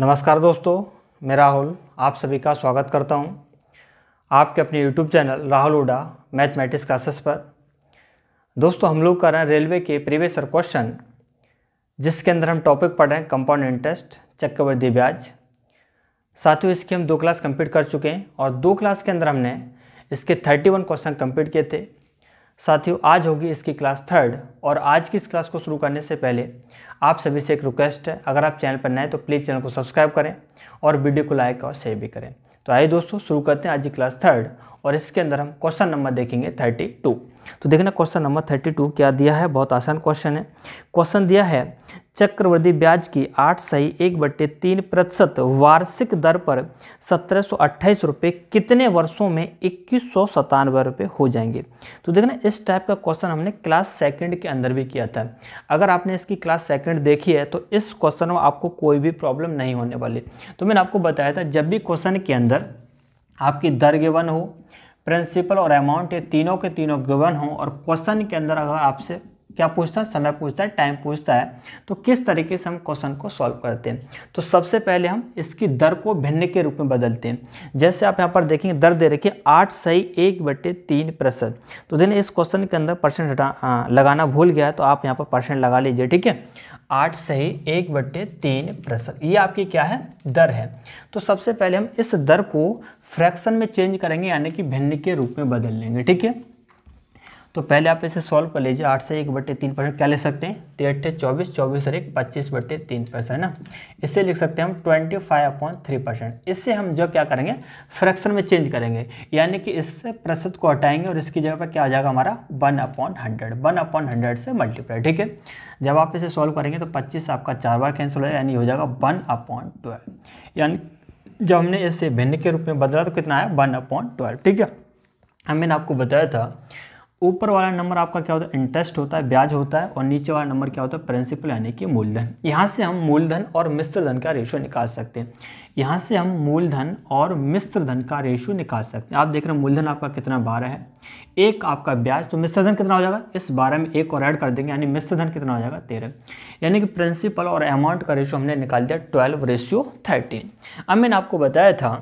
नमस्कार दोस्तों मैं राहुल आप सभी का स्वागत करता हूं आपके अपने यूट्यूब चैनल राहुल उडा मैथमेटिक्स क्लासेस पर दोस्तों हम लोग कर रहे हैं रेलवे के प्रीवियस क्वेश्चन जिसके अंदर हम टॉपिक पढ़ रहे हैं कंपाउंड इंटरेस्ट चक्रवर्ती ब्याज साथियों इसकी हम दो क्लास कंप्लीट कर चुके हैं और दो क्लास के अंदर हमने इसके थर्टी वन क्वेश्चन कंप्लीट किए थे साथियों आज होगी इसकी क्लास थर्ड और आज की इस क्लास को शुरू करने से पहले आप सभी से एक रिक्वेस्ट है अगर आप चैनल पर नए तो प्लीज़ चैनल को सब्सक्राइब करें और वीडियो को लाइक और शेयर भी करें तो आइए दोस्तों शुरू करते हैं आज की क्लास थर्ड और इसके अंदर हम क्वेश्चन नंबर देखेंगे थर्टी टू तो देखना क्वेश्चन नंबर थर्टी टू क्या दिया है बहुत आसान क्वेश्चन है क्वेश्चन दिया है चक्रवृद्धि ब्याज की आठ सही एक बट्टे तीन प्रतिशत वार्षिक दर पर सत्रह सौ अट्ठाईस रुपये कितने वर्षों में इक्कीस सौ सतानवे रुपये हो जाएंगे तो देखना इस टाइप का क्वेश्चन हमने क्लास सेकंड के अंदर भी किया था अगर आपने इसकी क्लास सेकंड देखी है तो इस क्वेश्चन में आपको कोई भी प्रॉब्लम नहीं होने वाली तो मैंने आपको बताया था जब भी क्वेश्चन के अंदर आपकी दर गिवन हो प्रिंसिपल और अमाउंट ये तीनों के तीनों गिवन हो और क्वेश्चन के अंदर अगर आपसे क्या पूछता है समय पूछता है टाइम पूछता है तो किस तरीके से हम क्वेश्चन को सॉल्व करते हैं तो सबसे पहले हम इसकी दर को भिन्न के रूप में बदलते हैं जैसे आप यहाँ पर देखेंगे दर दे रखिए आठ सही एक बटे तीन प्रतिशत तो देने इस क्वेश्चन के अंदर परसेंट लगाना भूल गया तो आप यहाँ पर परसेंट लगा लीजिए ठीक है आठ सही एक बटे तीन प्रतिशत ये आपकी क्या है दर है तो सबसे पहले हम इस दर को फ्रैक्शन में चेंज करेंगे यानी कि भिन्न के रूप में बदल लेंगे ठीक है तो पहले आप इसे सॉल्व कर लीजिए आठ से एक बट्टे तीन परसेंट क्या ले सकते हैं तेरह चौबीस चौबीस और एक पच्चीस बट्टे तीन परसेंट है ना इससे लिख सकते हैं हम twenty five upon three percent इससे हम जो क्या करेंगे फ्रैक्शन में चेंज करेंगे यानी कि इससे प्रतिशत को हटाएंगे और इसकी जगह पर क्या आ जाएगा हमारा one upon hundred one upon hundred से मल्टीप्लाई ठीक है जब आप इसे सॉल्व करेंगे तो पच्चीस आपका चार बार कैंसिल हो यानी हो जाएगा वन अपॉन ट्वेल्व यानी जब हमने इसे भिन्न के रूप में बदला तो कितना आया वन अपॉन ट्वेल्व ठीक है हमने आपको बताया था ऊपर वाला नंबर आपका क्या होता है इंटरेस्ट होता है ब्याज होता है और नीचे वाला नंबर क्या होता है प्रिंसिपल यानी कि मूलधन यहाँ से हम मूलधन और मिश्रधन का रेशियो निकाल सकते हैं यहाँ से हम मूलधन और मिश्रधन का रेशियो निकाल सकते हैं आप देख रहे हैं मूलधन आपका कितना बारह है एक आपका ब्याज तो मिश्रधन कितना हो जाएगा इस बारह में एक और ऐड कर देंगे यानी मिश्रधन कितना हो जाएगा तेरह यानी कि प्रिंसिपल और अमाउंट का रेशियो हमने निकाल दिया ट्वेल्व रेशियो थर्टीन अब मैंने आपको बताया था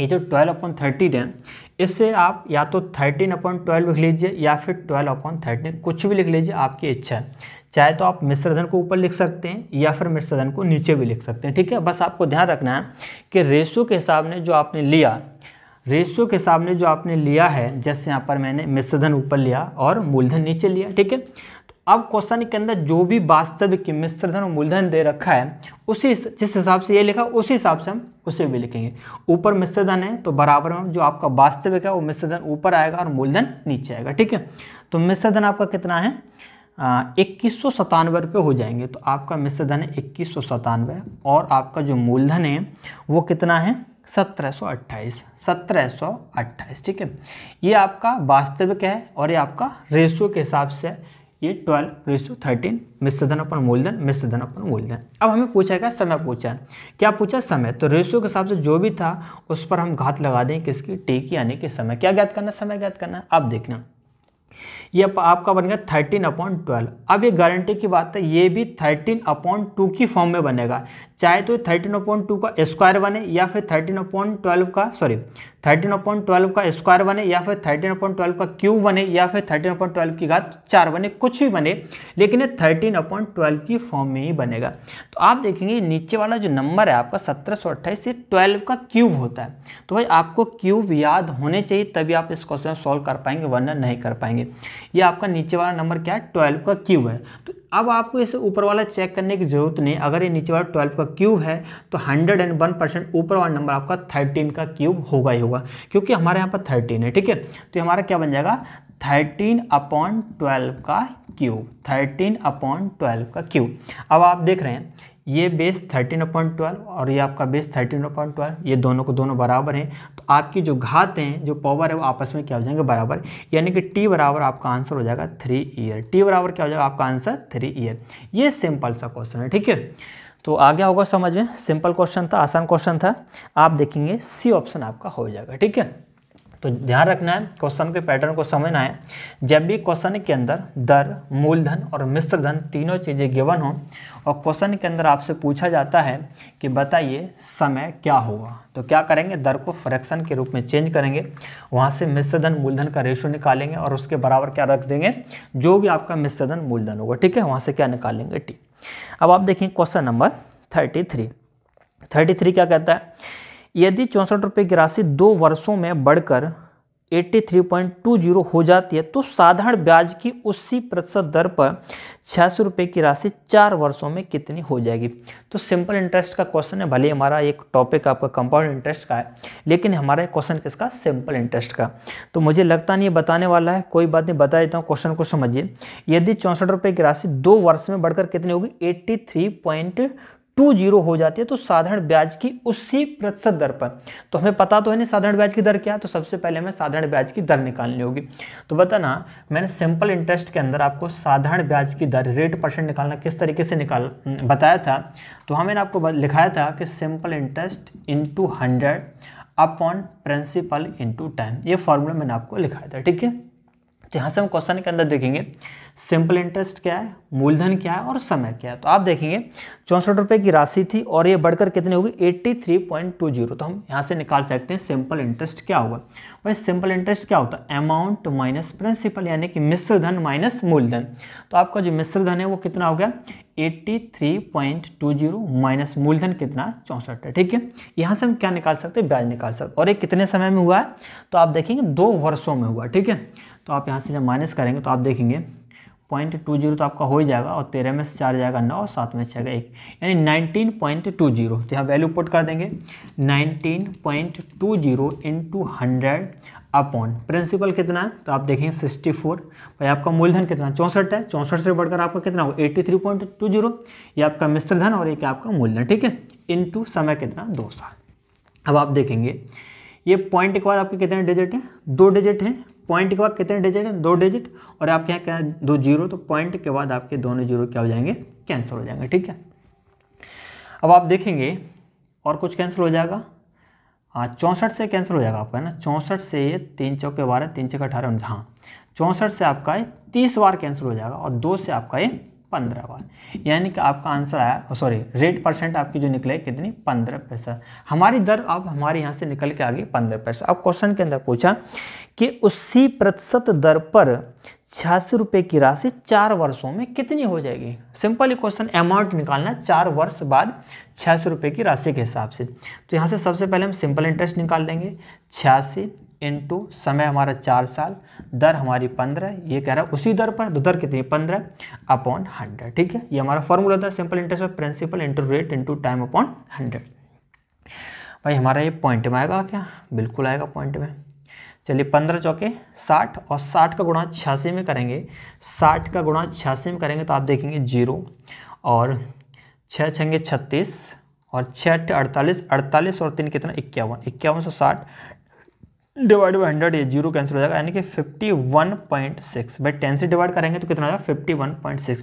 ये जो ट्वेल्व अपॉन थर्टीन है इससे आप या तो थर्टीन अपॉन ट्वेल्व लिख लीजिए या फिर ट्वेल्व अपॉन थर्टीन कुछ भी लिख लीजिए आपकी इच्छा है चाहे तो आप मिश्रधन को ऊपर लिख सकते हैं या फिर मिश्रधन को नीचे भी लिख सकते हैं ठीक है बस आपको ध्यान रखना है कि रेशो के हिसाब ने जो आपने लिया रेशो के हिसाब ने जो आपने लिया है जैसे यहाँ पर मैंने मिश्रधन ऊपर लिया और मूलधन नीचे लिया ठीक है अब क्वेश्चन के अंदर जो भी वास्तविक मिश्रधन और मूलधन दे रखा है उसी जिस हिसाब से ये लिखा उसी हिसाब से हम उसे भी लिखेंगे ऊपर मिश्रधन है तो बराबर में जो आपका वास्तविक है वो मिश्रधन ऊपर आएगा और मूलधन नीचे आएगा ठीक है तो मिश्रधन आपका कितना है इक्कीस सौ सतानवे रुपये हो जाएंगे तो आपका मिश्रधन है इक्कीस सौ सतानवे और आपका जो मूलधन है वो कितना है सत्रह सौ अट्ठाईस सत्रह सौ अट्ठाईस ठीक है ये आपका वास्तविक है और ये आपका रेशो के हिसाब से ये ट्वेल्व रेस टू थर्टीन मिश्रधन अपन मूलधन मिश्रधन अपन मूलधन अब हमें पूछा गया समय पूछा क्या पूछा समय तो रेशियो के हिसाब से जो भी था उस पर हम घात लगा दें किसकी टी की यानी कि समय क्या ज्ञात करना समय ज्ञात करना अब देखना ये आपका बन गया थर्टीन अपॉइंट ट्वेल्व अब ये गारंटी की बात है ये भी थर्टीन अपॉइंट टू की फॉर्म में बनेगा चाहे तो थर्टीन अपॉइंट टू का स्क्वायर बने या फिर थर्टीन अपॉइंट ट्वेल्व का सॉरी थर्टीन अपॉइंट ट्वेल्व का स्क्वायर बने या फिर थर्टीन अपॉइंट ट्वेल्व का क्यूब बने या फिर थर्टीन अपॉइंट ट्वेल्व की घात चार बने कुछ भी बने लेकिन ये थर्टीन अपॉइंट ट्वेल्व की फॉर्म में ही बनेगा तो आप देखेंगे नीचे वाला जो नंबर है आपका सत्रह सौ अट्ठाईस ये ट्वेल्व का क्यूब होता है तो भाई आपको क्यूब याद होने चाहिए तभी आप इस क्वेश्चन सॉल्व कर पाएंगे वरना नहीं कर पाएंगे ये आपका नीचे वाला नंबर क्या है ट्वेल्व का क्यूब है तो अब आपको इसे ऊपर वाला चेक करने की जरूरत नहीं अगर ये नीचे वाला ट्वेल्व का क्यूब है तो हंड्रेड एंड वन परसेंट ऊपर वाला नंबर आपका थर्टीन का क्यूब होगा ही होगा क्योंकि हमारे यहाँ पर थर्टीन है ठीक है तो हमारा क्या बन जाएगा थर्टीन अपॉन ट्वेल्व का क्यूब थर्टीन अपॉन ट्वेल्व का क्यूब अब आप देख रहे हैं ये बेस थर्टीन अपॉइंट ट्वेल्व और ये आपका बेस थर्टीन अपॉइंट ट्वेल्व ये दोनों को दोनों बराबर हैं आपकी जो घात हैं जो पावर है वो आपस में क्या हो जाएंगे बराबर यानी कि टी बराबर आपका आंसर हो जाएगा थ्री ईयर टी बराबर क्या हो जाएगा आपका आंसर थ्री ईयर ये सिंपल सा क्वेश्चन है ठीक है तो आ गया होगा समझ में सिंपल क्वेश्चन था आसान क्वेश्चन था आप देखेंगे सी ऑप्शन आपका हो जाएगा ठीक है तो ध्यान रखना है क्वेश्चन के पैटर्न को समझना है जब भी क्वेश्चन के अंदर दर मूलधन और मिश्र धन तीनों चीज़ें गिवन हों और क्वेश्चन के अंदर आपसे पूछा जाता है कि बताइए समय क्या होगा तो क्या करेंगे दर को फ्रैक्शन के रूप में चेंज करेंगे वहाँ से मिश्र धन मूलधन का रेशो निकालेंगे और उसके बराबर क्या रख देंगे जो भी आपका मिश्र धन मूलधन होगा ठीक है वहाँ से क्या निकालेंगे टी अब आप देखें question number thirty three thirty three क्या कहता है यदि चौंसठ रुपये की राशि दो वर्षों में बढ़कर 83.20 हो जाती है तो साधारण ब्याज की उसी प्रतिशत दर पर छियासी रुपये की राशि चार वर्षों में कितनी हो जाएगी तो सिंपल इंटरेस्ट का क्वेश्चन है भले हमारा एक टॉपिक आपका कंपाउंड इंटरेस्ट का है लेकिन हमारा क्वेश्चन किसका सिंपल इंटरेस्ट का तो मुझे लगता नहीं बताने वाला है कोई बात नहीं बता देता हूँ क्वेश्चन को समझिए यदि चौंसठ रुपये की राशि दो वर्ष में बढ़कर कितनी होगी एट्टी टू जीरो हो जाती है तो साधारण ब्याज की उसी प्रतिशत दर पर तो हमें पता तो है नहीं साधारण ब्याज की दर क्या तो सबसे पहले हमें साधारण ब्याज की दर निकालनी होगी तो बताना मैंने सिंपल इंटरेस्ट के अंदर आपको साधारण ब्याज की दर रेट परसेंट निकालना किस तरीके से निकाल बताया था तो हाँ मैंने आपको लिखाया था कि simple interest in hundred upon principal into time ये फॉर्मूला मैंने आपको लिखाया था ठीक है तो यहाँ से हम क्वेश्चन के अंदर देखेंगे सिंपल इंटरेस्ट क्या है मूलधन क्या है और समय क्या है तो आप देखेंगे चौंसठ रुपये की राशि थी और ये बढ़कर कितनी होगी 83.20 तो हम यहाँ से निकाल सकते हैं सिंपल इंटरेस्ट क्या होगा भाई सिंपल इंटरेस्ट क्या होता है अमाउंट माइनस प्रिंसिपल यानी कि मिश्र धन माइनस मूलधन तो आपका जो मिश्र धन है वो कितना हो गया 83.20 माइनस मूलधन कितना चौंसठ है ठीक है यहाँ से हम क्या निकाल सकते हैं ब्याज निकाल सकते और ये कितने समय में हुआ है तो आप देखेंगे दो वर्षों में हुआ ठीक है तो आप यहाँ से जब माइनस करेंगे तो आप देखेंगे पॉइंट टू जीरो तो आपका हो ही जाएगा और तेरह में से चार जाएगा नौ और सात में से जाएगा एक यानी नाइनटीन पॉइंट टू जीरो तो यहाँ वैल्यू पुट कर देंगे nineteen point two zero into hundred upon principal कितना है तो आप देखेंगे सिक्सटी फोर भाई आपका मूलधन कितना चौंसठ है चौंसठ से बढ़कर आपका कितना होगा eighty three point two zero ये आपका मिश्रधन और एक आपका मूलधन ठीक है टू समय कितना दो साल अब आप देखेंगे ये पॉइंट के बाद आपके कितने डिजिट हैं दो डिजिट हैं पॉइंट के बाद कितने डिजिट हैं दो डिजिट और आपके यहाँ क्या दो जीरो तो पॉइंट के बाद आपके दोनों जीरो क्या हो जाएंगे कैंसिल हो जाएंगे ठीक है अब आप देखेंगे और कुछ कैंसिल हो जाएगा हाँ चौंसठ से कैंसिल हो जाएगा आपका है ना चौंसठ से ये तीन चौके बारह तीन चौके अठारह हाँ चौंसठ से आपका ये तीस बार कैंसिल हो जाएगा और दो से आपका ये पंद्रह बार यानी कि आपका आंसर आया सॉरी रेट परसेंट आपकी जो निकले कितनी पंद्रह पैसा हमारी दर अब हमारे यहाँ से निकल के आ गई पंद्रह पैसा अब क्वेश्चन के अंदर पूछा कि उसी प्रतिशत दर पर छियासी रुपये की राशि चार वर्षों में कितनी हो जाएगी सिंपल क्वेश्चन अमाउंट निकालना चार वर्ष बाद छियासी रुपये की राशि के हिसाब से तो यहाँ से सबसे पहले हम सिंपल इंटरेस्ट निकाल देंगे छियासी इंटू समय हमारा चार साल दर हमारी पंद्रह ये कह रहा है उसी दर पर तो दर कितनी पंद्रह अपॉन हंड्रेड ठीक है ये हमारा फॉर्मूला था simple interest of principal into rate into time upon hundred भाई हमारा ये पॉइंट में आएगा क्या बिल्कुल आएगा पॉइंट में चलिए पंद्रह चौके साठ और साठ का गुणा छियासी में करेंगे साठ का गुणा छियासी में करेंगे तो आप देखेंगे जीरो और छः छंगे छत्तीस और छः अट्ठे अड़तालीस अड़तालीस और तीन कितना इक्यावन इक्यावन सौ साठ डिवाइड बाई हंड्रेड ये जीरो कैंसिल हो जाएगा यानी कि fifty one point six by ten से डिवाइड करेंगे तो कितना हो जाएगा फिफ्टी वन पॉइंट सिक्स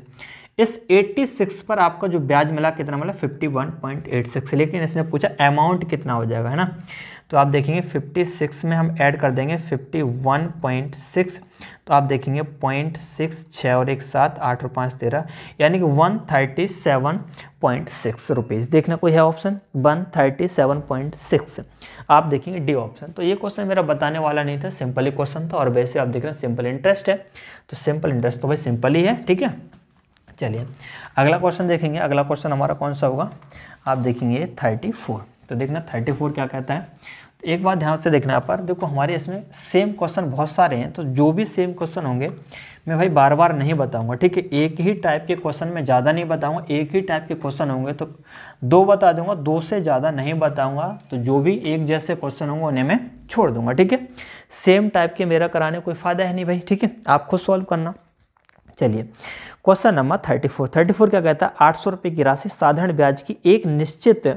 इस एट्टी सिक्स पर आपका जो ब्याज मिला कितना मिला fifty one point eight six लेकिन इसने पूछा अमाउंट कितना हो जाएगा है ना तो आप देखेंगे 56 में हम ऐड कर देंगे 51.6 तो आप देखेंगे पॉइंट सिक्स छः और एक सात आठ और पाँच तेरह यानी कि one thirty seven point six rupees देखना कोई है option one thirty seven point six आप देखेंगे डी ऑप्शन तो ये क्वेश्चन मेरा बताने वाला नहीं था सिंपल ही क्वेश्चन था और वैसे आप देख रहे हैं सिंपल इंटरेस्ट है तो सिंपल इंटरेस्ट तो भाई सिंपल ही है ठीक है चलिए अगला क्वेश्चन देखेंगे अगला क्वेश्चन हमारा कौन सा होगा आप देखेंगे थर्टी फोर तो देखना थर्टी फोर क्या कहता है तो एक बात ध्यान से देखना यहाँ पर देखो हमारे इसमें सेम क्वेश्चन बहुत सारे हैं तो जो भी सेम क्वेश्चन होंगे मैं भाई बार बार नहीं बताऊंगा ठीक है एक ही टाइप के क्वेश्चन में ज़्यादा नहीं बताऊंगा एक ही टाइप के क्वेश्चन होंगे तो दो बता दूंगा दो से ज़्यादा नहीं बताऊंगा तो जो भी एक जैसे क्वेश्चन होंगे उन्हें मैं छोड़ दूंगा ठीक है सेम टाइप के मेरा कराने कोई फ़ायदा है नहीं भाई ठीक है आप खुद सॉल्व करना चलिए question number thirty four thirty four क्या कहता है आठ सौ रुपये की राशि साधारण ब्याज की एक निश्चित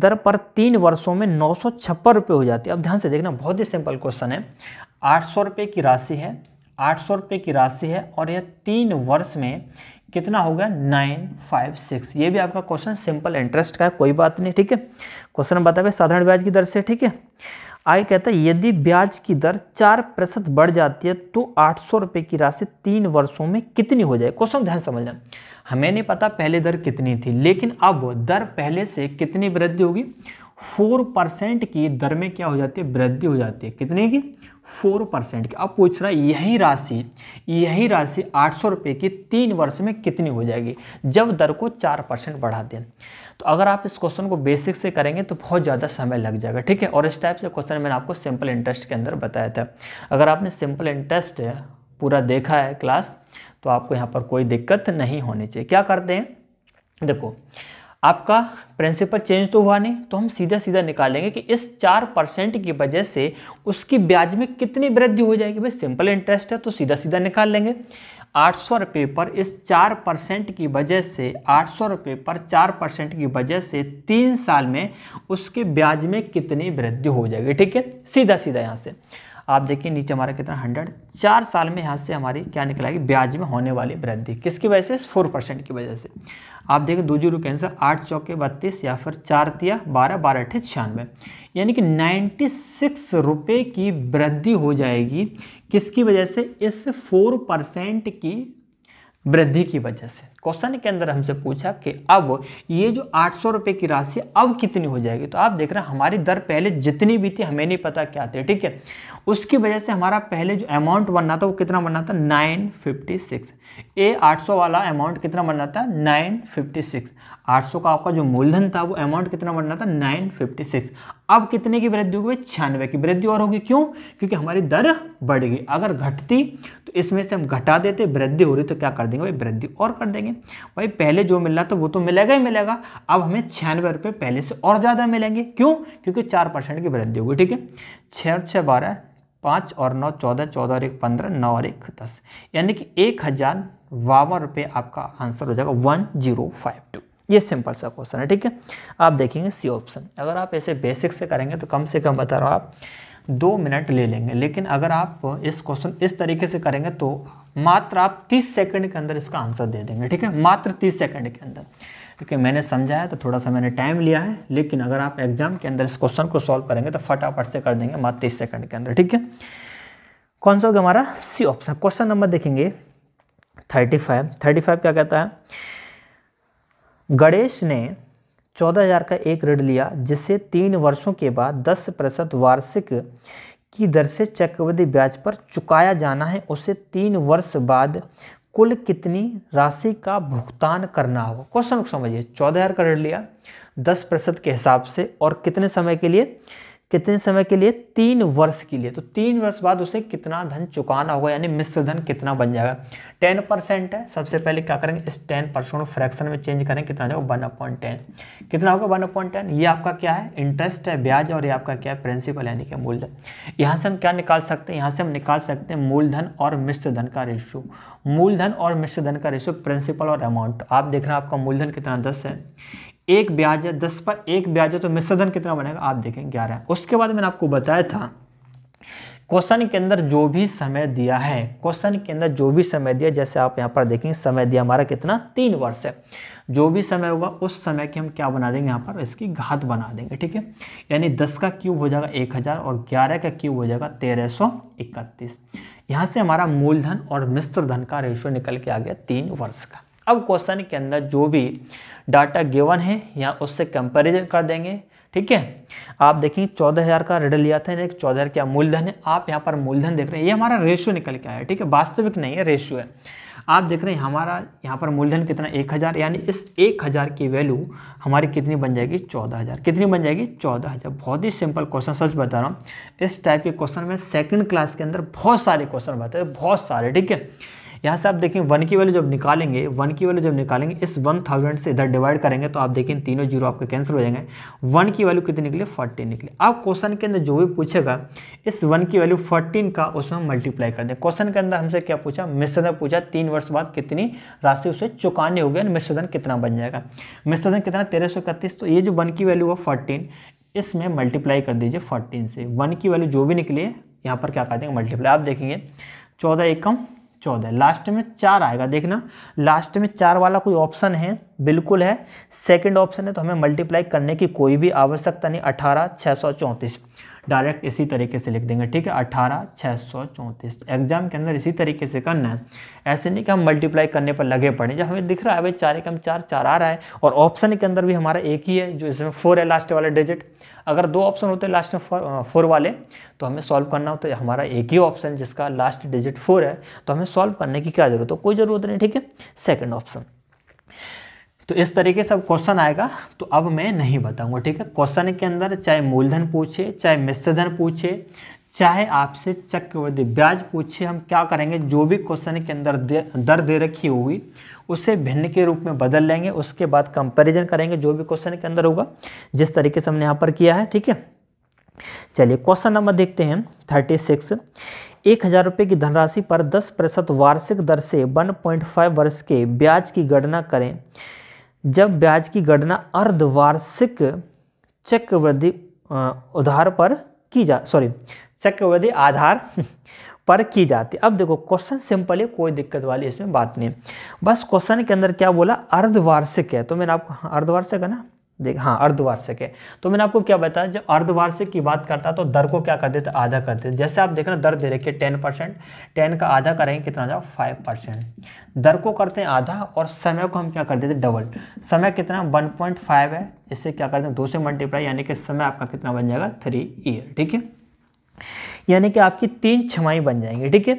दर पर तीन वर्षों में नौ सौ छप्पन रुपये हो जाती है अब ध्यान से देखना बहुत ही सिंपल क्वेश्चन है आठ सौ रुपये की राशि है आठ सौ रुपये की राशि है और यह तीन वर्ष में कितना हो गया नाइन फाइव सिक्स ये भी आपका क्वेश्चन सिंपल इंटरेस्ट का है कोई बात नहीं ठीक है क्वेश्चन बताए साधारण ब्याज की दर से ठीक है आगे कहता है यदि ब्याज की दर चार प्रतिशत बढ़ जाती है तो आठ सौ रुपये की राशि तीन वर्षों में कितनी हो जाए क्वेश्चन ध्यान समझना हमें नहीं पता पहले दर कितनी थी लेकिन अब दर पहले से कितनी वृद्धि होगी फोर परसेंट की दर में क्या हो जाती है वृद्धि हो जाती है कितने की फोर परसेंट की अब पूछ रहा है यही राशि यही राशि आठ सौ रुपये की तीन वर्ष में कितनी हो जाएगी जब दर को चार परसेंट बढ़ा दें तो अगर आप इस क्वेश्चन को बेसिक से करेंगे तो बहुत ज़्यादा समय लग जाएगा ठीक है और इस टाइप से क्वेश्चन मैंने आपको सिंपल इंटरेस्ट के अंदर बताया था अगर आपने सिंपल इंटरेस्ट पूरा देखा है क्लास तो आपको यहाँ पर कोई दिक्कत नहीं होनी चाहिए क्या करते हैं देखो आपका प्रिंसिपल चेंज तो हुआ नहीं तो हम सीधा सीधा निकालेंगे कि इस चार परसेंट की वजह से उसकी ब्याज में कितनी वृद्धि हो जाएगी भाई सिंपल इंटरेस्ट है तो सीधा सीधा निकाल लेंगे आठ सौ रुपये पर इस चार परसेंट की वजह से आठ सौ रुपये पर चार परसेंट की वजह से तीन साल में उसके ब्याज में कितनी वृद्धि हो जाएगी ठीक है सीधा सीधा यहाँ से आप देखिए नीचे हमारा कितना हंड्रेड चार साल में यहाँ से हमारी क्या निकलाएगी ब्याज में होने वाली वृद्धि किसकी वजह से इस फोर परसेंट की वजह से आप देखें दो जीरो आंसर आठ चौके बत्तीस या फिर चार तिया बारह बारह अठे छियानवे यानी कि नाइन्टी सिक्स रुपये की वृद्धि हो जाएगी किसकी वजह से इस फोर परसेंट की वृद्धि की वजह से क्वेश्चन के अंदर हमसे पूछा कि अब ये जो आठ रुपए की राशि अब कितनी हो जाएगी तो आप देख रहे हैं हमारी दर पहले जितनी भी थी हमें नहीं पता क्या थे ठीक है उसकी वजह से हमारा पहले जो अमाउंट बनना था वो कितना बनना था नाइन फिफ्टी सिक्स ए आठ वाला अमाउंट कितना बनना था नाइन फिफ्टी सिक्स आठ का आपका जो मूलधन था वो अमाउंट कितना बनना था नाइन फिफ्टी सिक्स अब कितने की वृद्धि हुई छियानवे की वृद्धि और होगी क्यों क्योंकि हमारी दर बढ़ गई अगर घटती इसमें से हम घटा देते वृद्धि हो रही तो क्या कर देंगे भाई वृद्धि और कर देंगे भाई पहले जो मिल रहा था वो तो मिलेगा ही मिलेगा अब हमें छियानवे रुपये पहले से और ज़्यादा मिलेंगे क्यों क्योंकि चार परसेंट की वृद्धि होगी ठीक है छः और छः बारह पाँच और नौ चौदह चौदह और एक पंद्रह नौ और एक दस यानी कि एक हज़ार बावन रुपये आपका आंसर हो जाएगा वन जीरो फाइव टू ये सिंपल सा क्वेश्चन है ठीक है आप देखेंगे सी ऑप्शन अगर आप ऐसे बेसिक से करेंगे तो कम से कम बता रहा हूँ आप दो मिनट ले लेंगे लेकिन अगर आप इस क्वेश्चन इस तरीके से करेंगे तो मात्र आप 30 सेकंड के अंदर इसका आंसर दे देंगे ठीक है मात्र 30 सेकंड के अंदर ठीक है मैंने समझाया तो थोड़ा सा मैंने टाइम लिया है लेकिन अगर आप एग्जाम के अंदर इस क्वेश्चन को सॉल्व करेंगे तो फटाफट से कर देंगे मात्र तीस सेकंड के अंदर ठीक है कौन सा होगा हमारा सी ऑप्शन क्वेश्चन नंबर देखेंगे थर्टी फाइव थर्टी फाइव क्या कहता है गणेश ने चौदह हजार का एक ऋण लिया जिसे तीन वर्षों के बाद दस प्रतिशत वार्षिक की दर से चक्रवृद्धि ब्याज पर चुकाया जाना है उसे तीन वर्ष बाद कुल कितनी राशि का भुगतान करना होगा क्वेश्चन समझिए चौदह हजार का ऋण लिया दस प्रतिशत के हिसाब से और कितने समय के लिए कितने समय के लिए तीन वर्ष के लिए तो तीन वर्ष बाद उसे कितना धन चुकाना होगा यानी मिश्र धन कितना बन जाएगा टेन परसेंट है सबसे पहले क्या करेंगे इस टेन परसेंट फ्रैक्शन में चेंज करें कितना जाएगा वन अपॉइंट टेन कितना होगा वन अपॉइंट टेन ये आपका क्या है इंटरेस्ट है ब्याज और ये आपका क्या है प्रिंसिपल यानी कि मूलधन यहाँ से हम क्या निकाल सकते हैं यहाँ से हम निकाल सकते हैं मूलधन और मिश्र धन का रेशियो मूलधन और मिश्र धन का रेशियो प्रिंसिपल और अमाउंट आप देख रहे हैं आपका मूलधन कितना दस है एक ब्याज है दस पर एक ब्याज है तो मिश्रधन कितना बनेगा आप देखें ग्यारह उसके बाद मैंने आपको बताया था क्वेश्चन के अंदर जो भी समय दिया है क्वेश्चन के अंदर जो भी समय दिया जैसे आप यहाँ पर देखेंगे समय दिया हमारा कितना तीन वर्ष है जो भी समय होगा उस समय की हम क्या बना देंगे यहाँ पर इसकी घात बना देंगे ठीक है यानी दस का क्यूब हो जाएगा एक हज़ार और ग्यारह का क्यूब हो जाएगा तेरह सौ इकतीस यहाँ से हमारा मूलधन और धन का रेशियो निकल के आ गया तीन वर्ष का अब क्वेश्चन के अंदर जो भी डाटा गिवन है यहाँ उससे कंपेरिजन कर देंगे ठीक है आप देखेंगे चौदह हज़ार का रिडल लिया था एक चौदह हज़ार क्या मूलधन है आप यहाँ पर मूलधन देख रहे हैं ये हमारा रेशियो निकल के आया है ठीक है वास्तविक नहीं है रेशियो है आप देख रहे हैं हमारा यहाँ पर मूलधन कितना एक हज़ार यानी इस एक हज़ार की वैल्यू हमारी कितनी बन जाएगी चौदह हज़ार कितनी बन जाएगी चौदह हज़ार बहुत ही सिंपल क्वेश्चन सच बता रहा हूँ इस टाइप के क्वेश्चन में सेकंड क्लास के अंदर बहुत सारे क्वेश्चन बताए बहुत सारे ठीक है यहाँ से आप देखें वन की वैल्यू जब निकालेंगे वन की वैल्यू जब निकालेंगे इस वन थाउजेंड से इधर डिवाइड करेंगे तो आप देखें तीनों जीरो आपके कैंसिल हो जाएंगे वन की वैल्यू कितनी निकली फोर्टीन निकली आप क्वेश्चन के अंदर जो भी पूछेगा इस वन की वैल्यू फोर्टीन का उसमें मल्टीप्लाई कर दें क्वेश्चन के अंदर हमसे क्या पूछा मिश्रधन पूछा तीन वर्ष बाद कितनी राशि उसे चुकानी होगी और मिश्रधन कितना बन जाएगा मिश्रधन कितना तेरह तो ये जो वन की वैल्यू है फोर्टीन इसमें मल्टीप्लाई कर दीजिए फोर्टीन से वन की वैल्यू जो भी निकली यहाँ पर क्या कहते हैं मल्टीप्लाई आप देखेंगे चौदह एकम चौदह लास्ट में चार आएगा देखना लास्ट में चार वाला कोई ऑप्शन है बिल्कुल है सेकंड ऑप्शन है तो हमें मल्टीप्लाई करने की कोई भी आवश्यकता नहीं अठारह छः सौ चौंतीस डायरेक्ट इसी तरीके से लिख देंगे ठीक है अठारह छः सौ चौंतीस एग्जाम तो के अंदर इसी तरीके से करना है ऐसे नहीं कि हम मल्टीप्लाई करने पर लगे पड़े जब हमें दिख रहा है भाई चार एक हम चार चार आ रहा है और ऑप्शन के अंदर भी हमारा एक ही है जो इसमें फोर है लास्ट वाले डिजिट अगर दो ऑप्शन होते हैं लास्ट में फोर वाले तो हमें सॉल्व करना होता तो हमारा एक ही ऑप्शन जिसका लास्ट डिजिट फोर है तो हमें सॉल्व करने की क्या जरूरत हो कोई ज़रूरत नहीं ठीक है सेकेंड ऑप्शन तो इस तरीके से अब क्वेश्चन आएगा तो अब मैं नहीं बताऊंगा ठीक है क्वेश्चन के अंदर चाहे मूलधन पूछे चाहे मिश्रधन पूछे चाहे आपसे चक्रवृद्धि ब्याज पूछे हम क्या करेंगे जो भी क्वेश्चन के अंदर दर दे रखी होगी उसे भिन्न के रूप में बदल लेंगे उसके बाद कंपेरिजन करेंगे जो भी क्वेश्चन के अंदर होगा जिस तरीके से हमने यहाँ पर किया है ठीक है चलिए क्वेश्चन नंबर देखते हैं थर्टी सिक्स एक हज़ार रुपये की धनराशि पर दस प्रतिशत वार्षिक दर से वन पॉइंट फाइव वर्ष के ब्याज की गणना करें जब ब्याज की गणना अर्धवार्षिक चक्रवृद्धि उधार पर की जा सॉरी चक्रवृद्धि आधार पर की जाती अब देखो क्वेश्चन सिंपल है कोई दिक्कत वाली इसमें बात नहीं बस क्वेश्चन के अंदर क्या बोला अर्धवार्षिक है तो मैंने आपको हाँ, अर्धवार्षिक है ना देख हाँ अर्धवार्षिक है तो मैंने आपको क्या बताया जब अर्धवार्षिक की बात करता तो दर को क्या कर देते आधा कर देते जैसे आप देख रहे दर दे रखिए टेन परसेंट टेन का आधा करेंगे कितना जाओ फाइव परसेंट दर को करते हैं आधा और समय को हम क्या कर देते डबल समय कितना वन पॉइंट फाइव है इससे क्या करते हैं दो से मल्टीप्लाई यानी कि समय आपका कितना बन जाएगा थ्री ईयर ठीक है यानी कि आपकी तीन छमाई बन जाएंगी ठीक है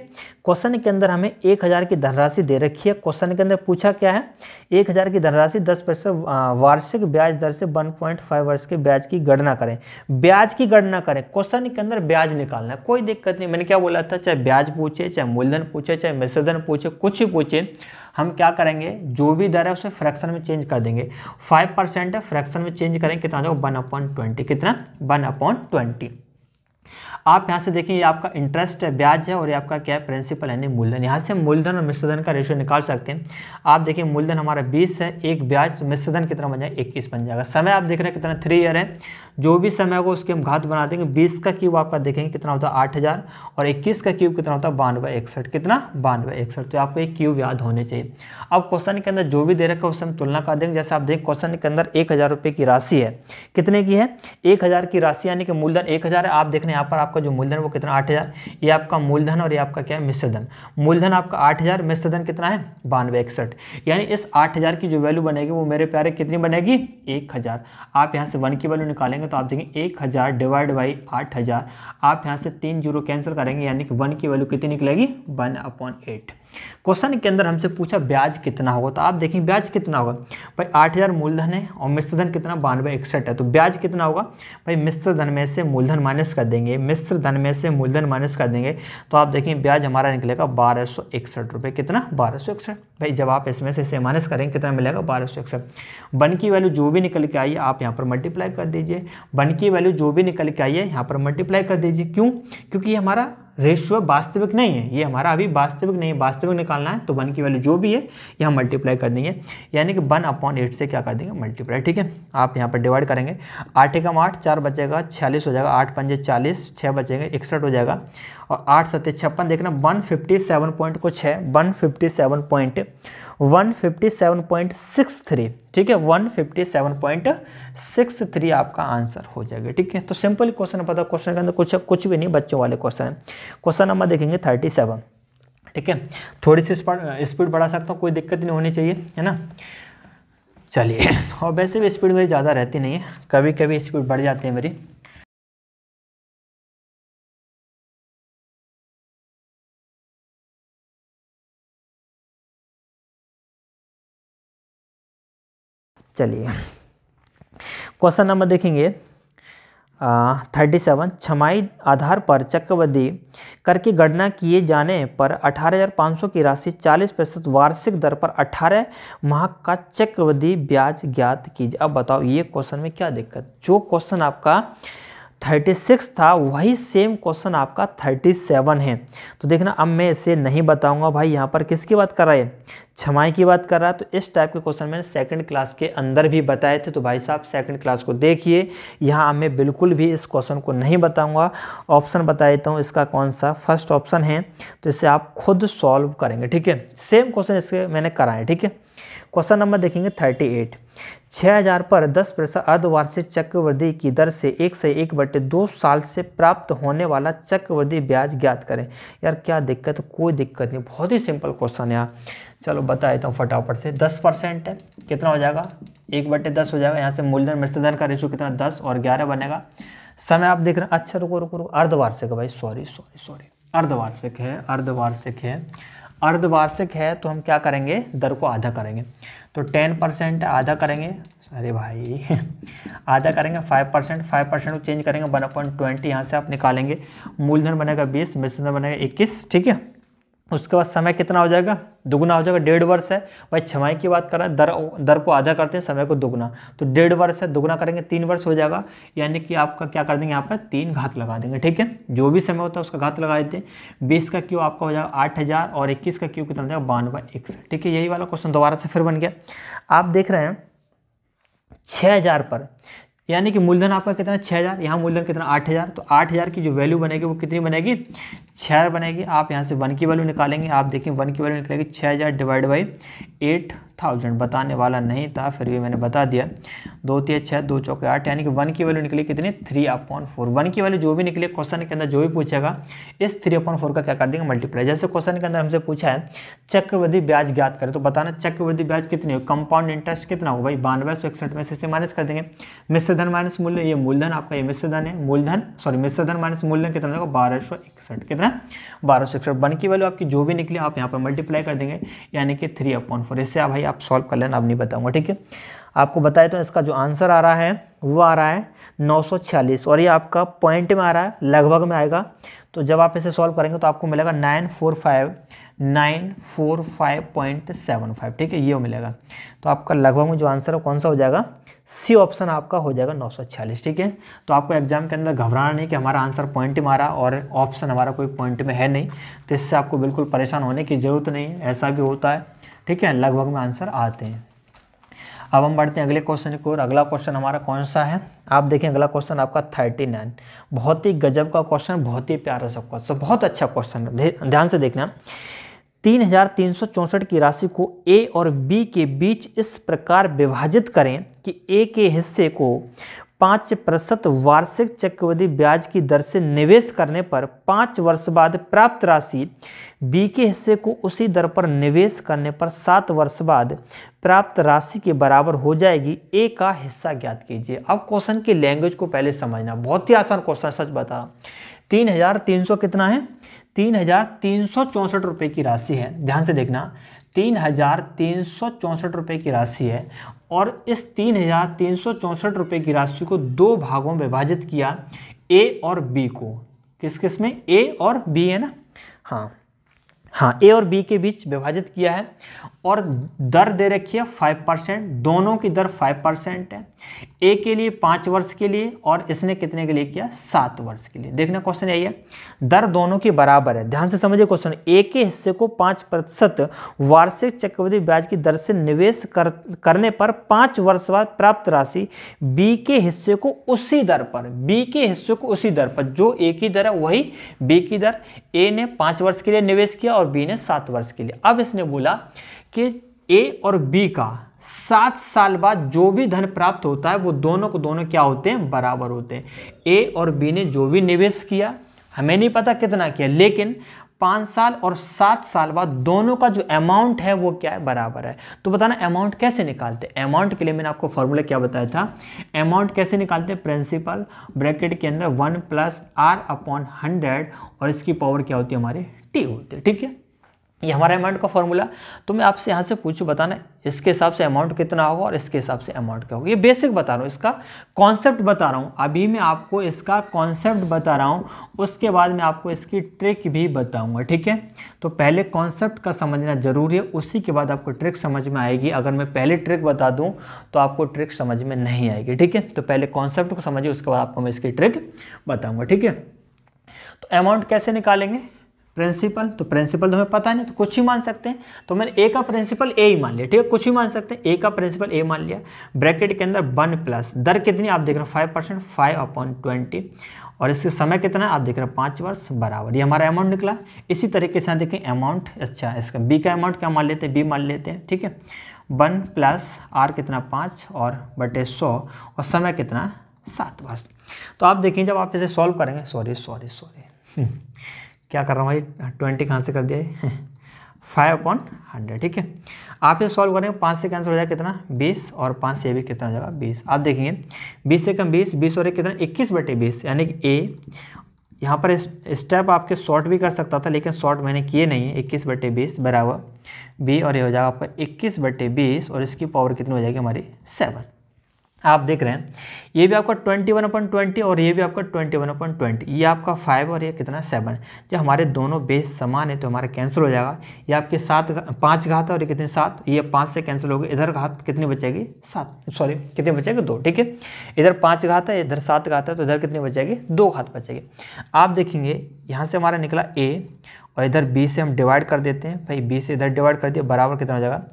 क्वेश्चन के अंदर हमें एक हज़ार की धनराशि दे रखी है क्वेश्चन के अंदर पूछा क्या है एक हज़ार की धनराशि दस परसेंट वार्षिक ब्याज दर से वन पॉइंट फाइव वर्ष के ब्याज की गणना करें ब्याज की गणना करें क्वेश्चन के अंदर ब्याज निकालना है कोई दिक्कत नहीं मैंने क्या बोला था चाहे ब्याज पूछे चाहे मूलधन पूछे चाहे मिश्रधन पूछे कुछ भी पूछे हम क्या करेंगे जो भी दर है उसे फ्रैक्शन में चेंज कर देंगे फाइव परसेंट है फ्रैक्शन में चेंज करें कितना वन अपॉइंट ट्वेंटी कितना वन अपॉइंट ट्वेंटी आप यहाँ से देखें ये आपका इंटरेस्ट है ब्याज है और ये आपका क्या है प्रिंसिपल यानी मूलधन यहाँ से मूलधन और मिश्रधन का रेशियो निकाल सकते हैं आप देखिए मूलधन हमारा बीस है एक ब्याज तो मिश्रधन कितना बन जाएगा इक्कीस बन जाएगा समय आप देख रहे हैं कितना थ्री ईयर है जो भी समय होगा उसके हम घात बना देंगे बीस का क्यूब आपका देखेंगे कितना होता है आठ हज़ार और इक्कीस का क्यूब कितना होता है बानवे इकसठ कितना बानवे इकसठ तो आपको एक क्यूब याद होने चाहिए अब क्वेश्चन के अंदर जो भी दे रखा है उससे हम तुलना कर देंगे जैसे आप देखें क्वेश्चन के अंदर एक हज़ार रुपये की राशि है कितने की है एक हज़ार की राशि यानी कि मूलधन एक हज़ार है आप देख रहे हैं यहाँ पर आपका आपका जो मूलधन वो कितना आठ हज़ार ये आपका मूलधन और ये आपका क्या है मिश्रधन मूलधन आपका आठ हज़ार मिश्रधन कितना है बानवे इकसठ यानी इस आठ हज़ार की जो वैल्यू बनेगी वो मेरे प्यारे कितनी बनेगी एक हज़ार आप यहाँ से वन की वैल्यू निकालेंगे तो आप देखेंगे एक हज़ार डिवाइड बाई आठ हज़ार आप यहाँ से तीन जीरो कैंसिल करेंगे यानी कि वन की वैल्यू कितनी निकलेगी वन अपॉन एट क्वेश्चन के अंदर हमसे पूछा ब्याज कितना होगा तो आप देखें ब्याज कितना होगा भाई आठ हज़ार मूलधन है और मिश्रधन कितना बानवे इकसठ है तो ब्याज कितना होगा भाई मिश्र धन में से मूलधन माइनस कर देंगे मिश्र धन में से मूलधन माइनस कर देंगे तो आप देखें ब्याज हमारा निकलेगा बारह सौ इकसठ रुपये कितना बारह सौ इकसठ भाई जब आप इसमें से इसे माइनस करेंगे कितना मिलेगा बारह सौ इकसठ बन की वैल्यू जो भी निकल के आई आप यहाँ पर मल्टीप्लाई कर दीजिए बन की वैल्यू जो भी निकल के आई है यहाँ पर मल्टीप्लाई कर दीजिए क्यों क्योंकि हमारा रेशियो वास्तविक नहीं है ये हमारा अभी वास्तविक नहीं है वास्तविक निकालना है तो वन की वैल्यू जो भी है ये हम मल्टीप्लाई कर देंगे यानी कि वन अपॉन एट से क्या कर देंगे मल्टीप्लाई ठीक है आप यहाँ पर डिवाइड करेंगे आठ एकम आठ चार बचेगा छियालीस हो जाएगा आठ पंजे चालीस छः बचेंगे इकसठ हो जाएगा और आठ सत्य छप्पन देखना वन फिफ्टी सेवन पॉइंट कुछ है one fifty seven point one fifty seven point six three ठीक है one fifty seven point six three आपका आंसर हो जाएगा ठीक है तो सिंपल क्वेश्चन पता क्वेश्चन के अंदर कुछ कुछ भी नहीं बच्चों वाले क्वेश्चन है क्वेश्चन नंबर देखेंगे थर्टी सेवन ठीक है थोड़ी सी स्पीड बढ़ा सकता हूँ कोई दिक्कत नहीं होनी चाहिए है ना चलिए और वैसे भी स्पीड मेरी ज़्यादा रहती नहीं है कभी कभी स्पीड बढ़ जाती है मेरी चलिए क्वेश्चन नंबर देखेंगे थर्टी सेवन छमाई आधार पर चक्रवृद्धि कर की गणना किए जाने पर 18,500 की राशि 40 प्रतिशत वार्षिक दर पर 18 माह का चक्रवृद्धि ब्याज ज्ञात कीजिए अब बताओ ये क्वेश्चन में क्या दिक्कत जो क्वेश्चन आपका थर्टी सिक्स था वही सेम क्वेश्चन आपका थर्टी सेवन है तो देखना अब मैं इसे नहीं बताऊंगा भाई यहाँ पर किसकी बात कर रहा है छमाई की बात कर रहा है तो इस टाइप के क्वेश्चन मैंने सेकंड क्लास के अंदर भी बताए थे तो भाई साहब सेकंड क्लास को देखिए यहाँ मैं बिल्कुल भी इस क्वेश्चन को नहीं बताऊँगा ऑप्शन बता देता हूँ इसका कौन सा फर्स्ट ऑप्शन है तो इसे आप खुद सॉल्व करेंगे ठीक है सेम क्वेश्चन इसके मैंने कराए ठीक है क्वेश्चन नंबर देखेंगे थर्टी एट 6000 पर 10 प्रतिशत अर्धवार्षिक चक्रवृद्धि की दर से एक से एक बटे दो साल से प्राप्त होने वाला चक्रवृद्धि ब्याज ज्ञात करें यार क्या दिक्कत कोई दिक्कत नहीं बहुत ही सिंपल क्वेश्चन यार चलो बता देता हूँ फटाफट से 10 परसेंट है कितना हो जाएगा एक बटे दस हो जाएगा यहाँ से मूलधन मृतधन का रेशो कितना दस और ग्यारह बनेगा समय आप देख रहे हैं अच्छा रुको रुको रुको अर्धवार्षिक भाई सॉरी सॉरी सॉरी अर्धवार्षिक है अर्धवार्षिक है अर्धवार्षिक है तो हम क्या करेंगे दर को आधा करेंगे तो टेन परसेंट आधा करेंगे अरे भाई आधा करेंगे फाइव परसेंट फाइव परसेंट को चेंज करेंगे वन पॉइंट ट्वेंटी यहाँ से आप निकालेंगे मूलधन बनेगा बीस मिश्रधन बनेगा इक्कीस ठीक है उसके बाद समय कितना हो जाएगा दुगना हो जाएगा डेढ़ वर्ष है भाई छमाई की बात कर रहे हैं दर दर को आधा करते हैं समय को दुगना तो डेढ़ वर्ष है दुगना करेंगे तीन वर्ष हो जाएगा यानी कि आपका क्या कर देंगे यहाँ पर तीन घात लगा देंगे ठीक है जो भी समय होता है उसका घात लगा देते हैं बीस का क्यू आपका हो जाएगा आठ हज़ार और इक्कीस का क्यू कितना हो जाएगा बानवे ठीक है यही वाला क्वेश्चन दोबारा से फिर बन गया आप देख रहे हैं छः हज़ार पर यानी कि मूलधन आपका कितना छः हज़ार यहाँ मूलधन कितना आठ हज़ार तो आठ हज़ार की जो वैल्यू बनेगी वो कितनी बनेगी छः हज़ार बनेगी आप यहाँ से वन की वैल्यू निकालेंगे आप देखें वन की वैल्यू निकलेगी छः हज़ार डिवाइड बाई एट थाउजेंड बताने वाला नहीं था फिर भी मैंने बता दिया दो तीन छः दो चौके आठ यानी कि वन की वैल्यू निकली कितनी थ्री अपॉन फोर वन की वैल्यू जो भी निकली क्वेश्चन के अंदर जो भी पूछेगा इस थ्री अपॉन फोर का क्या कर देंगे मल्टीप्लाई जैसे क्वेश्चन के अंदर हमसे पूछा है चक्रवृद्धि ब्याज ज्ञात करें तो बताना चक्रवृद्धि ब्याज कितनी हो कंपाउंड इंटरेस्ट कितना हो भाई बानवे सौ इकसठ में से, से माइनस कर देंगे मिश्र धन माइनस मूल्य ये मूलधन आपका ये मिश्र धन है मूलधन सॉरी मिश्र धन माइनस मूलधन कितना होगा बारह सौ इकसठ कितना बारह सौ इकसठ वन की वैल्यू आपकी जो भी निकली आप यहाँ पर मल्टीप्लाई कर देंगे यानी कि थ्री अपॉन फोर इससे भाई आप सॉल्व कर लेना अब नहीं बताऊंगा ठीक है आपको बताए तो इसका जो आंसर आ रहा है वो आ रहा है 946 और ये आपका पॉइंट में आ रहा है लगभग में आएगा तो जब आप इसे सॉल्व करेंगे तो आपको मिलेगा 945 945.75 ठीक है ये मिलेगा तो आपका लगभग में जो आंसर है कौन सा हो जाएगा सी ऑप्शन आपका हो जाएगा 946 ठीक है तो आपको एग्जाम के अंदर घबराना नहीं कि हमारा आंसर पॉइंट में आ रहा और ऑप्शन हमारा कोई पॉइंट में है नहीं तो इससे आपको बिल्कुल परेशान होने की ज़रूरत नहीं ऐसा भी होता है ठीक है लगभग में आंसर आते हैं अब हम बढ़ते हैं अगले क्वेश्चन की ओर अगला क्वेश्चन हमारा कौन सा है आप देखें अगला क्वेश्चन आपका थर्टी नाइन बहुत ही गजब का क्वेश्चन बहुत ही प्यारा सा क्वेश्चन तो बहुत अच्छा क्वेश्चन है ध्यान से देखना तीन हजार तीन सौ चौंसठ की राशि को ए और बी के बीच इस प्रकार विभाजित करें कि ए के हिस्से को पाँच प्रतिशत वार्षिक चक्रवृद्धि ब्याज की दर से निवेश करने पर पाँच वर्ष बाद प्राप्त राशि बी के हिस्से को उसी दर पर निवेश करने पर सात वर्ष बाद प्राप्त राशि के बराबर हो जाएगी ए का हिस्सा ज्ञात कीजिए अब क्वेश्चन की लैंग्वेज को पहले समझना बहुत ही आसान क्वेश्चन सच बता रहा हूँ तीन हजार तीन सौ कितना है तीन हजार तीन सौ चौंसठ रुपये की राशि है ध्यान से देखना तीन हजार तीन सौ चौंसठ रुपये की राशि है और इस तीन हजार तीन सौ चौंसठ रुपये की राशि को दो भागों में विभाजित किया ए और बी को किस किस में ए और बी है ना हाँ हाँ ए और बी के बीच विभाजित किया है और दर दे रखी है फाइव परसेंट दोनों की दर फाइव परसेंट है ए के लिए पाँच वर्ष के लिए और इसने कितने के लिए किया सात वर्ष के लिए देखना क्वेश्चन यही है दर दोनों के बराबर है ध्यान से समझिए क्वेश्चन ए के हिस्से को पाँच प्रतिशत वार्षिक चक्रवृद्धि ब्याज की दर से निवेश कर, करने पर पाँच वर्ष बाद प्राप्त राशि बी के हिस्से को उसी दर पर बी के हिस्से को उसी दर पर जो ए की दर है वही बी की दर ए ने पाँच वर्ष के लिए निवेश किया और बी ने सात वर्ष के लिए अब इसने बोला के ए और बी का सात साल बाद जो भी धन प्राप्त होता है वो दोनों को दोनों क्या होते हैं बराबर होते हैं ए और बी ने जो भी निवेश किया हमें नहीं पता कितना किया लेकिन पाँच साल और सात साल बाद दोनों का जो अमाउंट है वो क्या है बराबर है तो बताना अमाउंट कैसे निकालते हैं अमाउंट के लिए मैंने आपको फॉर्मूला क्या बताया था अमाउंट कैसे निकालते हैं प्रिंसिपल ब्रैकेट के अंदर one plus R upon hundred और इसकी पावर क्या होती है हमारे टी होती है ठीक है ये हमारा अमाउंट का फॉर्मूला तो मैं आपसे यहाँ से पूछूँ बताना इसके हिसाब से अमाउंट कितना होगा और इसके हिसाब से अमाउंट क्या होगा ये बेसिक बता रहा हूँ इसका कॉन्सेप्ट बता रहा हूँ अभी मैं आपको इसका कॉन्सेप्ट बता रहा हूँ उसके बाद मैं आपको इसकी ट्रिक भी बताऊँगा ठीक है तो पहले कॉन्सेप्ट का समझना ज़रूरी है उसी के बाद आपको ट्रिक समझ में आएगी अगर मैं पहले ट्रिक बता दूँ तो आपको ट्रिक समझ में नहीं आएगी ठीक है तो पहले कॉन्सेप्ट को समझिए उसके बाद आपको मैं इसकी ट्रिक बताऊँगा ठीक है तो अमाउंट कैसे निकालेंगे प्रिंसिपल तो प्रिंसिपल तो हमें पता नहीं तो कुछ ही मान सकते हैं तो मैंने ए का प्रिंसिपल ए ही मान लिया ठीक है कुछ ही मान सकते हैं ए का प्रिंसिपल ए मान लिया ब्रैकेट के अंदर वन प्लस दर कितनी आप देख रहे हो five percent five upon twenty और इसके समय कितना आप देख रहे हो पाँच वर्ष बराबर ये हमारा अमाउंट निकला इसी तरीके से देखें अमाउंट अच्छा इसका बी का अमाउंट क्या मान लेते हैं बी मान लेते हैं ठीक है वन प्लस आर कितना पाँच और बटे सौ और समय कितना सात वर्ष तो आप देखें जब आप इसे सॉल्व करेंगे सॉरी सॉरी सॉरी क्या कर रहा हूँ भाई ट्वेंटी कहाँ से कर दिया है फाइव अपॉन हंड्रेड ठीक है आप ये सॉल्व करेंगे पाँच से कैंसिल हो जाएगा कितना बीस और पाँच से भी कितना हो जाएगा बीस आप देखेंगे बीस से कम बीस बीस और एक कितना इक्कीस बटे बीस यानी कि ए यहाँ पर स्टेप आपके शॉर्ट भी कर सकता था लेकिन शॉर्ट मैंने किए नहीं है इक्कीस बटे बीस बराबर बी और ये हो जाएगा आपका इक्कीस बटे बीस और इसकी पावर कितनी हो जाएगी हमारी सेवन आप देख रहे हैं ये भी आपका ट्वेंटी वन अपन ट्वेंटी और ये भी आपका ट्वेंटी वन अपन ट्वेंटी ये आपका फाइव और ये कितना सेवन है जब हमारे दोनों बेस समान है तो हमारा कैंसिल हो जाएगा ये आपके सात पाँच घात है और ये कितने सात ये पाँच से कैंसिल हो गए इधर घात कितनी बचेगी सात सॉरी कितनी बचेगी दो ठीक है इधर पाँच घात है इधर सात घात है तो इधर कितनी बचेगी दो घात बचेगी आप देखेंगे यहाँ से हमारा निकला ए और इधर बी से हम डिवाइड कर देते हैं भाई बी से इधर डिवाइड कर दिया बराबर कितना हो जाएगा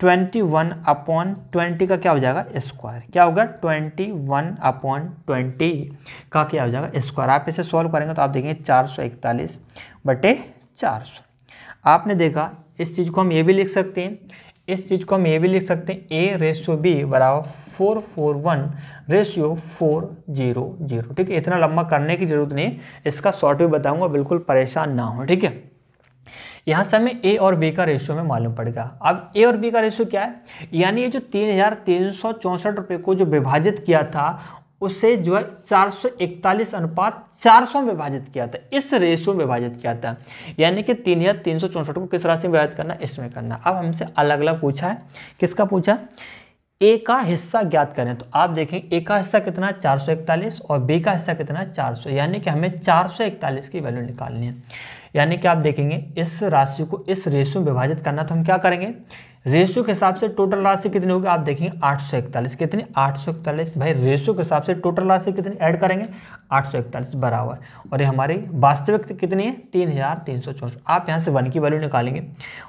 ट्वेंटी वन अपॉन ट्वेंटी का क्या हो जाएगा स्क्वायर क्या होगा ट्वेंटी वन अपॉन ट्वेंटी का क्या हो जाएगा स्क्वायर आप इसे सॉल्व करेंगे तो आप देखेंगे चार सौ इकतालीस बटे चार सौ आपने देखा इस चीज़ को हम ये भी लिख सकते हैं इस चीज़ को हम ये भी लिख सकते हैं ए रेशियो बी बराबर four four one ratio four zero zero ठीक है इतना लंबा करने की जरूरत नहीं इसका शॉर्ट भी बताऊंगा बिल्कुल परेशान ना हो ठीक है यहाँ से हमें ए और बी का रेशियो में मालूम पड़ेगा अब ए और बी का रेशियो क्या है यानी ये जो तीन हज़ार तीन सौ चौंसठ रुपये को जो विभाजित किया था उसे जो है 441 अनुपात 400 में विभाजित किया था इस रेशियो में विभाजित किया था यानी कि तीन हज़ार तीन सौ चौंसठ को किस राशि में विभाजित करना इसमें करना अब हमसे अलग अलग पूछा है किसका पूछा ए का हिस्सा ज्ञात करें तो आप देखें ए का हिस्सा कितना इकतालीस और बी का हिस्सा कितना 400 यानी कि हमें इकतालीस की वैल्यू निकालनी है यानी कि आप देखेंगे इस राशि को इस रेशियो में विभाजित करना तो हम क्या करेंगे रेशियो के हिसाब से टोटल राशि कितनी होगी आप देखेंगे आठ सौ इकतालीस कितनी आठ सौ इकतालीस भाई रेशियो के हिसाब से टोटल राशि कितनी ऐड करेंगे आठ सौ इकतालीस बराबर और ये हमारी वास्तविक कितनी है तीन हज़ार तीन सौ चौंसठ आप यहाँ से वन की वैल्यू निकालेंगे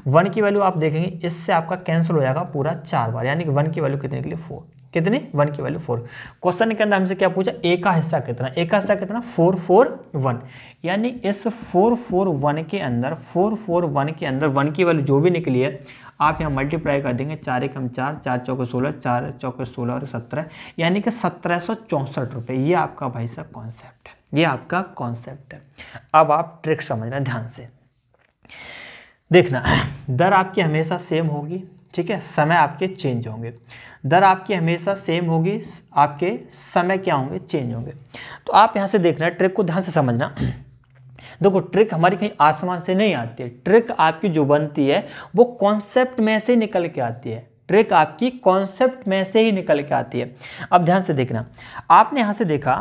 वन की वैल्यू आप देखेंगे इससे आपका कैंसिल हो जाएगा पूरा चार बार यानी कि वन की वैल्यू कितने के लिए फोर कितने वन की वैल्यू फोर क्वेश्चन के अंदर हमसे क्या पूछा ए का हिस्सा कितना ए का हिस्सा कितना फोर फोर वन यानी इस फोर फोर वन के अंदर फोर फोर वन के अंदर वन की वैल्यू जो भी निकली है आप यहाँ मल्टीप्लाई कर देंगे चार एक हम चार चार चौके सोलह चार चौके सोलह और सत्रह यानी कि सत्रह सौ चौंसठ रुपये ये आपका भाई साहब कॉन्सेप्ट है ये आपका कॉन्सेप्ट है अब आप ट्रिक समझना ध्यान से देखना दर आपकी हमेशा सेम होगी ठीक है समय आपके चेंज होंगे दर आपकी हमेशा सेम होगी आपके समय क्या होंगे चेंज होंगे तो आप यहाँ से देख रहे हैं ट्रिक को ध्यान से समझना देखो ट्रिक हमारी कहीं आसमान से नहीं आती है ट्रिक आपकी जो बनती है वो कॉन्सेप्ट में से निकल के आती है ट्रिक आपकी कॉन्सेप्ट में से ही निकल के आती है अब ध्यान से देखना आपने यहाँ से देखा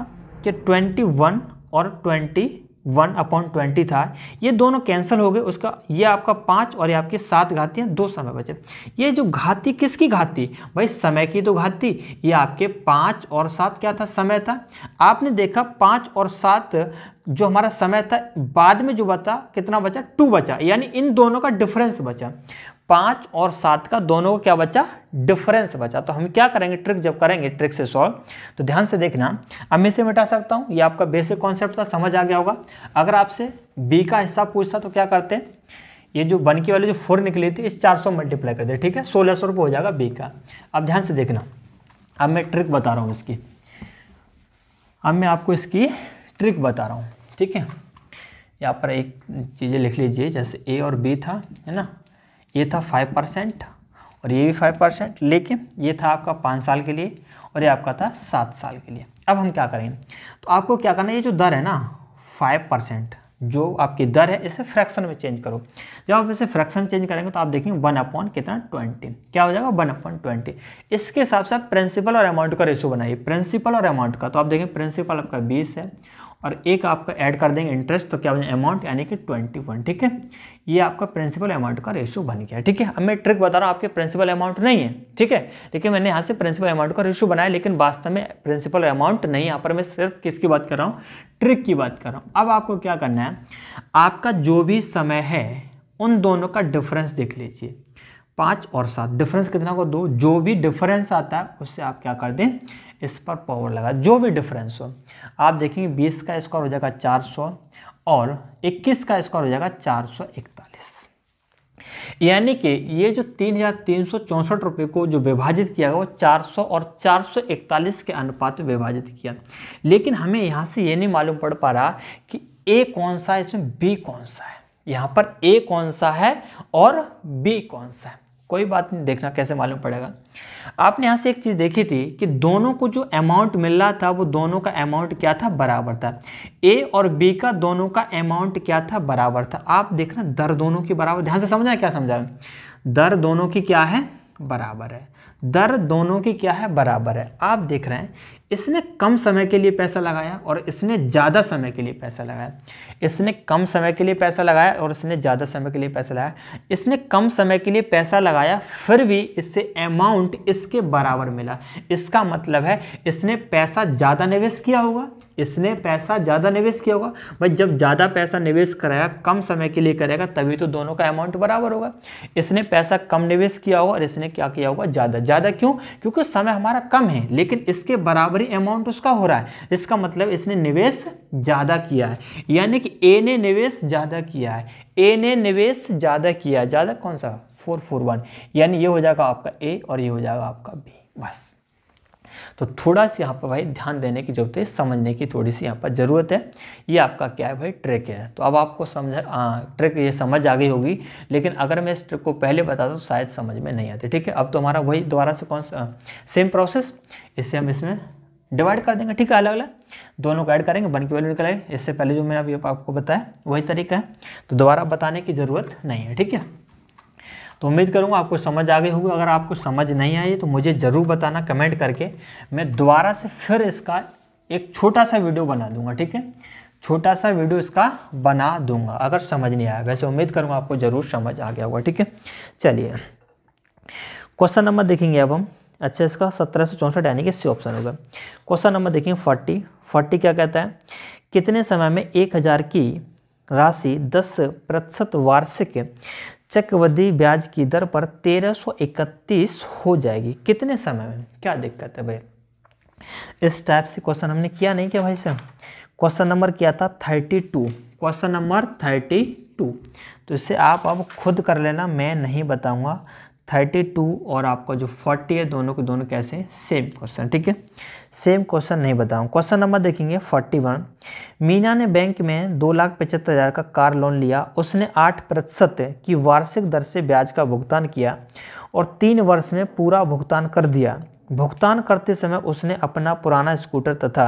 कि 21 और ट्वेंटी वन अपॉन ट्वेंटी था ये दोनों कैंसिल हो गए उसका ये आपका पाँच और ये आपके सात घाती हैं दो समय बचे ये जो घाती किसकी घाती भाई समय की तो घाती ये आपके पाँच और सात क्या था समय था आपने देखा पाँच और सात जो हमारा समय था बाद में जो बचा कितना बचा टू बचा यानी इन दोनों का डिफरेंस बचा पाँच और सात का दोनों का क्या बचा डिफरेंस बचा तो हम क्या करेंगे ट्रिक जब करेंगे ट्रिक से सॉल्व तो ध्यान से देखना अब मैं इसे मिटा सकता हूँ ये आपका बेसिक कॉन्सेप्ट था समझ आ गया होगा अगर आपसे बी का हिस्सा पूछता तो क्या करते हैं ये जो बन की वाली जो फोर निकली थी इस चार सौ मल्टीप्लाई कर दे ठीक है सोलह सौ रुपये हो जाएगा बी का अब ध्यान से देखना अब मैं ट्रिक बता रहा हूँ इसकी अब मैं आपको इसकी ट्रिक बता रहा हूँ ठीक है यहाँ पर एक चीज़ें लिख लीजिए जैसे ए और बी था है ना ये था फाइव परसेंट और ये भी फाइव परसेंट लेकिन ये था आपका पाँच साल के लिए और ये आपका था सात साल के लिए अब हम क्या करेंगे तो आपको क्या करना है ये जो दर है ना फाइव परसेंट जो आपकी दर है इसे फ्रैक्शन में चेंज करो जब आप इसे फ्रैक्शन चेंज करेंगे तो आप देखेंगे वन अपॉन कितना ट्वेंटी क्या हो जाएगा वन अपॉन ट्वेंटी इसके हिसाब से आप प्रिंसिपल और अमाउंट का रेशो बनाइए प्रिंसिपल और अमाउंट का तो आप देखें प्रिंसिपल आपका बीस है और एक आपका ऐड कर देंगे इंटरेस्ट तो क्या बने अमाउंट यानी कि ट्वेंटी वन ठीक है ये आपका प्रिंसिपल अमाउंट का रेशू बन गया ठीक है अब मैं ट्रिक बता रहा हूँ आपके प्रिंसिपल अमाउंट नहीं है ठीक है लेकिन मैंने यहाँ से प्रिंसिपल अमाउंट का रेशू बनाया लेकिन वास्तव में प्रिंसिपल अमाउंट नहीं यहाँ पर मैं सिर्फ किसकी बात कर रहा हूँ ट्रिक की बात कर रहा हूँ अब आपको क्या करना है आपका जो भी समय है उन दोनों का डिफरेंस देख लीजिए पाँच और सात डिफरेंस कितना को दो जो भी डिफरेंस आता है उससे आप क्या कर दें इस पर पावर लगा जो भी डिफरेंस हो आप देखेंगे बीस का स्क्वायर हो जाएगा चार सौ और इक्कीस का स्क्वायर हो जाएगा चार सौ इकतालीस यानी कि ये जो तीन हज़ार तीन सौ चौसठ रुपये को जो विभाजित किया गया वो चार सौ और चार सौ इकतालीस के अनुपात में विभाजित किया लेकिन हमें यहाँ से ये नहीं मालूम पड़ पा रहा कि ए कौन सा है इसमें बी कौन सा है यहाँ पर ए कौन सा है और बी कौन सा है कोई बात नहीं देखना कैसे मालूम पड़ेगा आपने यहाँ से एक चीज़ देखी थी कि दोनों को जो अमाउंट मिल रहा था वो दोनों का अमाउंट क्या था बराबर था ए और बी का दोनों का अमाउंट क्या था बराबर था आप देखना दर दोनों की बराबर ध्यान से समझना क्या समझा रहे दर दोनों की क्या है बराबर है दर दोनों की क्या है बराबर है आप देख रहे हैं इसने कम समय के लिए पैसा लगाया और इसने ज़्यादा समय के लिए पैसा लगाया इसने कम समय के लिए पैसा लगाया और इसने ज़्यादा समय के लिए पैसा लगाया इसने कम समय के लिए पैसा लगाया फिर भी इससे अमाउंट इसके बराबर मिला इसका मतलब है इसने पैसा ज़्यादा निवेश किया होगा इसने पैसा ज़्यादा निवेश किया होगा भाई जब ज़्यादा पैसा निवेश कराया कम समय के लिए करेगा तभी तो दोनों का अमाउंट बराबर होगा इसने पैसा कम निवेश किया होगा और इसने क्या किया होगा ज़्यादा ज़्यादा क्यों क्योंकि समय हमारा कम है लेकिन इसके बराबरी अमाउंट उसका हो रहा है इसका मतलब इसने निवेश ज़्यादा किया है यानी कि ए ने निवेश ज़्यादा किया है ए ने निवेश ज़्यादा किया है ज़्यादा कौन सा फोर फोर वन यानी ये हो जाएगा आपका ए और ये हो जाएगा आपका बी बस तो थोड़ा सा यहाँ पर भाई ध्यान देने की ज़रूरत है समझने की थोड़ी सी यहाँ पर ज़रूरत है ये आपका क्या है भाई ट्रिक है तो अब आपको समझ ट्रिक हाँ, ये समझ आ गई होगी लेकिन अगर मैं इस ट्रिक को पहले बताता तो शायद समझ में नहीं आती ठीक है अब तो हमारा वही दोबारा से कौन सा सेम प्रोसेस इससे हम इसमें डिवाइड कर देंगे ठीक है अलग अलग दोनों को ऐड करेंगे वन की वैल्यू निकलेंगे इससे पहले जो मैंने अभी आपको बताया वही तरीका है तो दोबारा बताने की ज़रूरत नहीं है ठीक है तो उम्मीद करूँगा आपको समझ आ गई होगी अगर आपको समझ नहीं आई तो मुझे ज़रूर बताना कमेंट करके मैं दोबारा से फिर इसका एक छोटा सा वीडियो बना दूंगा ठीक है छोटा सा वीडियो इसका बना दूंगा अगर समझ नहीं आया वैसे उम्मीद करूँगा आपको ज़रूर समझ आ गया होगा ठीक है चलिए क्वेश्चन नंबर देखेंगे अब हम अच्छा इसका सत्रह सौ चौंसठ यानी कि सी ऑप्शन होगा क्वेश्चन नंबर देखेंगे फोर्टी फोर्टी क्या कहता है कितने समय में एक हज़ार की राशि दस प्रतिशत वार्षिक चक्रवृद्धि ब्याज की दर पर 1331 हो जाएगी कितने समय में क्या दिक्कत है भाई इस टाइप से क्वेश्चन हमने किया नहीं क्या भाई साहब क्वेश्चन नंबर क्या था 32 क्वेश्चन नंबर 32 तो इसे आप अब खुद कर लेना मैं नहीं बताऊंगा थर्टी टू और आपका जो फोर्टी है दोनों के दोनों कैसे सेम क्वेश्चन ठीक है सेम क्वेश्चन नहीं बताऊँ क्वेश्चन नंबर देखेंगे फोर्टी वन मीना ने बैंक में दो लाख पचहत्तर हज़ार का कार लोन लिया उसने आठ प्रतिशत की वार्षिक दर से ब्याज का भुगतान किया और तीन वर्ष में पूरा भुगतान कर दिया भुगतान करते समय उसने अपना पुराना स्कूटर तथा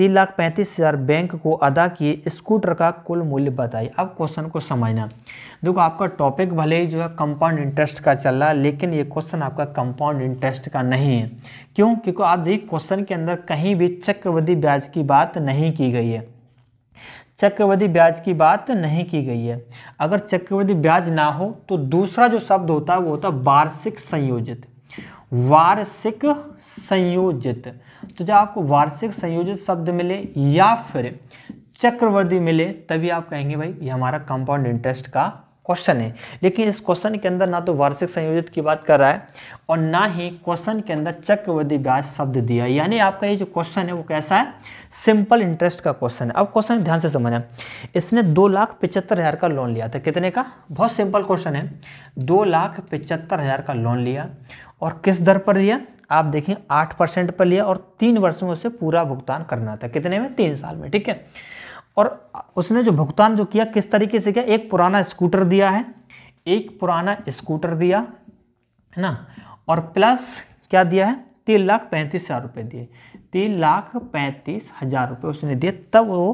तीन लाख पैंतीस हज़ार बैंक को अदा किए स्कूटर का कुल मूल्य बताइए अब क्वेश्चन को समझना देखो आपका टॉपिक भले ही जो है कंपाउंड इंटरेस्ट का चल रहा है लेकिन ये क्वेश्चन आपका कंपाउंड इंटरेस्ट का नहीं है क्यों क्योंकि आप देखिए क्वेश्चन के अंदर कहीं भी चक्रवृद्धि ब्याज की बात नहीं की गई है चक्रवृद्धि ब्याज की बात नहीं की गई है अगर चक्रवृद्धि ब्याज ना हो तो दूसरा जो शब्द होता है वो होता है वार्षिक संयोजित वार्षिक संयोजित तो जब आपको वार्षिक संयोजित शब्द मिले या फिर चक्रवृद्धि मिले तभी आप कहेंगे भाई ये हमारा कंपाउंड इंटरेस्ट का क्वेश्चन है लेकिन इस क्वेश्चन के अंदर ना तो वार्षिक संयोजित की बात कर रहा है और ना ही क्वेश्चन के अंदर चक्रवृद्धि ब्याज शब्द दिया है यानी आपका ये जो क्वेश्चन है वो कैसा है सिंपल इंटरेस्ट का क्वेश्चन है अब क्वेश्चन ध्यान से समझना इसने दो लाख पिचहत्तर हज़ार का लोन लिया था कितने का बहुत सिंपल क्वेश्चन है दो लाख पिचहत्तर हज़ार का लोन लिया और किस दर पर लिया आप देखें आठ परसेंट पर लिया और तीन वर्ष में उसे पूरा भुगतान करना था कितने में तीन साल में ठीक है और उसने जो भुगतान जो किया किस तरीके से किया एक पुराना स्कूटर दिया है एक पुराना स्कूटर दिया है ना और प्लस क्या दिया है तीन लाख पैंतीस हज़ार रुपये दिए तीन लाख पैंतीस हज़ार रुपये उसने दिए तब वो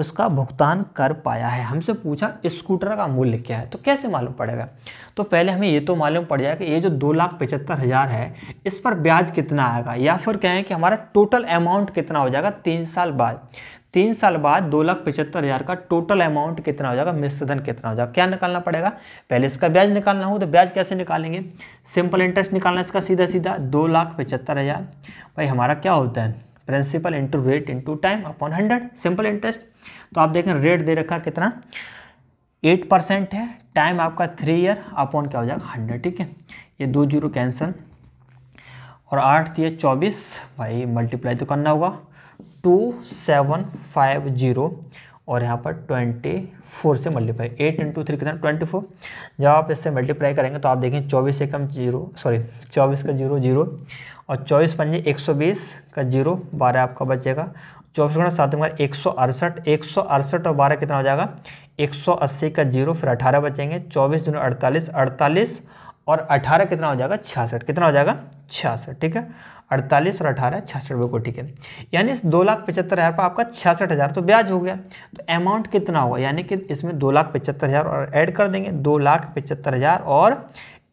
उसका भुगतान कर पाया है हमसे पूछा स्कूटर का मूल्य क्या है तो कैसे मालूम पड़ेगा तो पहले हमें ये तो मालूम पड़ जाएगा कि ये जो दो लाख पचहत्तर हज़ार है इस पर ब्याज कितना आएगा या फिर कहें कि हमारा टोटल अमाउंट कितना हो जाएगा तीन साल बाद तीन साल बाद दो लाख पचहत्तर हज़ार का टोटल अमाउंट कितना हो जाएगा मिश्रधन कितना हो जाएगा क्या निकालना पड़ेगा पहले इसका ब्याज निकालना हो तो ब्याज कैसे निकालेंगे सिंपल इंटरेस्ट निकालना इसका सीधा सीधा दो लाख पचहत्तर हज़ार भाई हमारा क्या होता है principal into rate into time upon hundred simple interest तो आप देखें रेट दे रखा कितना एट परसेंट है टाइम आपका थ्री ईयर अपॉन क्या हो जाएगा हंड्रेड ठीक है ये दो जीरो कैंसिल और आठ थी चौबीस भाई मल्टीप्लाई तो करना होगा टू सेवन फाइव जीरो और यहाँ पर ट्वेंटी फोर से मल्टीप्लाई एट इंटू थ्री कितना ट्वेंटी फोर जब आप इससे मल्टीप्लाई करेंगे तो आप देखें चौबीस एकम जीरो सॉरी चौबीस का जीरो जीरो और चौबीस पंजे एक सौ बीस का जीरो बारह आपका बचेगा चौबीस गुणा सात गुणा एक सौ अड़सठ एक सौ अड़सठ और बारह कितना हो जाएगा एक सौ अस्सी का जीरो फिर अठारह बचेंगे चौबीस दोनों अड़तालीस अड़तालीस और अठारह कितना हो जाएगा छियासठ कितना हो जाएगा छियासठ ठीक है अड़तालीस और अठारह छियासठ रुपये को ठीक है यानी इस दो लाख पचहत्तर हज़ार पर आपका छियासठ हज़ार तो ब्याज हो गया तो अमाउंट कितना होगा यानी कि इसमें दो लाख पचहत्तर हज़ार और ऐड कर देंगे दो लाख पचहत्तर हज़ार और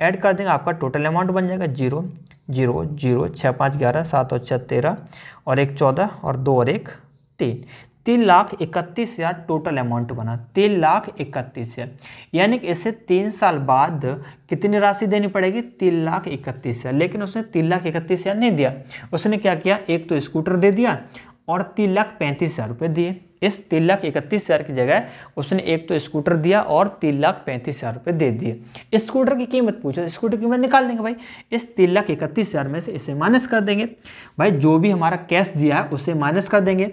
ऐड कर देंगे आपका टोटल अमाउंट बन जाएगा जीरो जीरो जीरो छः पाँच ग्यारह सात और छः तेरह और एक चौदह और दो और एक तीन तीन लाख इकतीस हज़ार टोटल अमाउंट बना तीन लाख इकतीस हज़ार यानी कि इसे तीन साल बाद कितनी राशि देनी पड़ेगी तीन लाख इकतीस हज़ार लेकिन उसने तीन लाख इकतीस हज़ार नहीं दिया उसने क्या किया एक तो स्कूटर दे दिया और तीन लाख पैंतीस हज़ार रुपये दिए इस तीन लाख इकतीस हज़ार की जगह उसने एक तो स्कूटर दिया और तीन लाख पैंतीस हज़ार रुपये दे दिए स्कूटर की कीमत पूछो स्कूटर कीमत निकाल देंगे भाई इस तीन लाख इकतीस हज़ार में से इसे माइनस कर देंगे भाई जो भी हमारा कैश दिया है उसे माइनस कर देंगे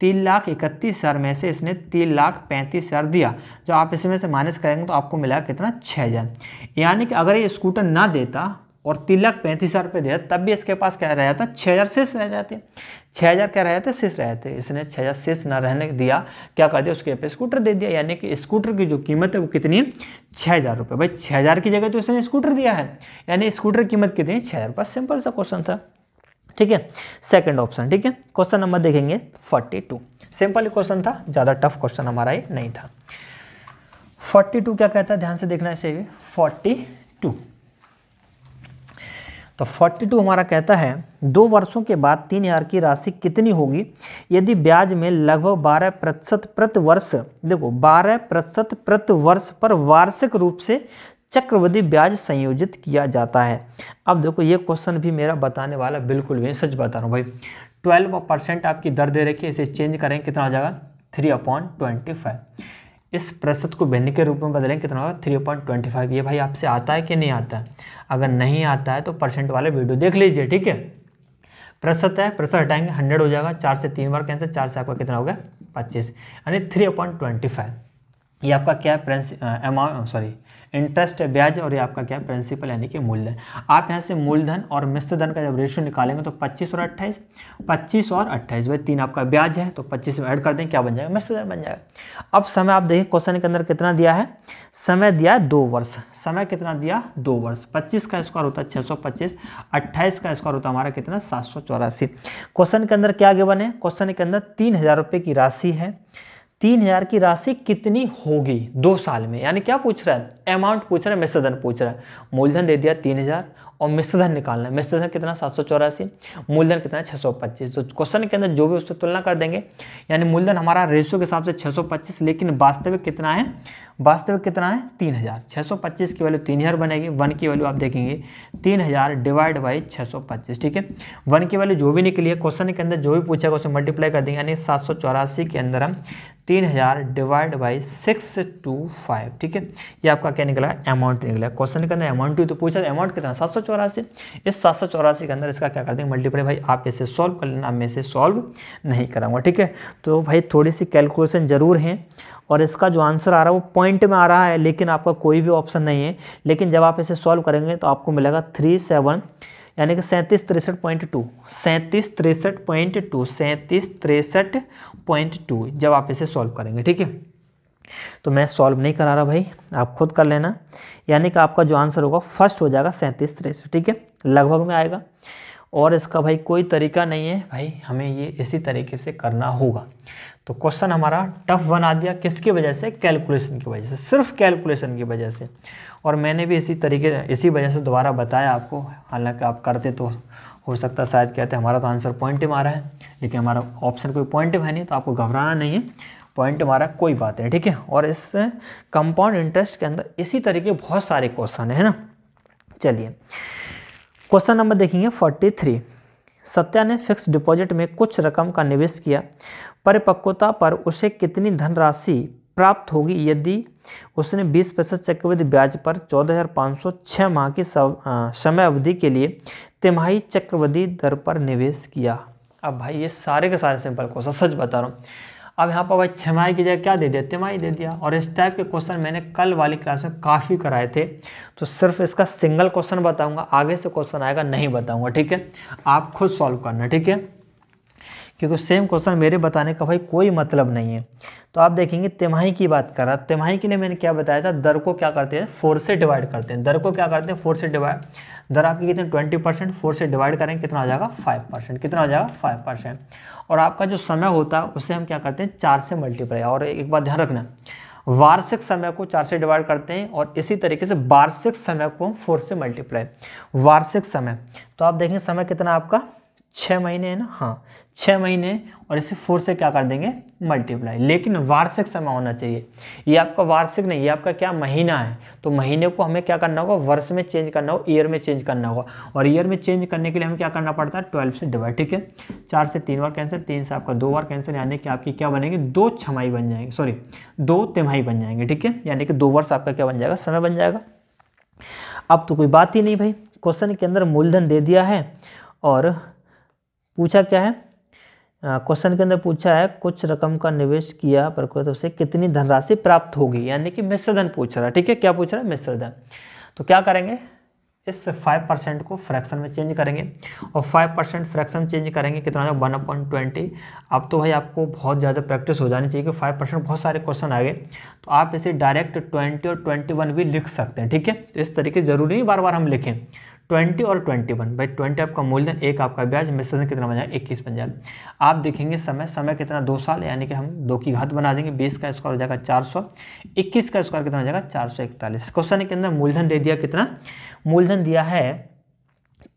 तीन लाख इकतीस हज़ार में से इसने तीन लाख पैंतीस हज़ार दिया जो आप इसमें से माइनस करेंगे तो आपको मिला कितना छः हज़ार यानी कि अगर ये स्कूटर ना देता और तीन लाख पैंतीस हज़ार रुपये देता तब भी इसके पास क्या रह जाता छः हज़ार शेष रह जाते छः हज़ार क्या रहे थे शेष रहे थे इसने छः हज़ार शेष ना रहने दिया क्या कर दिया उसके पे स्कूटर दे दिया यानी कि स्कूटर की जो कीमत है वो कितनी है छः हज़ार रुपये भाई छः हज़ार की जगह तो इसने स्कूटर दिया है यानी स्कूटर की कीमत कितनी है छः हज़ार रुपये सिंपल सा क्वेश्चन था ठीक है सेकेंड ऑप्शन ठीक है क्वेश्चन नंबर देखेंगे फोर्टी टू सिंपल क्वेश्चन था ज़्यादा टफ क्वेश्चन हमारा ये नहीं था फोर्टी टू क्या कहता है ध्यान से देखना इसे फोर्टी टू तो 42 हमारा कहता है दो वर्षों के बाद तीन हजार की राशि कितनी होगी यदि ब्याज में लगभग बारह प्रतिशत प्रति वर्ष देखो बारह प्रतिशत प्रति वर्ष पर वार्षिक रूप से चक्रवृद्धि ब्याज संयोजित किया जाता है अब देखो ये क्वेश्चन भी मेरा बताने वाला बिल्कुल भी सच बता रहा हूँ भाई ट्वेल्व परसेंट आपकी दर दे रखी है इसे चेंज करें कितना हो जाएगा थ्री अपॉइंट ट्वेंटी फाइव इस प्रतिशत को भिन्न के रूप में बदलेंगे कितना होगा थ्री पॉइंट ट्वेंटी फाइव ये भाई आपसे आता है कि नहीं आता है अगर नहीं आता है तो परसेंट वाले वीडियो देख लीजिए ठीक है प्रतिशत है प्रतिशत हटाएंगे हंड्रेड हो जाएगा चार से तीन बार कैंसिल चार से आपका कितना होगा पच्चीस यानी थ्री पॉइंट ट्वेंटी फाइव ये आपका क्या है अमाउंट सॉरी इंटरेस्ट है ब्याज और ये आपका क्या प्रिंसिपल यानी कि मूल्य आप यहाँ से मूलधन और मिश्रधन का जब रेशियो निकालेंगे तो पच्चीस और अट्ठाईस पच्चीस और अट्ठाईस भाई तीन आपका ब्याज है तो पच्चीस में ऐड कर दें क्या बन जाएगा मिश्रधन बन जाएगा अब समय आप देखिए क्वेश्चन के अंदर कितना दिया है समय दिया दो वर्ष समय कितना दिया दो वर्ष पच्चीस का स्क्वायर होता है छः सौ पच्चीस अट्ठाईस का स्क्वायर होता है हमारा कितना सात सौ चौरासी क्वेश्चन के अंदर क्या आगे बने क्वेश्चन के अंदर तीन हज़ार रुपये की राशि है तीन हजार की राशि कितनी होगी दो साल में यानी क्या पूछ रहा है अमाउंट पूछ रहा है मिश्रधन पूछ रहा है मूलधन दे दिया तीन हजार और मिश्रधन निकालना है मिश्रधन कितना सात सौ चौरासी मूलधन कितना छः सौ पच्चीस तो क्वेश्चन के अंदर जो भी उससे तुलना कर देंगे यानी मूलधन हमारा रेशो के हिसाब से छः सौ पच्चीस लेकिन वास्तविक कितना है वास्तविक कितना है तीन हजार छः सौ पच्चीस की वैल्यू तीन हजार बनेगी वन की वैल्यू आप देखेंगे तीन हजार डिवाइड बाई छः सौ पच्चीस ठीक है वन की वैल्यू जो भी निकली है क्वेश्चन के अंदर जो भी पूछेगा उसे मल्टीप्लाई कर देंगे यानी सात सौ चौरासी के अंदर हम तीन हज़ार divide by six two five ठीक है ये आपका क्या निकला अमाउंट निकला क्वेश्चन के अंदर अमाउंट हुई तो पूछा अमाउंट कितना सात सौ चौरासी इस सात सौ चौरासी के अंदर इसका क्या कर देंगे मल्टीप्लाई भाई आप इसे सॉल्व कर लेना मैं इसे सॉल्व नहीं कराऊंगा ठीक है तो भाई थोड़ी सी कैलकुलेशन ज़रूर है और इसका जो आंसर आ रहा है वो पॉइंट में आ रहा है लेकिन आपका कोई भी ऑप्शन नहीं है लेकिन जब आप इसे सॉल्व करेंगे तो आपको मिलेगा थ्री सेवन यानी कि सैंतीस तिरसठ पॉइंट टू सैंतीस तिरसठ पॉइंट टू सैंतीस तिरसठ पॉइंट टू जब आप इसे सॉल्व करेंगे ठीक है तो मैं सॉल्व नहीं करा रहा भाई आप खुद कर लेना यानी कि आपका जो आंसर होगा फर्स्ट हो जाएगा सैंतीस तिरसठ ठीक है लगभग में आएगा और इसका भाई कोई तरीका नहीं है भाई हमें ये इसी तरीके से करना होगा तो क्वेश्चन हमारा टफ बना दिया किसकी वजह से कैलकुलेशन की वजह से सिर्फ कैलकुलेशन की वजह से और मैंने भी इसी तरीके इसी वजह से दोबारा बताया आपको हालांकि आप करते तो हो सकता शायद कहते हमारा तो आंसर पॉइंटिव आ रहा है लेकिन हमारा ऑप्शन कोई पॉइंटिव है नहीं तो आपको घबराना नहीं है पॉइंट हमारा कोई बात नहीं ठीक है और इस कंपाउंड इंटरेस्ट के अंदर इसी तरीके बहुत सारे क्वेश्चन है ना चलिए क्वेश्चन नंबर देखेंगे फोर्टी थ्री सत्या ने फिक्स डिपॉजिट में कुछ रकम का निवेश किया परिपक्वता पर उसे कितनी धनराशि प्राप्त होगी यदि उसने 20 प्रतिशत चक्रवृद्धि ब्याज पर 14,506 माह की समय अवधि के लिए तिमाही चक्रवृद्धि दर पर निवेश किया अब भाई ये सारे के सारे सिंपल क्वेश्चन सच बता रहा हूँ अब यहाँ पर भाई छमाही की जगह क्या दे दिया तिमाही दे दिया और इस टाइप के क्वेश्चन मैंने कल वाली क्लास में काफ़ी कराए थे तो सिर्फ इसका सिंगल क्वेश्चन बताऊँगा आगे से क्वेश्चन आएगा नहीं बताऊँगा ठीक है आप खुद सॉल्व करना ठीक है क्योंकि सेम क्वेश्चन मेरे बताने का भाई कोई मतलब नहीं है तो आप देखेंगे तिमाही की बात कर रहा तिमाही के लिए मैंने क्या बताया था दर को क्या करते हैं फोर से डिवाइड करते हैं दर को क्या करते हैं फोर से डिवाइड दर आपकी कितने ट्वेंटी परसेंट फोर से डिवाइड करेंगे कितना हो जाएगा फाइव परसेंट कितना हो जाएगा फाइव परसेंट और आपका जो समय होता है उसे हम क्या करते हैं चार से मल्टीप्लाई और एक बात ध्यान रखना वार्षिक समय को चार से डिवाइड करते हैं और इसी तरीके से वार्षिक समय को हम फोर से मल्टीप्लाई वार्षिक समय तो आप देखेंगे समय कितना आपका छः महीने है ना हाँ छः महीने और इसे फोर से क्या कर देंगे मल्टीप्लाई लेकिन वार्षिक समय होना चाहिए ये आपका वार्षिक नहीं ये आपका क्या महीना है तो महीने को हमें क्या करना होगा वर्ष में चेंज करना होगा ईयर में चेंज करना होगा और ईयर में चेंज करने के लिए हमें क्या करना पड़ता है ट्वेल्व से डिवाइड ठीक है चार से तीन बार कैंसिल तीन से आपका दो बार कैंसिल यानी कि आपकी क्या बनेंगे दो छमाही बन जाएंगे सॉरी दो तिमाही बन जाएंगे ठीक है यानी कि दो वर्ष आपका क्या बन जाएगा समय बन जाएगा अब तो कोई बात ही नहीं भाई क्वेश्चन के अंदर मूलधन दे दिया है और पूछा क्या है क्वेश्चन के अंदर पूछा है कुछ रकम का निवेश किया पर उसे कितनी धनराशि प्राप्त होगी यानी कि मिश्रधन पूछ रहा है ठीक है क्या पूछ रहा है मिश्रधन तो क्या करेंगे इस फाइव परसेंट को फ्रैक्शन में चेंज करेंगे और फाइव परसेंट फ्रैक्शन चेंज करेंगे कितना है वन अपॉइंट ट्वेंटी अब तो भाई आपको बहुत ज़्यादा प्रैक्टिस हो जानी चाहिए कि फाइव परसेंट बहुत सारे क्वेश्चन आ गए तो आप इसे डायरेक्ट ट्वेंटी और ट्वेंटी वन भी लिख सकते हैं ठीक है तो इस तरीके ज़रूरी नहीं बार बार हम लिखें ट्वेंटी और ट्वेंटी वन भाई ट्वेंटी आपका मूलधन एक आपका ब्याज मिश्रधन कितना बन जाएगा इक्कीस बन जाएगा आप देखेंगे समय समय कितना दो साल यानी कि हम दो की घात बना देंगे बीस का स्क्वायर हो जाएगा चार सौ इक्कीस का स्क्वायर कितना हो जाएगा चार सौ इकतालीस क्वेश्चन के अंदर मूलधन दे दिया कितना मूलधन दिया है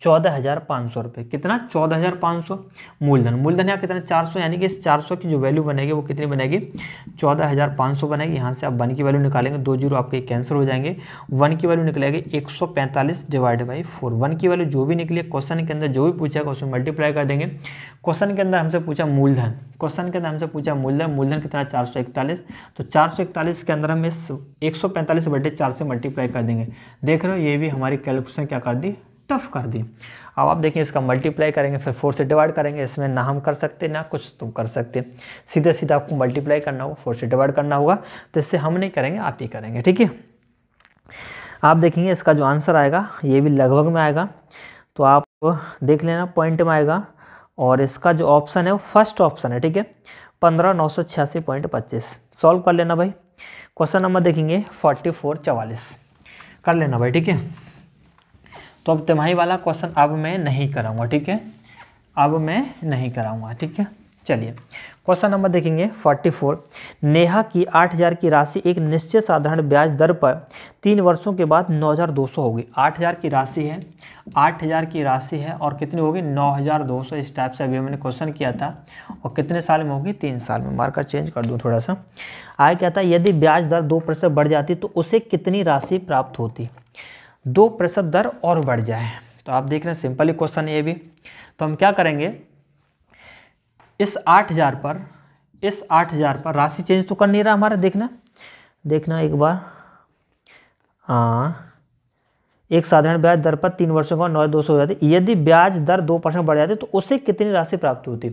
चौदह हज़ार पाँच सौ रुपये कितना चौदह हज़ार पाँच सौ मूलधन मूलधन यहाँ कितना चार सौ यानी कि इस चार सौ की जो वैल्यू बनेगी वो कितनी बनेगी चौदह हज़ार पाँच सौ बनेगी यहाँ से आप वन की वैल्यू निकालेंगे दो जीरो आपके कैंसिल हो जाएंगे वन की वैल्यू निकलेगी एक सौ पैंतालीस डिवाइड बाई फोर वन की वैल्यू जो भी निकली क्वेश्चन के अंदर जो भी पूछा उसमें मल्टीप्लाई कर देंगे क्वेश्चन के अंदर हमसे पूछा मूलधन क्वेश्चन के अंदर हमसे पूछा मूलधन मूलधन कितना चार सौ इकतालीस तो चार सौ इकतालीस के अंदर हम इस एक सौ पैंतालीस बटे चार से मल्टीप्लाई कर देंगे देख रहे हो ये भी हमारी कैलकुलेशन क्या कर दी टफ कर दी अब आप देखिए इसका मल्टीप्लाई करेंगे फिर फोर से डिवाइड करेंगे इसमें ना हम कर सकते ना कुछ तुम कर सकते सीधे सीधा आपको मल्टीप्लाई करना होगा फोर से डिवाइड करना होगा तो इससे हम नहीं करेंगे आप ही करेंगे ठीक है आप देखेंगे इसका जो आंसर आएगा ये भी लगभग में आएगा तो आप देख लेना पॉइंट में आएगा और इसका जो ऑप्शन है वो फर्स्ट ऑप्शन है ठीक है पंद्रह नौ सौ छियासी पॉइंट पच्चीस सॉल्व कर लेना भाई क्वेश्चन नंबर देखेंगे फोर्टी फोर चवालीस कर लेना भाई ठीक है तो अब तिमाही वाला क्वेश्चन अब मैं नहीं कराऊंगा ठीक है अब मैं नहीं कराऊंगा ठीक है चलिए क्वेश्चन नंबर देखेंगे 44 नेहा की 8000 की राशि एक निश्चित साधारण ब्याज दर पर तीन वर्षों के बाद 9200 होगी 8000 की राशि है 8000 की राशि है और कितनी होगी 9200 इस टाइप से अभी मैंने क्वेश्चन किया था और कितने साल में होगी तीन साल में मार्कर चेंज कर दूँ थोड़ा सा आगे क्या था यदि ब्याज दर दो परसेंट बढ़ जाती तो उसे कितनी राशि प्राप्त होती दो प्रतिशत दर और बढ़ जाए तो आप देख रहे हैं सिंपल ही क्वेश्चन ये भी तो हम क्या करेंगे इस आठ हज़ार पर इस आठ हज़ार पर राशि चेंज तो कर नहीं रहा हमारा देखना देखना एक बार हाँ एक साधारण ब्याज दर पर तीन वर्षों का नौ दो सौ हो जाती यदि ब्याज दर दो परसेंट बढ़ जाती तो उससे कितनी राशि प्राप्त होती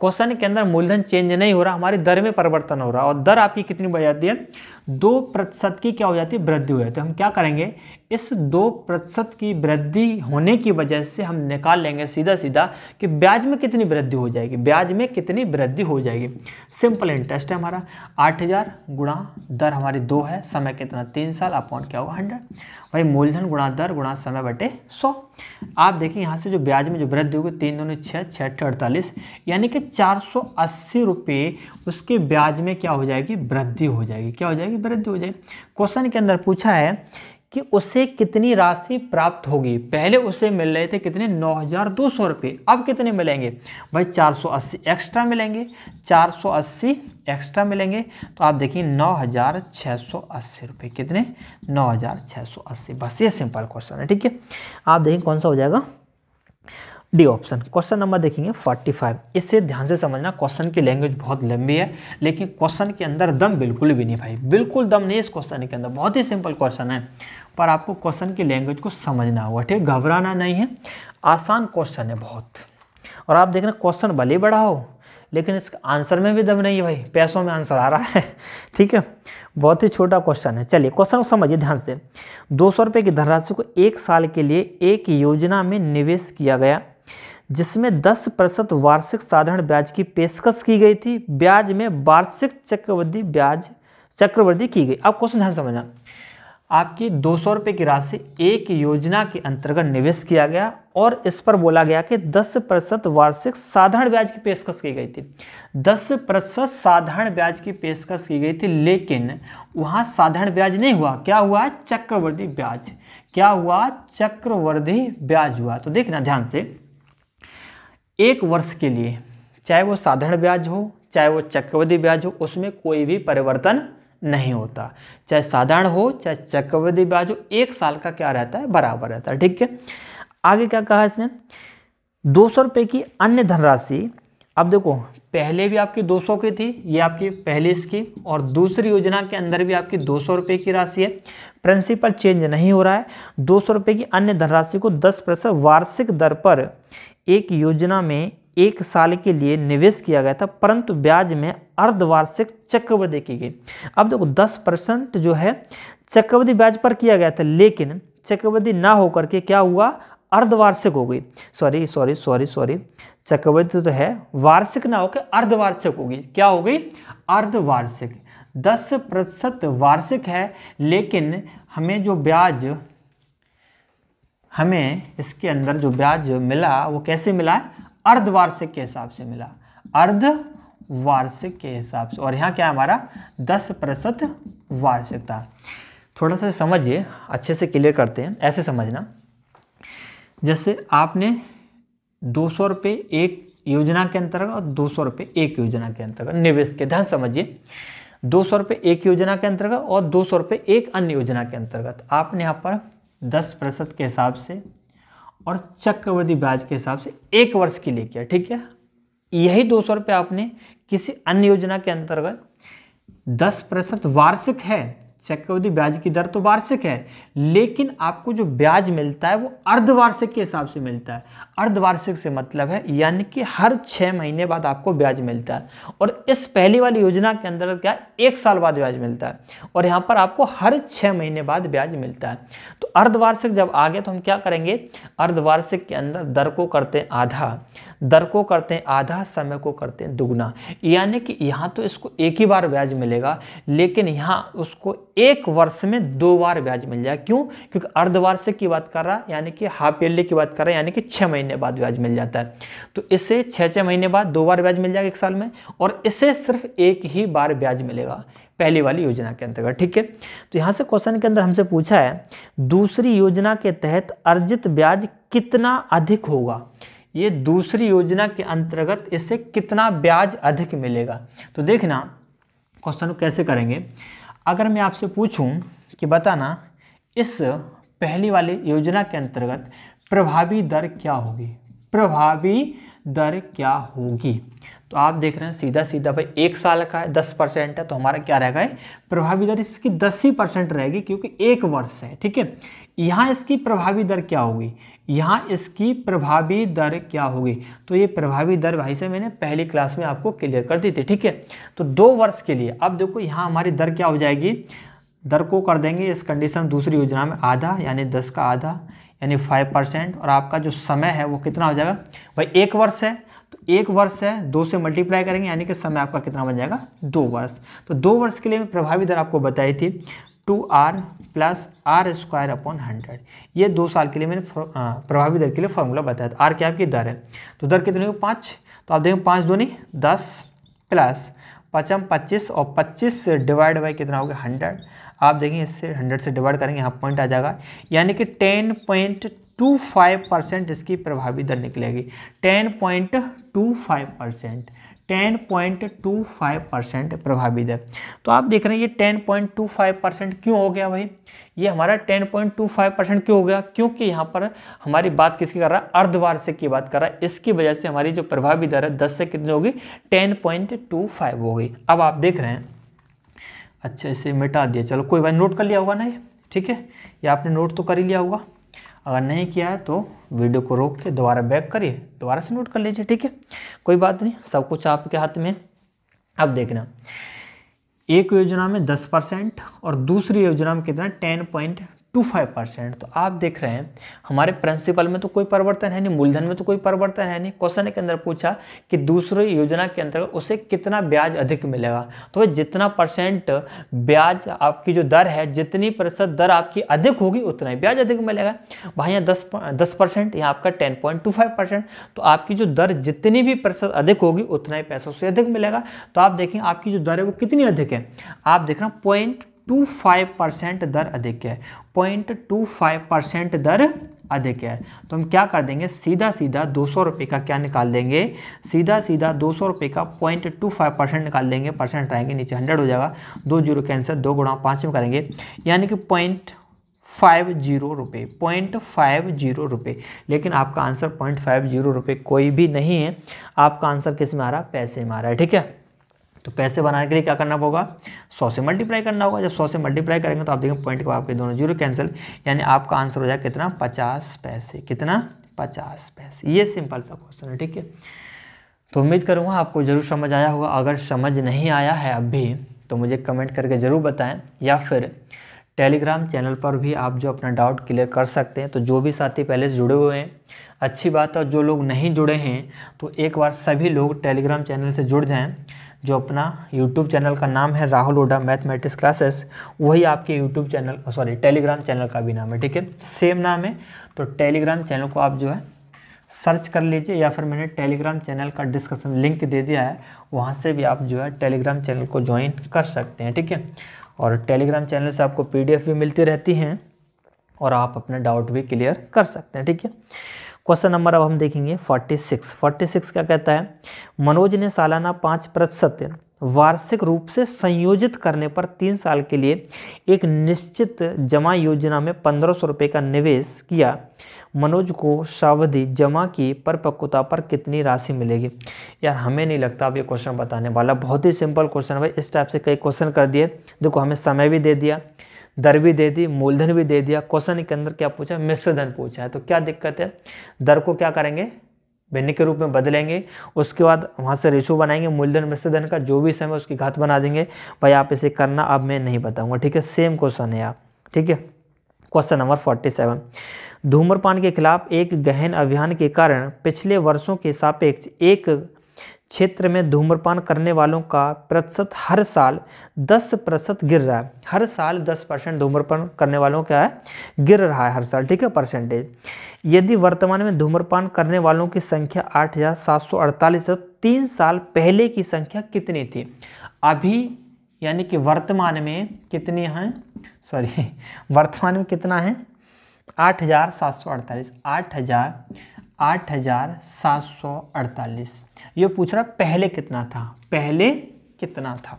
क्वेश्चन के अंदर मूलधन चेंज नहीं हो रहा हमारी दर में परिवर्तन हो रहा और दर आपकी कितनी बढ़ जाती है दो प्रतिशत की क्या हो जाती है वृद्धि हो जाती है हम क्या करेंगे इस दो प्रतिशत की वृद्धि होने की वजह से हम निकाल लेंगे सीधा सीधा कि ब्याज में कितनी वृद्धि हो जाएगी ब्याज में कितनी वृद्धि हो जाएगी सिंपल इंटरेस्ट है हमारा आठ हज़ार गुणा दर हमारी दो है समय कितना तीन साल अपॉन क्या हुआ हंड्रेड भाई मूलधन गुणा दर गुणा समय बटे सौ आप देखें यहाँ से जो ब्याज में जो वृद्धि होगी तीन दोनों छः छठ अड़तालीस यानी कि चार सौ अस्सी रुपये उसके ब्याज में क्या हो जाएगी वृद्धि हो जाएगी क्या हो जाएगी वृद्धि हो जाएगी क्वेश्चन के अंदर पूछा है कि उसे कितनी राशि प्राप्त होगी पहले उसे मिल रहे थे कितने नौ हज़ार दो सौ रुपये अब कितने मिलेंगे भाई चार सौ अस्सी एक्स्ट्रा मिलेंगे चार सौ अस्सी एक्स्ट्रा मिलेंगे तो आप देखिए नौ हज़ार छः सौ अस्सी रुपये कितने नौ हज़ार छः सौ अस्सी बस ये सिंपल क्वेश्चन है ठीक है आप देखिए कौन सा हो जाएगा डी ऑप्शन क्वेश्चन नंबर देखेंगे 45 इसे ध्यान से समझना क्वेश्चन की लैंग्वेज बहुत लंबी है लेकिन क्वेश्चन के अंदर दम बिल्कुल भी नहीं भाई बिल्कुल दम नहीं इस क्वेश्चन के अंदर बहुत ही सिंपल क्वेश्चन है पर आपको क्वेश्चन की लैंग्वेज को समझना होगा ठीक घबराना नहीं है आसान क्वेश्चन है बहुत और आप देख रहे क्वेश्चन भले बड़ा हो लेकिन इस आंसर में भी दम नहीं है भाई पैसों में आंसर आ रहा है ठीक है बहुत ही छोटा क्वेश्चन है चलिए क्वेश्चन को समझिए ध्यान से दो सौ रुपये की धनराशि को एक साल के लिए एक योजना में निवेश किया गया जिसमें 10 प्रतिशत वार्षिक साधारण ब्याज की पेशकश की गई थी ब्याज में वार्षिक चक्रवृद्धि ब्याज चक्रवृद्धि की गई अब क्वेश्चन ध्यान समझना आपकी दो सौ रुपये की राशि एक योजना के अंतर्गत निवेश किया गया और इस पर बोला गया कि 10 प्रतिशत वार्षिक साधारण ब्याज की पेशकश की गई थी 10 प्रतिशत साधारण ब्याज की पेशकश की गई थी लेकिन वहाँ साधारण ब्याज नहीं हुआ क्या हुआ चक्रवृद्धि ब्याज क्या हुआ चक्रवृद्धि ब्याज हुआ तो देखना ध्यान से एक वर्ष के लिए चाहे वो साधारण ब्याज हो चाहे वो चक्रवृद्धि ब्याज हो उसमें कोई भी परिवर्तन नहीं होता चाहे साधारण हो चाहे चक्रवृद्धि ब्याज हो एक साल का क्या रहता है बराबर रहता है ठीक है आगे क्या कहा इसने दो सौ रुपये की अन्य धनराशि अब देखो पहले भी आपकी 200 की थी ये आपकी पहली स्कीम और दूसरी योजना के अंदर भी आपकी दो सौ रुपये की राशि है प्रिंसिपल चेंज नहीं हो रहा है दो सौ रुपये की अन्य धनराशि को 10 प्रतिशत वार्षिक दर पर एक योजना में एक साल के लिए निवेश किया गया था परंतु ब्याज में अर्धवार्षिक चक्रवृद्धि की गई अब देखो दस परसेंट जो है चक्रवृद्धि ब्याज पर किया गया था लेकिन चक्रवृद्धि ना होकर के क्या हुआ अर्धवार्षिक हो गई सॉरी सॉरी सॉरी सॉरी चक्रवृद्धि तो है वार्षिक ना होकर अर्धवार्षिक हो गई क्या हो गई अर्धवार्षिक दस प्रतिशत वार्षिक है लेकिन हमें जो ब्याज हमें इसके अंदर जो ब्याज मिला वो कैसे मिला है अर्धवार्षिक के हिसाब से मिला अर्ध वार्षिक के हिसाब से और यहाँ क्या है हमारा दस प्रतिशत वार्षिकता थोड़ा सा समझिए अच्छे से क्लियर करते हैं ऐसे समझना जैसे आपने दो सौ रुपये एक योजना के अंतर्गत और दो सौ रुपये एक योजना के अंतर्गत निवेश के ध्यान समझिए दो सौ रुपये एक योजना के अंतर्गत और दो सौ रुपये एक अन्य योजना के अंतर्गत आपने यहाँ पर दस प्रतिशत के हिसाब से और चक्रवृद्धि ब्याज के हिसाब से एक वर्ष के लिए किया ठीक है यही दो सौ रुपये आपने किसी अन्य योजना के अंतर्गत दस प्रतिशत वार्षिक है चक्रवृद्धि ब्याज की दर तो वार्षिक है लेकिन आपको जो ब्याज मिलता है वो अर्धवार्षिक के हिसाब से मिलता है अर्धवार्षिक से मतलब है यानी कि हर छः महीने बाद आपको ब्याज मिलता है और इस पहली वाली योजना के अंदर क्या एक साल बाद ब्याज मिलता है और यहाँ पर आपको हर छः महीने बाद ब्याज मिलता है तो अर्धवार्षिक जब आ गया तो हम क्या करेंगे अर्धवार्षिक के अंदर दर को करते हैं आधा दर को करते हैं आधा समय को करते हैं दुगुना यानी कि यहाँ तो इसको एक ही बार ब्याज मिलेगा लेकिन यहाँ उसको एक वर्ष में दो बार ब्याज मिल जाए क्यों क्योंकि अर्धवार्षिक की बात कर रहा है यानी कि हाफ ईयरली की बात कर रहा है यानी कि छः महीने बाद ब्याज मिल जाता है तो इसे छः छः महीने बाद दो बार ब्याज मिल जाएगा एक साल में और इसे सिर्फ एक ही बार ब्याज मिलेगा पहली वाली योजना के अंतर्गत ठीक है तो यहाँ से क्वेश्चन के अंदर हमसे पूछा है दूसरी योजना के तहत अर्जित ब्याज कितना अधिक होगा ये दूसरी योजना के अंतर्गत इसे कितना ब्याज अधिक मिलेगा तो देखना क्वेश्चन कैसे करेंगे अगर मैं आपसे पूछूं कि बताना इस पहली वाली योजना के अंतर्गत प्रभावी दर क्या होगी प्रभावी दर क्या होगी तो आप देख रहे हैं सीधा सीधा भाई एक साल का है दस परसेंट है तो हमारा क्या रहेगा प्रभावी दर इसकी दस ही परसेंट रहेगी क्योंकि एक वर्ष है ठीक है यहाँ इसकी प्रभावी दर क्या होगी यहाँ इसकी प्रभावी दर क्या होगी तो ये प्रभावी दर भाई से मैंने पहली क्लास में आपको क्लियर कर दी थी ठीक है तो दो वर्ष के लिए अब देखो यहाँ हमारी दर क्या हो जाएगी दर को कर देंगे इस कंडीशन दूसरी योजना में आधा यानी दस का आधा यानी फाइव परसेंट और आपका जो समय है वो कितना हो जाएगा भाई एक वर्ष है एक वर्ष है दो से मल्टीप्लाई करेंगे यानी कि समय आपका कितना बन जाएगा दो वर्ष तो दो वर्ष के लिए प्रभावी दर आपको बताई थी two R plus R square upon hundred ये दो साल के लिए मैंने प्रभावी दर के लिए फॉर्मूला बताया था आर क्या आपकी दर है तो दर कितनी होगी पाँच तो आप देखें पाँच नहीं दस प्लस पचम पच्चीस और पच्चीस से डिवाइड बाई कितना होगा हंड्रेड आप देखें इससे हंड्रेड से डिवाइड करेंगे यहाँ पॉइंट आ जाएगा यानी कि ten point two five percent इसकी प्रभावी दर निकलेगी ten point two five percent ten point two five percent प्रभावी दर तो आप देख रहे हैं ये ten point two five percent क्यों हो गया भाई ये हमारा ten point two five percent क्यों हो गया क्योंकि यहाँ पर हमारी बात किसकी कर रहा है अर्धवार्षिक की बात कर रहा है इसकी वजह से हमारी जो प्रभावी दर है दस से कितनी होगी टेन पॉइंट टू फाइव हो गई अब आप देख रहे हैं अच्छा इसे मिटा दिया चलो कोई बात नोट कर लिया होगा ना ये ठीक है या आपने नोट तो कर ही लिया होगा अगर नहीं किया है तो वीडियो को रोक के दोबारा बैक करिए दोबारा से नोट कर लीजिए ठीक है कोई बात नहीं सब कुछ आपके हाथ में अब देखना एक योजना में दस परसेंट और दूसरी योजना में कितना ten point two five percent तो आप देख रहे हैं हमारे प्रिंसिपल में तो कोई परिवर्तन है नहीं मूलधन में तो कोई परिवर्तन है नहीं क्वेश्चन के अंदर पूछा कि दूसरी योजना के अंतर्गत उसे कितना ब्याज अधिक मिलेगा तो भाई जितना परसेंट ब्याज आपकी जो दर है जितनी प्रतिशत दर आपकी अधिक होगी उतना ही ब्याज अधिक मिलेगा भाई यहाँ दस दस परसेंट यहाँ आपका ten point two five percent तो आपकी जो दर जितनी भी प्रतिशत अधिक होगी उतना ही पैसा उससे अधिक मिलेगा तो आप देखें आपकी जो दर है वो कितनी अधिक है आप देख रहे हैं पॉइंट टू फाइव परसेंट दर अधिक है पॉइंट टू फाइव परसेंट दर अधिक है तो हम क्या कर देंगे सीधा सीधा दो सौ रुपये का क्या निकाल देंगे सीधा सीधा दो सौ रुपये का पॉइंट टू फाइव परसेंट निकाल देंगे परसेंट आएंगे नीचे हंड्रेड हो जाएगा दो जीरो कैंसिल दो गुणा पाँच में करेंगे यानी कि पॉइंट फाइव जीरो रुपये पॉइंट फाइव जीरो रुपये लेकिन आपका आंसर पॉइंट फाइव जीरो रुपये कोई भी नहीं है आपका आंसर किस में आ रहा है पैसे में आ रहा है ठीक है तो पैसे बनाने के लिए क्या करना होगा सौ से मल्टीप्लाई करना होगा जब सौ से मल्टीप्लाई करेंगे तो आप देखेंगे पॉइंट के आपके दोनों जीरो कैंसिल यानी आपका आंसर हो जाएगा कितना पचास पैसे कितना पचास पैसे ये सिंपल सा क्वेश्चन है ठीक है तो उम्मीद करूँगा आपको ज़रूर समझ आया होगा अगर समझ नहीं आया है अब भी तो मुझे कमेंट करके ज़रूर बताएं या फिर टेलीग्राम चैनल पर भी आप जो अपना डाउट क्लियर कर सकते हैं तो जो भी साथी पहले से जुड़े हुए हैं अच्छी बात है और जो लोग नहीं जुड़े हैं तो एक बार सभी लोग टेलीग्राम चैनल से जुड़ जाएँ जो अपना यूट्यूब चैनल का नाम है राहुल ओडा मैथमेटिक्स क्लासेस वही आपके YouTube channel sorry Telegram channel का भी नाम है ठीक है सेम नाम है तो टेलीग्राम चैनल को आप जो है सर्च कर लीजिए या फिर मैंने टेलीग्राम चैनल का डिस्कशन लिंक दे दिया है वहाँ से भी आप जो है टेलीग्राम चैनल को ज्वाइन कर सकते हैं ठीक है और टेलीग्राम चैनल से आपको पी भी मिलती रहती हैं और आप अपने डाउट भी क्लियर कर सकते हैं ठीक है क्वेश्चन नंबर अब हम देखेंगे 46 46 क्या कहता है मनोज ने सालाना पाँच प्रतिशत वार्षिक रूप से संयोजित करने पर तीन साल के लिए एक निश्चित जमा योजना में पंद्रह सौ रुपये का निवेश किया मनोज को सावधि जमा की परिपक्वता पर कितनी राशि मिलेगी यार हमें नहीं लगता अब ये क्वेश्चन बताने वाला बहुत ही सिंपल क्वेश्चन है भाई इस टाइप से कई क्वेश्चन कर दिए देखो हमें समय भी दे दिया दर भी दे दी मूलधन भी दे दिया क्वेश्चन के अंदर क्या पूछा मिश्र धन पूछा है तो क्या दिक्कत है दर को क्या करेंगे भिन्न के रूप में बदलेंगे उसके बाद वहाँ से रेशो बनाएंगे मूलधन मिश्र धन का जो भी समय उसकी घात बना देंगे भाई आप इसे करना अब मैं नहीं बताऊंगा ठीक है सेम क्वेश्चन है आप ठीक है क्वेश्चन नंबर फोर्टी सेवन धूम्रपान के खिलाफ एक गहन अभियान के कारण पिछले वर्षों के सापेक्ष एक क्षेत्र में धूम्रपान करने वालों का प्रतिशत हर साल 10 प्रतिशत गिर रहा है हर साल 10 परसेंट धूम्रपान करने वालों का है गिर रहा है हर साल ठीक है परसेंटेज यदि वर्तमान में धूम्रपान करने वालों की संख्या आठ हज़ार सात सौ अड़तालीस है तो तीन साल पहले की संख्या कितनी थी अभी यानी कि वर्तमान में कितनी है सॉरी वर्तमान में कितना है आठ हज़ार सात सौ अड़तालीस आठ हज़ार आठ हज़ार सात सौ अड़तालीस ये पूछ रहा पहले कितना था पहले कितना था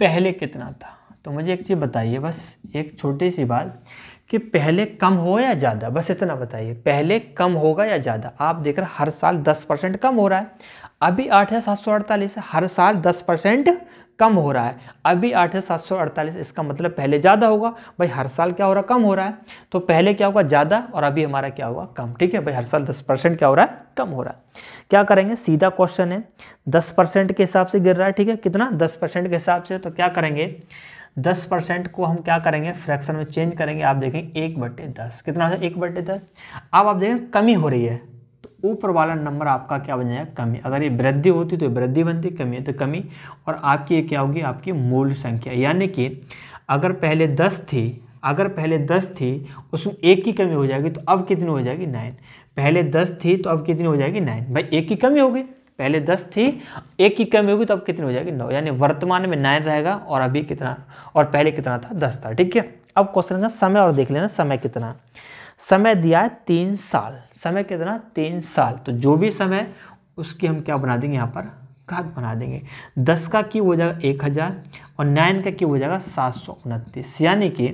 पहले कितना था तो मुझे एक चीज़ बताइए बस एक छोटी सी बात कि पहले कम हो या ज़्यादा बस इतना बताइए पहले कम होगा या ज़्यादा आप देख रहे हर साल दस परसेंट कम हो रहा है अभी आठ हज़ार सात सौ अड़तालीस हर साल दस परसेंट कम हो रहा है अभी आठ अड़तालीस इसका मतलब पहले ज़्यादा होगा भाई हर साल क्या हो रहा कम हो रहा है तो पहले क्या होगा ज़्यादा और अभी हमारा क्या होगा कम ठीक है भाई हर साल दस परसेंट क्या हो रहा है कम हो रहा है क्या करेंगे सीधा क्वेश्चन है दस परसेंट के हिसाब से गिर रहा है ठीक है कितना दस परसेंट के हिसाब से तो क्या करेंगे दस परसेंट को हम क्या करेंगे फ्रैक्शन में चेंज करेंगे आप देखें एक बट्टे दस कितना एक बट्टे दस अब आप देखें कमी हो रही है ऊपर वाला नंबर आपका क्या बन जाएगा कमी अगर ये वृद्धि होती तो वृद्धि बनती कमी है तो कमी और आपकी ये क्या होगी आपकी मूल संख्या यानी कि अगर पहले दस थी अगर पहले दस थी उसमें एक की कमी हो जाएगी तो अब कितनी हो जाएगी नाइन पहले दस थी तो अब कितनी हो जाएगी नाइन भाई एक की कमी होगी पहले दस थी एक की कमी होगी तो अब कितनी हो जाएगी नौ यानी वर्तमान में नाइन रहेगा और अभी कितना और पहले कितना था दस था ठीक है अब क्वेश्चन का समय और देख लेना समय कितना समय दिया है तीन साल समय कितना तीन साल तो जो भी समय उसकी हम क्या बना देंगे यहाँ पर घात बना देंगे दस का क्यूब हो जाएगा एक हज़ार और नाइन का क्यूब हो जाएगा सात सौ उनतीस यानी कि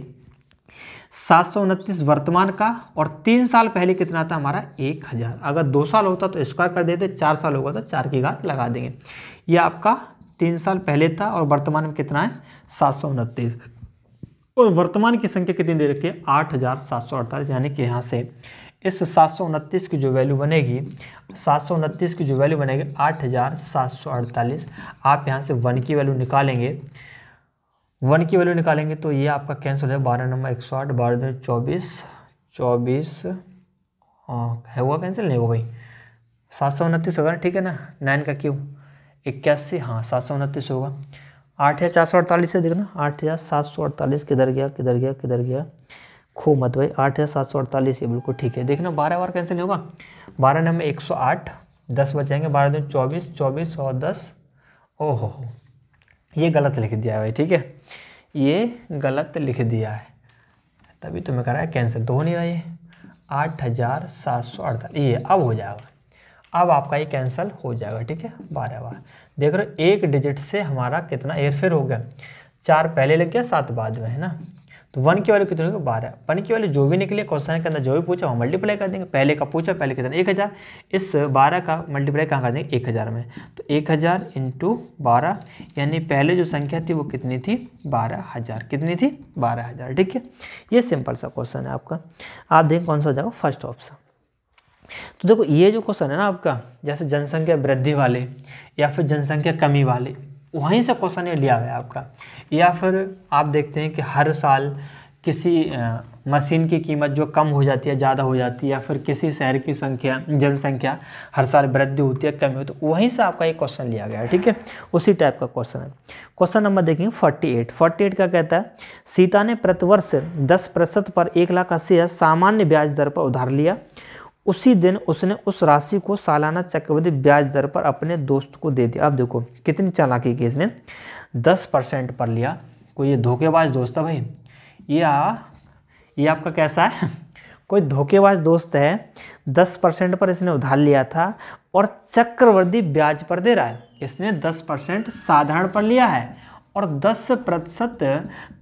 सात सौ उनतीस वर्तमान का और तीन साल पहले कितना था हमारा एक हज़ार अगर दो साल होता तो स्क्वायर कर देते चार साल होगा तो चार की घात लगा देंगे यह आपका तीन साल पहले था और वर्तमान में कितना है सात सौ उनतीस और वर्तमान की संख्या कितनी दे रखी है आठ हज़ार सात सौ अड़तालीस यानी कि यहाँ से इस सात सौ उनतीस की जो वैल्यू बनेगी सात सौ उनतीस की जो वैल्यू बनेगी आठ हज़ार सात सौ अड़तालीस आप यहाँ से वन की वैल्यू निकालेंगे वन की वैल्यू निकालेंगे तो ये आपका कैंसिल है बारह नंबर एक सौ आठ बारह दिन चौबीस चौबीस है हुआ कैंसिल नहीं हुआ भाई सात सौ उनतीस होगा ना ठीक है ना नाइन का क्यूब इक्यासी हाँ सात सौ उनतीस होगा आठ हज़ार चार सौ अड़तालीस है देखना आठ हज़ार सात सौ अड़तालीस किधर गया किधर गया किधर गया खूब मत भाई आठ हज़ार सात सौ अड़तालीस ये बिल्कुल ठीक है देखना बारह बार कैंसिल नहीं होगा बारह नंबर एक सौ आठ दस बच जाएंगे बारह दिन चौबीस चौबीस और दस ओहो ये गलत लिख दिया है भाई ठीक है ये गलत लिख दिया है तभी तो मैं कह रहा है कैंसिल तो हो नहीं रहा ये आठ हज़ार सात सौ अड़तालीस ये अब हो जाएगा अब आपका ये कैंसिल हो जाएगा ठीक है बारह बार देख रहे हो एक डिजिट से हमारा कितना एयरफेयर हो गया चार पहले लग गया सात बाद में है ना तो वन की वैल्यू कितनी होगी बारह वन की वैल्यू जो भी निकले क्वेश्चन के अंदर जो भी पूछा वो मल्टीप्लाई कर देंगे पहले का पूछा पहले कितना एक हज़ार इस बारह का मल्टीप्लाई कहाँ कर देंगे एक हज़ार में तो एक हज़ार इंटू बारह यानी पहले जो संख्या थी वो कितनी थी बारह हज़ार कितनी थी बारह हज़ार ठीक है ये सिंपल सा क्वेश्चन है आपका आप देखें कौन सा हो जाएगा फर्स्ट ऑप्शन तो देखो ये जो क्वेश्चन है ना आपका जैसे जनसंख्या वृद्धि वाले या फिर जनसंख्या कमी वाले वहीं से क्वेश्चन लिया गया आपका या फिर आप देखते हैं कि हर साल किसी मशीन की कीमत जो कम हो जाती है ज़्यादा हो जाती है या फिर किसी शहर की संख्या जनसंख्या हर साल वृद्धि होती है कम होती है तो वहीं से आपका ये क्वेश्चन लिया गया है ठीक है उसी टाइप का क्वेश्चन है क्वेश्चन नंबर देखेंगे फोर्टी एट फोर्टी एट का कहता है सीता ने प्रतिवर्ष दस प्रतिशत पर एक लाख अस्सी सामान्य ब्याज दर पर उधार लिया उसी दिन उसने उस राशि को सालाना चक्रवृद्धि ब्याज दर पर अपने दोस्त को दे दिया अब देखो कितनी चालाकी की इसने दस परसेंट पर लिया कोई ये धोखेबाज दोस्त है भाई ये आ ये आपका कैसा है कोई धोखेबाज दोस्त है दस परसेंट पर इसने उधार लिया था और चक्रवृद्धि ब्याज पर दे रहा है इसने दस परसेंट साधारण पर लिया है और 10 प्रतिशत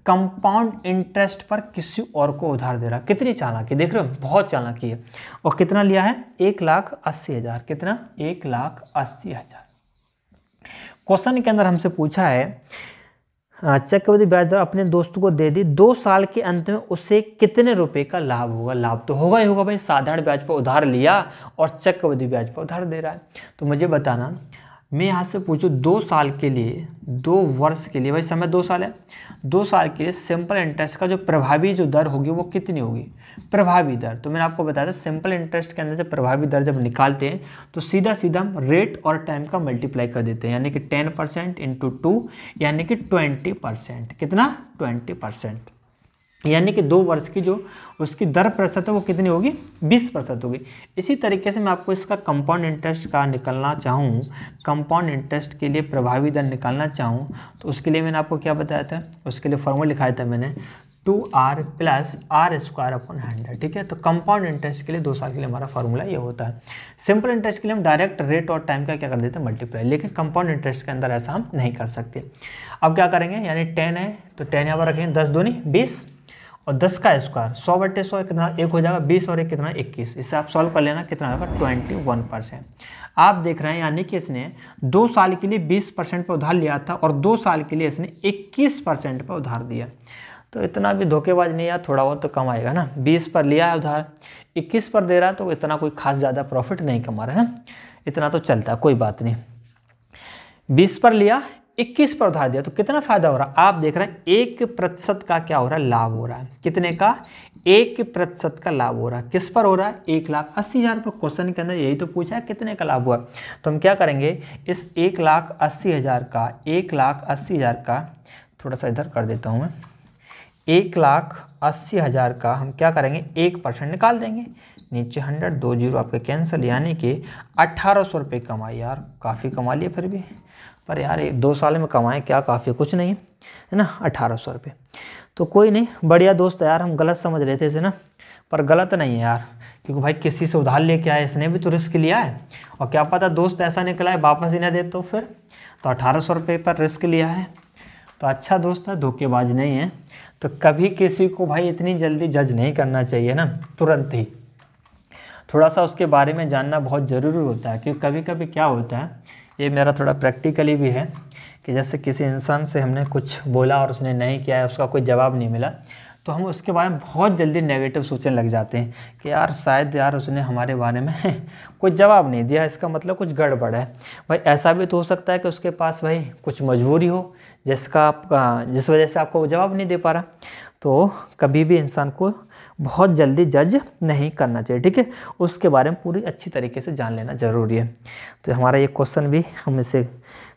कंपाउंड इंटरेस्ट पर किसी और को उधार दे रहा है कितनी चालाकी देख रहे हो बहुत चालाकी है और कितना लिया है एक लाख अस्सी हज़ार कितना एक लाख अस्सी हज़ार क्वेश्चन के अंदर हमसे पूछा है चक्रवर्ती ब्याज दर अपने दोस्त को दे दी दो साल के अंत में उसे कितने रुपए का लाभ होगा लाभ तो होगा ही होगा भाई साधारण ब्याज पर उधार लिया और चक्रवर्ती ब्याज पर उधार दे रहा है तो मुझे बताना मैं यहाँ से पूछूँ दो साल के लिए दो वर्ष के लिए भाई समय दो साल है दो साल के लिए सिंपल इंटरेस्ट का जो प्रभावी जो दर होगी वो कितनी होगी प्रभावी दर तो मैंने आपको बताया था सिंपल इंटरेस्ट के अंदर से प्रभावी दर जब निकालते हैं तो सीधा सीधा हम रेट और टाइम का मल्टीप्लाई कर देते हैं यानी कि टेन परसेंट इंटू टू यानी कि ट्वेंटी परसेंट कितना ट्वेंटी परसेंट यानी कि दो वर्ष की जो उसकी दर प्रतिशत है वो कितनी होगी बीस प्रतिशत होगी इसी तरीके से मैं आपको इसका कंपाउंड इंटरेस्ट का निकलना चाहूँ कंपाउंड इंटरेस्ट के लिए प्रभावी दर निकालना चाहूँ तो उसके लिए मैंने आपको क्या बताया था उसके लिए फॉर्मूला लिखाया था मैंने two R plus R square upon hundred ठीक है तो कंपाउंड इंटरेस्ट के लिए दो साल के लिए हमारा फॉर्मूला ये होता है सिंपल इंटरेस्ट के लिए हम डायरेक्ट रेट और टाइम का क्या कर देते हैं मल्टीप्लाई लेकिन कंपाउंड इंटरेस्ट के अंदर ऐसा हम नहीं कर सकते अब क्या करेंगे यानी टेन है तो टेन यहाँ पर रखेंगे दस दूनी बीस और दस का स्क्वायर सौ बटे सौ कितना एक हो जाएगा बीस और एक कितना इक्कीस इससे आप सॉल्व कर लेना कितना होगा ट्वेंटी वन परसेंट आप देख रहे हैं यानी कि इसने दो साल के लिए बीस परसेंट पर उधार लिया था और दो साल के लिए इसने इक्कीस परसेंट पर उधार दिया तो इतना भी धोखेबाज नहीं आया थोड़ा बहुत तो कम आएगा ना बीस पर लिया है उधार इक्कीस पर दे रहा है तो इतना कोई खास ज़्यादा प्रॉफिट नहीं कमा रहा है ना इतना तो चलता है कोई बात नहीं बीस पर लिया इक्कीस पर उधार दिया तो कितना फायदा हो रहा है आप देख रहे हैं एक प्रतिशत का क्या हो रहा है लाभ हो रहा है कितने का एक प्रतिशत का लाभ हो रहा है किस पर हो रहा है एक लाख अस्सी हज़ार रुपये क्वेश्चन के अंदर यही तो पूछा है कितने का लाभ हुआ तो हम क्या करेंगे इस एक लाख अस्सी हज़ार का एक लाख अस्सी हज़ार का थोड़ा सा इधर कर देता हूँ मैं एक लाख अस्सी हज़ार का हम क्या करेंगे एक परसेंट निकाल देंगे नीचे हंड्रेड दो जीरो आपके कैंसिल यानी कि अट्ठारह सौ रुपये कमाई यार काफ़ी कमा लिए फिर भी पर यार ये दो साल में कमाएं क्या काफ़ी कुछ नहीं है ना अठारह सौ रुपये तो कोई नहीं बढ़िया दोस्त यार हम गलत समझ रहे थे इसे ना पर गलत नहीं है यार क्योंकि भाई किसी से उधार लेके आए इसने भी तो रिस्क लिया है और क्या पता दोस्त ऐसा निकला है वापस ही ना दे तो फिर तो अठारह सौ रुपये पर रिस्क लिया है तो अच्छा दोस्त है धोखेबाज नहीं है तो कभी किसी को भाई इतनी जल्दी जज नहीं करना चाहिए ना तुरंत ही थोड़ा सा उसके बारे में जानना बहुत ज़रूरी होता है क्योंकि कभी कभी क्या होता है ये मेरा थोड़ा प्रैक्टिकली भी है कि जैसे किसी इंसान से हमने कुछ बोला और उसने नहीं किया है उसका कोई जवाब नहीं मिला तो हम उसके बारे में बहुत जल्दी नेगेटिव सोचने लग जाते हैं कि यार शायद यार उसने हमारे बारे में कोई जवाब नहीं दिया इसका मतलब कुछ गड़बड़ है भाई ऐसा भी तो हो सकता है कि उसके पास भाई कुछ मजबूरी हो जिसका आपका हाँ, जिस वजह से आपको वो जवाब नहीं दे पा रहा तो कभी भी इंसान को बहुत जल्दी जज नहीं करना चाहिए ठीक है उसके बारे में पूरी अच्छी तरीके से जान लेना ज़रूरी है तो हमारा ये क्वेश्चन भी हम इसे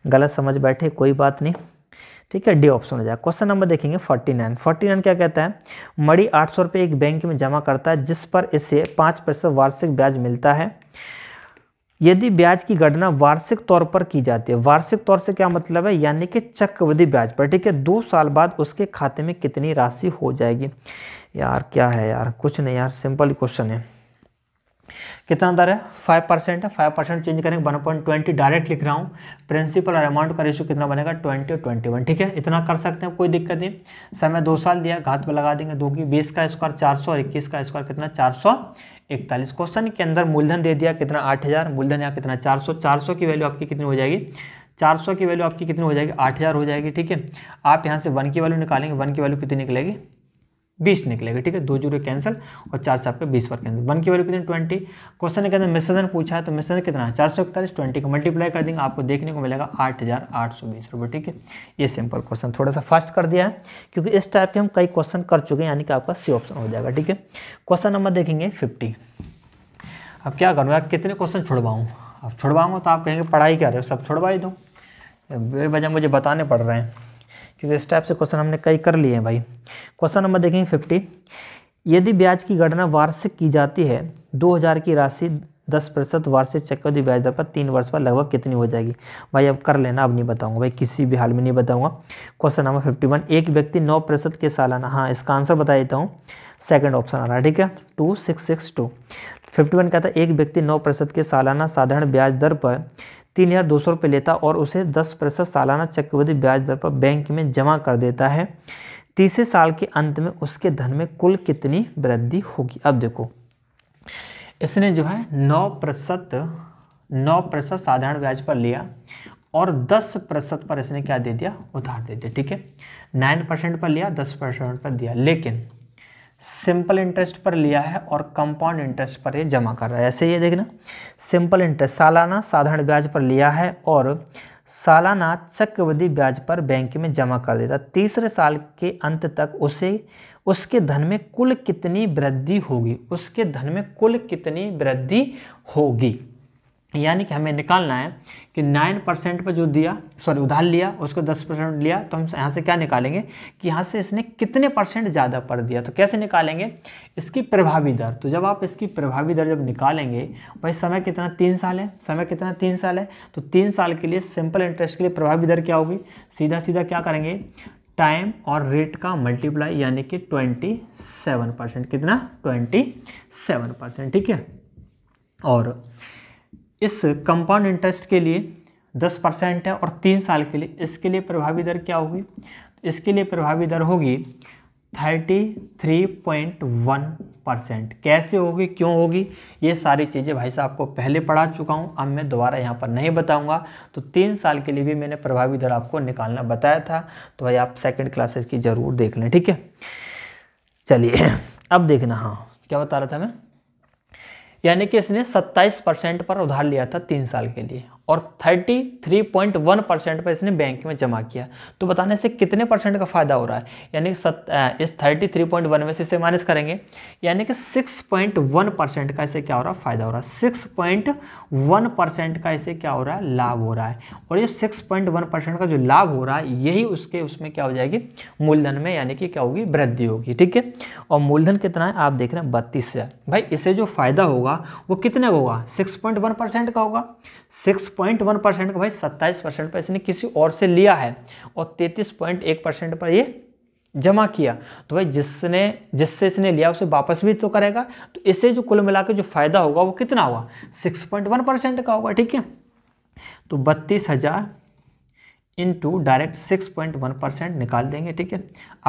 गलत समझ बैठे कोई बात नहीं ठीक है डी ऑप्शन हो जाएगा क्वेश्चन नंबर देखेंगे फोर्टी नाइन फोर्टी नाइन क्या कहता है मड़ी आठ सौ रुपये एक बैंक में जमा करता है जिस पर इसे पाँच प्रतिशत वार्षिक ब्याज मिलता है यदि ब्याज की गणना वार्षिक तौर पर की जाती है वार्षिक तौर से क्या मतलब है यानी कि चक्रवृद्धि ब्याज पर ठीक है दो साल बाद उसके खाते में कितनी राशि हो जाएगी यार क्या है यार कुछ नहीं यार सिंपल क्वेश्चन है कितना दर है फाइव परसेंट है फाइव परसेंट चेंज करेंगे वन पॉइंट ट्वेंटी डायरेक्ट लिख रहा हूँ प्रिंसिपल और अमाउंट का रेशियो कितना बनेगा ट्वेंटी और ट्वेंटी वन ठीक है इतना कर सकते हैं कोई दिक्कत नहीं समय दो साल दिया घात पर लगा देंगे दो की बीस का स्क्वायर चार सौ और इक्कीस का स्क्वायर कितना चार सौ इकतालीस क्वेश्चन के अंदर मूलधन दे दिया कितना आठ हज़ार मूलधन यहाँ कितना चार सौ चार सौ की वैल्यू आपकी कितनी हो जाएगी चार सौ की वैल्यू आपकी कितनी हो जाएगी आठ हज़ार हो जाएगी ठीक है आप यहाँ से वन की वैल्यू निकालेंगे वन की वैल्यू कितनी निकलेगी बीस निकलेगा ठीक है दो जीरो कैंसिल और चार सौ आपका बीस पर कैंसिल वन की वैल्यू कितनी ट्वेंटी क्वेश्चन के अंदर मिश्रण पूछा है तो मिसन कितना है चार सौ इकतालीस ट्वेंटी को मल्टीप्लाई कर देंगे आपको देखने को मिलेगा आठ हज़ार आठ सौ बीस रुपये ठीक है ये सिंपल क्वेश्चन थोड़ा सा फास्ट कर दिया है क्योंकि इस टाइप के हम कई क्वेश्चन कर चुके हैं यानी कि आपका सी ऑप्शन हो जाएगा ठीक है क्वेश्चन नंबर देखेंगे फिफ्टी अब क्या करूँ यार कितने क्वेश्चन छुड़वाऊँ अब छुड़वाऊँगा तो आप कहेंगे पढ़ाई क्या रहे हो सब छुड़वा ही दूँ वजह मुझे बताने पड़ रहे हैं क्योंकि इस टाइप से क्वेश्चन हमने कई कर लिए हैं भाई क्वेश्चन नंबर देखेंगे फिफ्टी यदि ब्याज की गणना वार्षिक की जाती है दो हज़ार की राशि दस प्रतिशत वार्षिक चक्रवृद्धि ब्याज दर पर तीन वर्ष पर लगभग कितनी हो जाएगी भाई अब कर लेना अब नहीं बताऊंगा भाई किसी भी हाल में नहीं बताऊंगा क्वेश्चन नंबर फिफ्टी वन एक व्यक्ति नौ प्रतिशत के सालाना हाँ इसका आंसर बता देता हूँ सेकंड ऑप्शन आ रहा है ठीक है two six six two fifty one कहता है एक व्यक्ति नौ प्रतिशत के सालाना साधारण ब्याज दर पर तीन हज़ार दो सौ रुपये लेता और उसे दस प्रतिशत सालाना चक्रवृद्धि ब्याज दर पर बैंक में जमा कर देता है तीसरे साल के अंत में उसके धन में कुल कितनी वृद्धि होगी अब देखो इसने जो है नौ प्रतिशत नौ प्रतिशत साधारण ब्याज पर लिया और दस प्रतिशत पर इसने क्या दे दिया उधार दे दिया ठीक है नाइन परसेंट पर लिया दस परसेंट पर दिया लेकिन सिंपल इंटरेस्ट पर लिया है और कंपाउंड इंटरेस्ट पर ये जमा कर रहा है ऐसे ये देखना सिंपल इंटरेस्ट सालाना साधारण ब्याज पर लिया है और सालाना चक्रवृद्धि ब्याज पर बैंक में जमा कर देता तीसरे साल के अंत तक उसे उसके धन में कुल कितनी वृद्धि होगी उसके धन में कुल कितनी वृद्धि होगी यानी कि हमें निकालना है कि नाइन परसेंट पर जो दिया सॉरी उधार लिया उसको दस परसेंट लिया तो हम यहाँ से क्या निकालेंगे कि यहाँ से इसने कितने परसेंट ज़्यादा पर दिया तो कैसे निकालेंगे इसकी प्रभावी दर तो जब आप इसकी प्रभावी दर जब निकालेंगे भाई समय कितना तीन साल है समय कितना तीन साल है तो तीन साल के लिए सिंपल इंटरेस्ट के लिए प्रभावी दर क्या होगी सीधा सीधा क्या करेंगे टाइम और रेट का मल्टीप्लाई यानी कि ट्वेंटी सेवन परसेंट कितना ट्वेंटी सेवन परसेंट ठीक है और इस कंपाउंड इंटरेस्ट के लिए दस परसेंट है और तीन साल के लिए इसके लिए प्रभावी दर क्या होगी इसके लिए प्रभावी दर होगी thirty three point one percent कैसे होगी क्यों होगी ये सारी चीज़ें भाई साहब आपको पहले पढ़ा चुका हूँ अब मैं दोबारा यहाँ पर नहीं बताऊँगा तो तीन साल के लिए भी मैंने प्रभावी दर आपको निकालना बताया था तो भाई आप सेकेंड क्लासेस की ज़रूर देख लें ठीक है चलिए अब देखना हाँ क्या बता रहा था मैं यानी कि इसने 27 परसेंट पर उधार लिया था तीन साल के लिए और 33.1 परसेंट पर इसने बैंक में जमा किया तो बताने से कितने परसेंट का फ़ायदा हो रहा है यानी कि इस 33.1 में से इसे माइनस करेंगे यानी कि 6.1 परसेंट का इसे क्या हो रहा है फ़ायदा हो रहा है 6.1 परसेंट का इसे क्या हो रहा है लाभ हो रहा है और ये 6.1 परसेंट का जो लाभ हो रहा है यही उसके उसमें क्या हो जाएगी मूलधन में यानी कि क्या होगी वृद्धि होगी ठीक है और मूलधन कितना है आप देख रहे हैं बत्तीस भाई इसे जो फ़ायदा होगा वो कितने का होगा सिक्स का होगा सिक्स पॉइंट वन परसेंट का भाई सत्ताईस परसेंट पर इसने किसी और से लिया है और तैतीस पॉइंट एक परसेंट पर ये जमा किया तो भाई जिसने जिससे इसने लिया उसे वापस भी तो करेगा तो इसे जो कुल मिला जो फ़ायदा होगा वो कितना होगा सिक्स का होगा ठीक है तो बत्तीस हज़ार into direct six point one percent निकाल देंगे ठीक है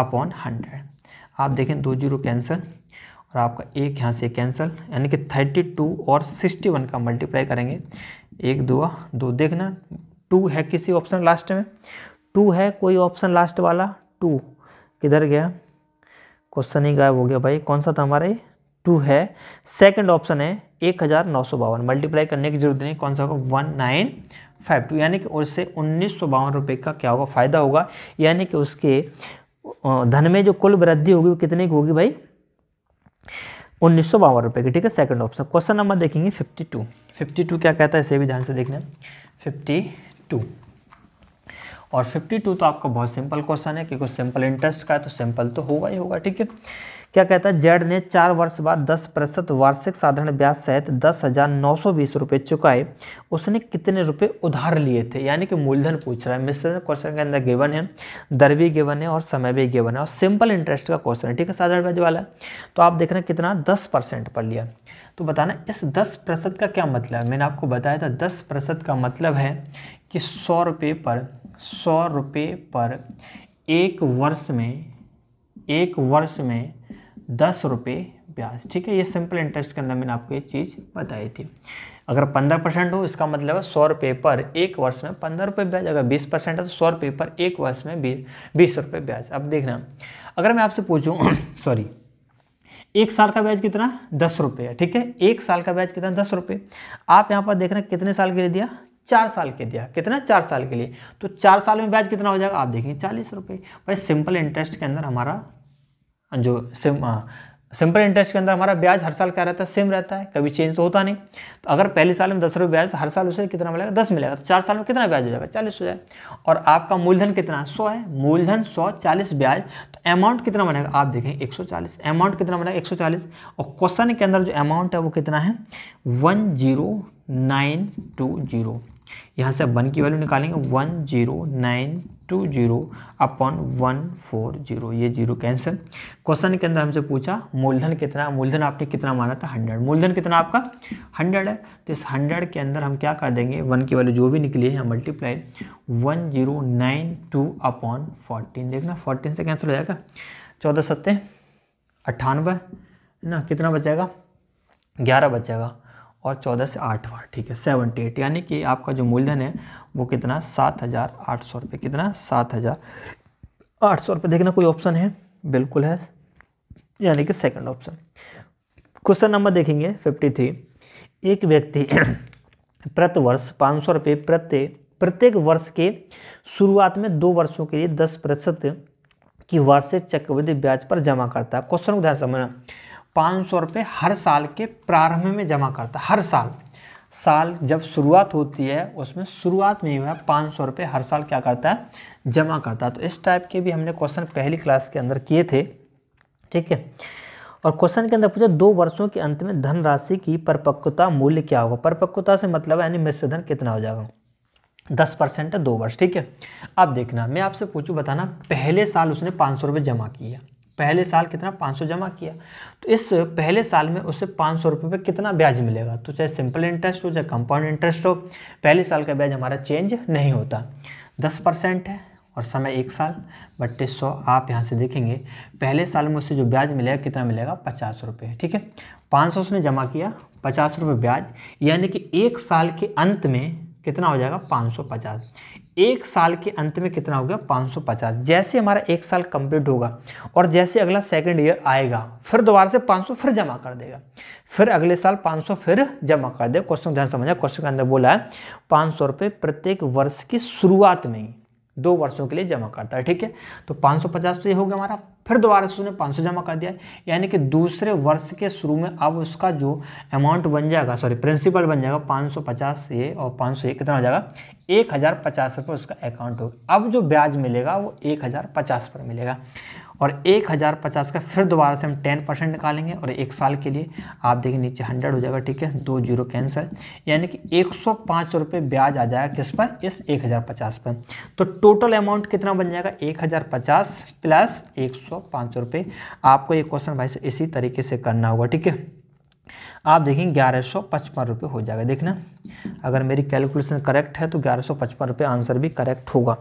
अपॉन हंड्रेड आप देखें दो जीरो कैंसिल और आपका एक यहाँ से कैंसिल यानी कि थर्टी टू और सिक्सटी वन का मल्टीप्लाई करेंगे एक दो दो देखना टू है किसी ऑप्शन लास्ट में टू है कोई ऑप्शन लास्ट वाला टू किधर गया क्वेश्चन ही गायब हो गया भाई कौन सा था हमारा ये टू है सेकंड ऑप्शन है एक हज़ार नौ सौ बावन मल्टीप्लाई करने की जरूरत नहीं कौन सा होगा वन नाइन फाइव टू यानी कि उससे उन्नीस सौ बावन रुपये का क्या होगा फ़ायदा होगा यानी कि उसके धन में जो कुल वृद्धि होगी वो कितने की होगी भाई उन्नीस सौ बावन रुपये की ठीक है सेकंड ऑप्शन क्वेश्चन नंबर देखेंगे फिफ्टी टू फिफ्टी टू क्या कहता है इसे भी ध्यान से देखना फिफ्टी टू और 52 तो आपका बहुत सिंपल क्वेश्चन है क्योंकि सिंपल इंटरेस्ट का है तो सिंपल तो होगा ही होगा ठीक है क्या कहता है जेड ने चार वर्ष बाद दस प्रतिशत वार्षिक साधारण ब्याज सहित दस हजार नौ सौ बीस रुपये चुकाए उसने कितने रुपए उधार लिए थे यानी कि मूलधन पूछ रहा है मिश्र क्वेश्चन के अंदर गेवन है दर भी गेवन है और समय भी गेवन है और सिंपल इंटरेस्ट का क्वेश्चन है ठीक है साधारण ब्याज वाला तो आप देख रहे हैं कितना दस परसेंट पर लिया तो बताना इस दस प्रतिशत का क्या मतलब है मैंने आपको बताया था दस प्रतिशत का मतलब है कि सौ रुपये पर सौ रुपये पर एक वर्ष में एक वर्ष में दस रुपये ब्याज ठीक है ये सिंपल इंटरेस्ट के अंदर मैंने आपको ये चीज़ बताई थी अगर पंद्रह परसेंट हो इसका मतलब है सौ रुपये पर एक वर्ष में पंद्रह रुपये ब्याज अगर बीस परसेंट है तो सौ रुपये पर एक वर्ष में बीस बीस रुपये ब्याज अब देखना अगर मैं आपसे पूछूँ सॉरी एक साल का ब्याज कितना दस रुपये है ठीक है एक साल का ब्याज कितना दस रुपये आप यहाँ पर देख रहे हैं कितने साल के लिए दिया चार साल के दिया कितना चार साल के लिए तो चार साल में ब्याज कितना हो जाएगा आप देखेंगे चालीस रुपये भाई सिंपल इंटरेस्ट के अंदर हमारा जो सिम सिंपल इंटरेस्ट के अंदर हमारा ब्याज हर साल क्या रहता है सेम रहता है कभी चेंज तो होता नहीं तो अगर पहले साल में दस रुपये ब्याज तो हर साल उसे कितना मिलेगा दस मिलेगा तो चार साल में कितना ब्याज हो जाएगा चालीस हो जाएगा और आपका मूलधन कितना सौ है मूलधन सौ चालीस ब्याज तो अमाउंट कितना बनेगा आप देखें एक सौ चालीस अमाउंट कितना बनेगा एक सौ चालीस और क्वेश्चन के अंदर जो अमाउंट है वो कितना है one zero nine two zero यहाँ से वन की वैल्यू निकालेंगे one zero nine two zero upon one four zero ये जीरो कैंसिल क्वेश्चन के अंदर हमसे पूछा मूलधन कितना मूलधन आपने कितना माना था हंड्रेड मूलधन कितना आपका हंड्रेड है तो इस हंड्रेड के अंदर हम क्या कर देंगे वन की वाले जो भी निकली है multiply one zero nine two upon fourteen देखना फोर्टीन से कैंसिल हो जाएगा चौदह सत्ते अट्ठानवे है ना कितना बचेगा ग्यारह बचेगा और चौदह से आठ बार ठीक है सेवेंटी एट यानी कि आपका जो मूलधन है वो कितना सात हज़ार आठ सौ रुपये कितना सात हज़ार आठ सौ रुपये देखना कोई ऑप्शन है बिल्कुल है यानी कि सेकंड ऑप्शन क्वेश्चन नंबर देखेंगे फिफ्टी थ्री एक व्यक्ति प्रतिवर्ष पाँच सौ रुपये प्रति प्रत्येक वर्ष के शुरुआत में दो वर्षों के लिए दस प्रतिशत की वार्षिक चक्रवृद्धि ब्याज पर जमा करता है क्वेश्चन को ध्यान समझना पाँच सौ रुपये हर साल के प्रारंभ में जमा करता है हर साल साल जब शुरुआत होती है उसमें शुरुआत में ही वह पाँच सौ रुपये हर साल क्या करता है जमा करता है तो इस टाइप के भी हमने क्वेश्चन पहली क्लास के अंदर किए थे ठीक है और क्वेश्चन के अंदर पूछा दो वर्षों के अंत में धनराशि की परिपक्वता मूल्य क्या होगा परिपक्वता से मतलब यानी मिश्र धन कितना हो जाएगा दस परसेंट दो वर्ष ठीक है अब देखना मैं आपसे पूछूँ बताना पहले साल उसने पाँच सौ रुपये जमा किया पहले साल कितना 500 जमा किया तो इस पहले साल में उसे पाँच सौ रुपये पर कितना ब्याज मिलेगा तो चाहे सिंपल इंटरेस्ट हो चाहे कंपाउंड इंटरेस्ट हो पहले साल का ब्याज हमारा चेंज नहीं होता दस परसेंट है और समय एक साल बट्टे सौ आप यहाँ से देखेंगे पहले साल में उससे जो ब्याज मिलेगा कितना मिलेगा पचास रुपये ठीक है पाँच सौ उसने जमा किया पचास रुपये ब्याज यानी कि एक साल के अंत में कितना हो जाएगा पाँच सौ पचास एक साल के अंत में कितना हो गया 550 जैसे हमारा एक साल कंप्लीट होगा और जैसे अगला सेकंड ईयर आएगा फिर दोबारा से 500 फिर जमा कर देगा फिर अगले साल 500 फिर जमा कर देगा क्वेश्चन ध्यान समझा क्वेश्चन के अंदर बोला है पाँच सौ प्रत्येक वर्ष की शुरुआत में ही दो वर्षों के लिए जमा करता है ठीक है तो 550 तो ये हो गया हमारा फिर दोबारा से उसने 500 जमा कर दिया यानी कि दूसरे वर्ष के शुरू में अब उसका जो अमाउंट बन जाएगा सॉरी प्रिंसिपल बन जाएगा 550 ये और 500 सौ कितना हो जाएगा एक हज़ार पचास रुपये उसका अकाउंट होगा अब जो ब्याज मिलेगा वो एक हज़ार पचास पर मिलेगा और एक हज़ार पचास का फिर दोबारा से हम टेन परसेंट निकालेंगे और एक साल के लिए आप देखिए नीचे हंड्रेड हो जाएगा ठीक है दो जीरो कैंसर यानी कि एक सौ पाँच रुपये ब्याज आ जाएगा किस पर इस एक हज़ार पचास पर तो टोटल अमाउंट कितना बन जाएगा एक हज़ार पचास प्लस एक सौ पाँच रुपये आपको ये क्वेश्चन भाई से इसी तरीके से करना होगा ठीक है आप देखें ग्यारह सौ पचपन रुपये हो जाएगा देखना अगर मेरी कैलकुलेशन करेक्ट है तो ग्यारह सौ पचपन रुपये आंसर भी करेक्ट होगा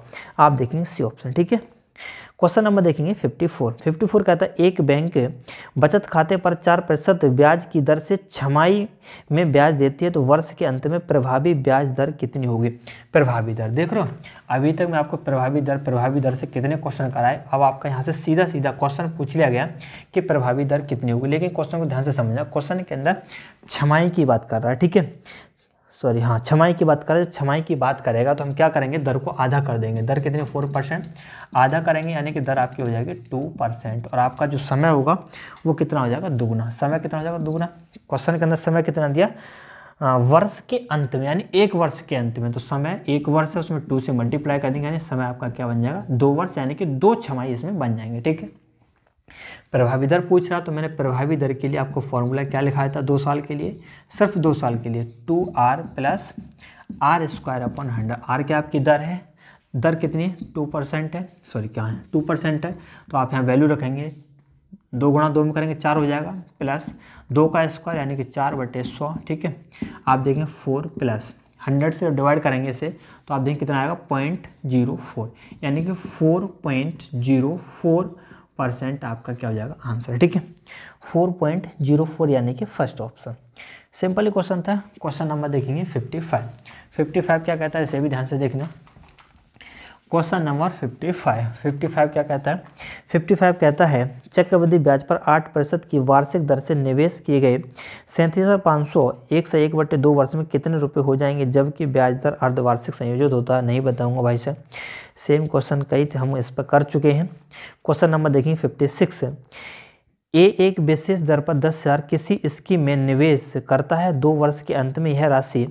आप देखेंगे सी ऑप्शन ठीक है क्वेश्चन नंबर देखेंगे 54 54 कहता है एक बैंक बचत खाते पर चार प्रतिशत ब्याज की दर से छमाई में ब्याज देती है तो वर्ष के अंत में प्रभावी ब्याज दर कितनी होगी प्रभावी दर देख रहे अभी तक मैं आपको प्रभावी दर प्रभावी दर से कितने क्वेश्चन कराए अब आपका यहाँ से सीधा सीधा क्वेश्चन पूछ लिया गया कि प्रभावी दर कितनी होगी लेकिन क्वेश्चन को ध्यान से समझना क्वेश्चन के अंदर छमाई की बात कर रहा है ठीक है सॉरी हाँ छमाई की बात करें छमाई की बात करेगा तो हम क्या करेंगे दर को आधा कर देंगे दर कितनी फोर परसेंट आधा करेंगे यानी कि दर आपकी हो जाएगी टू परसेंट और आपका जो समय होगा वो कितना हो जाएगा दुगुना समय कितना हो जाएगा दुगुना क्वेश्चन के अंदर समय कितना दिया वर्ष के अंत में यानी एक वर्ष के अंत में तो समय एक वर्ष है उसमें टू से मल्टीप्लाई कर देंगे यानी समय आपका क्या बन जाएगा दो वर्ष यानी कि दो छमाई इसमें बन जाएंगे ठीक है प्रभावी दर पूछ रहा तो मैंने प्रभावी दर के लिए आपको फॉर्मूला क्या लिखाया था दो साल के लिए सिर्फ दो साल के लिए two R plus R square upon hundred R क्या आपकी दर है दर कितनी है टू परसेंट है सॉरी क्या है टू परसेंट है तो आप यहाँ वैल्यू रखेंगे दो गुणा दो में करेंगे चार हो जाएगा प्लस दो का स्क्वायर यानी कि चार बटे सौ ठीक है आप देखें फोर प्लस हंड्रेड से डिवाइड करेंगे इसे तो आप देखें कितना आएगा पॉइंट जीरो फोर यानी कि four point zero four percent आपका क्या हो जाएगा आंसर ठीक है फोर पॉइंट जीरो फोर यानी कि फर्स्ट ऑप्शन सिंपल क्वेश्चन था क्वेश्चन नंबर देखेंगे फिफ्टी फाइव फिफ्टी फाइव क्या कहता है इसे भी ध्यान से देखना क्वेश्चन नंबर 55 55 क्या कहता है 55 कहता है चक्रवृद्धि ब्याज पर 8 प्रतिशत की वार्षिक दर से निवेश किए गए सैंतीस हज़ार पाँच सौ एक से एक बटे दो वर्ष में कितने रुपए हो जाएंगे जबकि ब्याज दर अर्धवार्षिक संयोजित होता है नहीं बताऊंगा भाई साहब सेम क्वेश्चन कई थे हम इस पर कर चुके हैं क्वेश्चन नंबर देखिए फिफ्टी सिक्स ए एक विशेष दर पर दस हज़ार किसी स्कीम में निवेश करता है दो वर्ष के अंत में यह राशि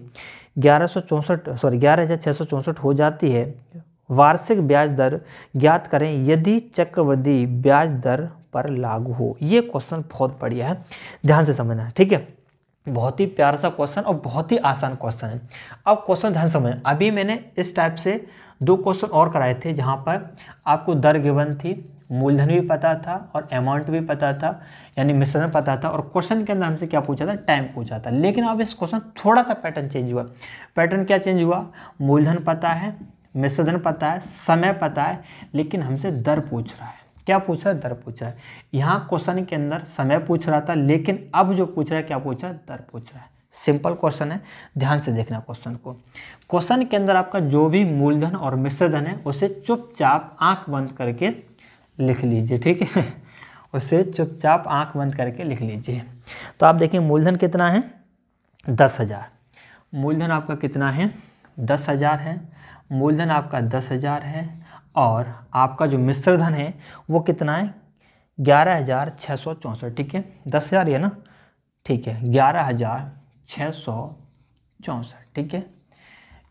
ग्यारह सौ चौंसठ सॉरी ग्यारह हज़ार छः सौ चौंसठ हो जाती है वार्षिक ब्याज दर ज्ञात करें यदि चक्रवृद्धि ब्याज दर पर लागू हो ये क्वेश्चन बहुत बढ़िया है ध्यान से समझना ठीक है बहुत ही प्यारा सा क्वेश्चन और बहुत ही आसान क्वेश्चन है अब क्वेश्चन ध्यान समझ अभी मैंने इस टाइप से दो क्वेश्चन और कराए थे जहाँ पर आपको दर गिवन थी मूलधन भी पता था और अमाउंट भी पता था यानी मिश्रण पता था और क्वेश्चन के अंदर हमसे क्या पूछा था टाइम पूछा था लेकिन अब इस क्वेश्चन थोड़ा सा पैटर्न चेंज हुआ पैटर्न क्या चेंज हुआ मूलधन पता है मिश्रधन पता है समय पता है लेकिन हमसे दर पूछ रहा है क्या पूछ रहा है दर पूछ रहा है यहाँ क्वेश्चन के अंदर समय पूछ रहा था लेकिन अब जो पूछ रहा है क्या पूछ रहा है दर पूछ रहा है सिंपल क्वेश्चन है ध्यान से देखना क्वेश्चन को क्वेश्चन के अंदर आपका जो भी मूलधन और मिश्रधन है उसे चुपचाप आंख बंद करके लिख लीजिए ठीक है उसे चुपचाप आंख बंद करके लिख लीजिए तो आप देखिए मूलधन कितना है दस हज़ार मूलधन आपका कितना है दस हज़ार है मूलधन आपका दस हज़ार है और आपका जो मिश्र धन है वो कितना है ग्यारह हज़ार छः सौ चौंसठ ठीक है दस हज़ार है ना ठीक है ग्यारह हज़ार छः सौ चौंसठ ठीक है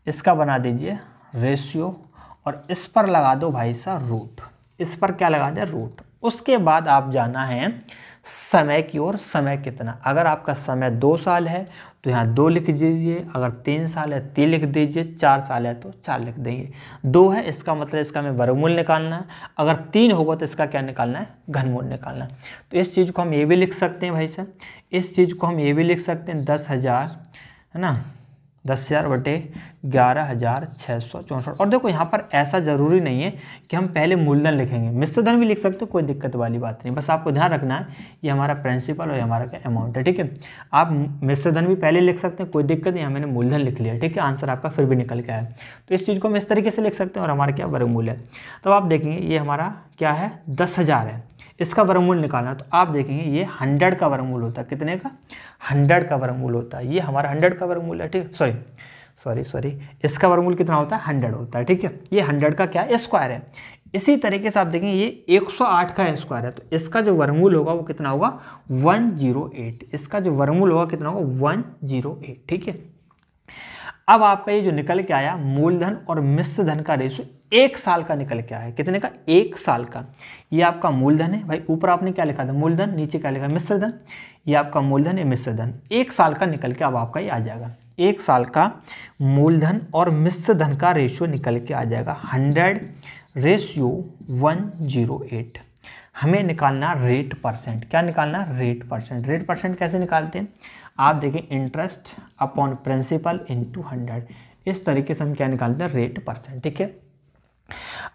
इसका बना दीजिए रेशियो और इस पर लगा दो भाई साहब रूट इस पर क्या लगा दें रूट उसके बाद आप जाना है समय की ओर समय कितना अगर आपका समय दो साल है तो यहाँ दो लिख दीजिए अगर तीन साल है तीन लिख दीजिए चार साल है तो चार लिख देंगे दो है इसका मतलब इसका हमें वर्गमूल निकालना है अगर तीन होगा तो इसका क्या निकालना है घनमूल निकालना है तो इस चीज़ को हम ये भी लिख सकते हैं भाई साहब इस चीज़ को हम ये भी लिख सकते हैं दस हज़ार है ना दस हज़ार बटे ग्यारह हज़ार छः सौ चौंसठ और देखो यहाँ पर ऐसा ज़रूरी नहीं है कि हम पहले मूलधन लिखेंगे मिश्र धन भी लिख सकते हो कोई दिक्कत वाली बात नहीं बस आपको ध्यान रखना है ये हमारा प्रिंसिपल और हमारा क्या अमाउंट है ठीक है आप मिश्र धन भी पहले लिख सकते हैं कोई दिक्कत नहीं हमने मूलधन लिख लिया ठीक है आंसर आपका फिर भी निकल गया है तो इस चीज़ को हम इस तरीके से लिख सकते हैं और हमारा क्या वर्गमूल है तो आप देखेंगे ये हमारा क्या है दस हज़ार है इसका वर्मूल निकालना तो आप देखेंगे ये हंड्रेड का वर्मूल होता है कितने का हंड्रेड का वर्मूल होता है ये हमारा हंड्रेड का वर्मूल है ठीक सॉरी सॉरी सॉरी इसका वर्मूल कितना होता है हंड्रेड होता है ठीक है ये हंड्रेड का क्या स्क्वायर है इसी तरीके से आप देखेंगे ये 108 का स्क्वायर है तो इसका जो वर्मूल होगा वो कितना होगा 108 इसका जो वर्मूल होगा कितना होगा 108 ठीक है अब आपका ये जो निकल के आया मूलधन और मिश्र धन का रेशो एक साल का निकल के आया कितने का एक साल का ये आपका मूलधन है भाई ऊपर आपने क्या लिखा था मूलधन नीचे क्या लिखा मिश्र धन ये आपका मूलधन है मिश्र धन एक साल का निकल के अब आपका ये आ जाएगा एक साल का मूलधन और मिश्र धन का रेशियो निकल के आ जाएगा hundred ratio one zero eight हमें निकालना रेट परसेंट क्या निकालना रेट परसेंट रेट परसेंट कैसे निकालते हैं आप देखें interest upon principal in two hundred इस तरीके से हम क्या निकालते हैं रेट परसेंट ठीक है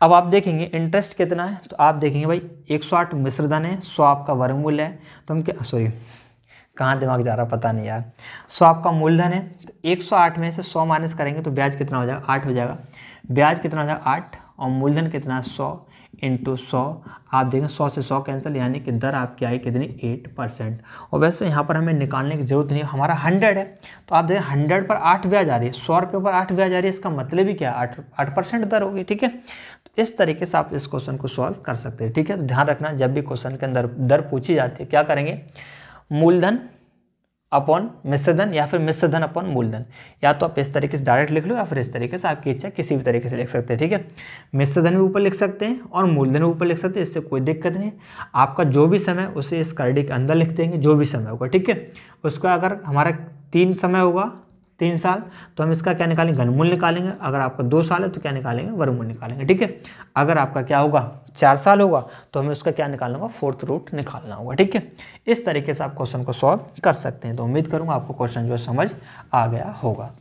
अब आप देखेंगे इंटरेस्ट कितना है तो आप देखेंगे भाई एक सौ आठ मिश्रधन है सौ आपका वर्मूल है तो हम क्या सॉरी कहाँ दिमाग जा रहा पता नहीं यार सौ आपका मूलधन है तो एक सौ आठ में से सौ माइनस करेंगे तो ब्याज कितना हो जाएगा आठ हो जाएगा ब्याज कितना हो जाएगा आठ और मूलधन कितना है सौ इंटू सौ आप देखें सौ से सौ कैंसिल यानी कि दर आपकी आई कितनी एट परसेंट और वैसे यहाँ पर हमें निकालने की ज़रूरत नहीं हमारा हंड्रेड है तो आप देखें हंड्रेड पर आठ ब्याज आ रही है सौ रुपये पर आठ ब्याज आ रही है इसका मतलब ही क्या आठ आठ परसेंट दर होगी ठीक है तो इस तरीके से आप इस क्वेश्चन को सॉल्व कर सकते हैं ठीक है तो ध्यान रखना जब भी क्वेश्चन के अंदर दर पूछी जाती है क्या करेंगे मूलधन अपॉन मिश्रधन या फिर मिश्रधन अपॉन मूलधन या तो आप इस तरीके से डायरेक्ट लिख लो या फिर इस तरीके से आपकी इच्छा किसी भी तरीके से लिख सकते हैं ठीक है मिश्रधन भी ऊपर लिख सकते हैं और मूलधन भी ऊपर लिख सकते हैं इससे कोई दिक्कत नहीं आपका जो भी समय उसे इस करडी के अंदर लिख देंगे जो भी समय होगा ठीक है उसका अगर हमारा तीन समय होगा तीन साल तो हम इसका क्या निकालेंगे घनमूल निकालेंगे अगर आपका दो साल है तो क्या निकालेंगे वर्गमूल निकालेंगे ठीक है अगर आपका क्या होगा चार साल होगा तो हमें उसका क्या निकालना होगा फोर्थ रूट निकालना होगा ठीक है इस तरीके से आप क्वेश्चन को सॉल्व कर सकते हैं तो उम्मीद करूँगा आपको क्वेश्चन जो समझ आ गया होगा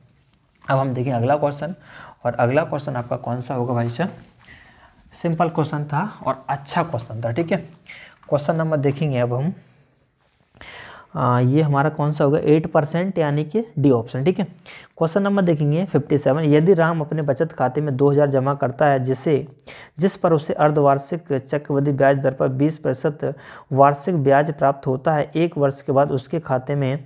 अब हम देखें अगला क्वेश्चन और अगला क्वेश्चन आपका कौन सा होगा भाई सर सिंपल क्वेश्चन था और अच्छा क्वेश्चन था ठीक है क्वेश्चन नंबर देखेंगे अब हम आ, ये हमारा कौन सा होगा एट परसेंट यानी कि डी ऑप्शन ठीक है क्वेश्चन नंबर देखेंगे फिफ्टी सेवन यदि राम अपने बचत खाते में दो हज़ार जमा करता है जिसे जिस पर उसे अर्धवार्षिक चक्रवृद्धि ब्याज दर पर बीस प्रतिशत वार्षिक ब्याज प्राप्त होता है एक वर्ष के बाद उसके खाते में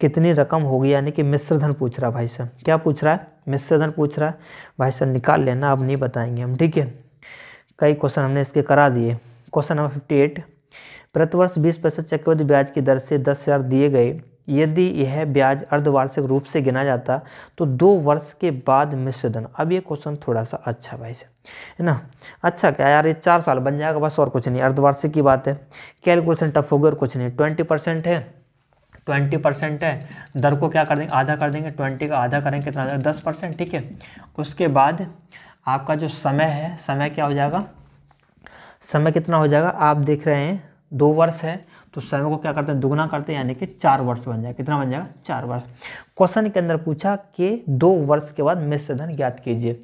कितनी रकम होगी यानी कि मिश्र धन पूछ रहा भाई साहब क्या पूछ रहा है मिश्र धन पूछ रहा है भाई साहब निकाल लेना अब नहीं बताएंगे हम ठीक है कई क्वेश्चन हमने इसके करा दिए क्वेश्चन नंबर फिफ्टी एट प्रतिवर्ष बीस प्रतिशत चक्रवृद्धि ब्याज की दर से दस हज़ार दिए गए यदि यह ब्याज अर्धवार्षिक रूप से गिना जाता तो दो वर्ष के बाद मिश्रधन अब ये क्वेश्चन थोड़ा सा अच्छा भाई से है ना अच्छा क्या यार ये चार साल बन जाएगा बस और कुछ नहीं अर्धवार्षिक की बात है कैलकुलेशन टफ होगी और कुछ नहीं ट्वेंटी परसेंट है ट्वेंटी परसेंट है दर को क्या कर देंगे आधा कर देंगे ट्वेंटी का आधा करेंगे कितना हो जाएगा दस परसेंट ठीक है उसके बाद आपका जो समय है समय क्या हो जाएगा समय कितना हो जाएगा आप देख रहे हैं दो वर्ष है तो समय को क्या करते हैं दुगना करते हैं यानी कि चार वर्ष बन जाएगा कितना बन जाएगा चार वर्ष क्वेश्चन के अंदर पूछा कि दो वर्ष के बाद मिश्र धन ज्ञात कीजिए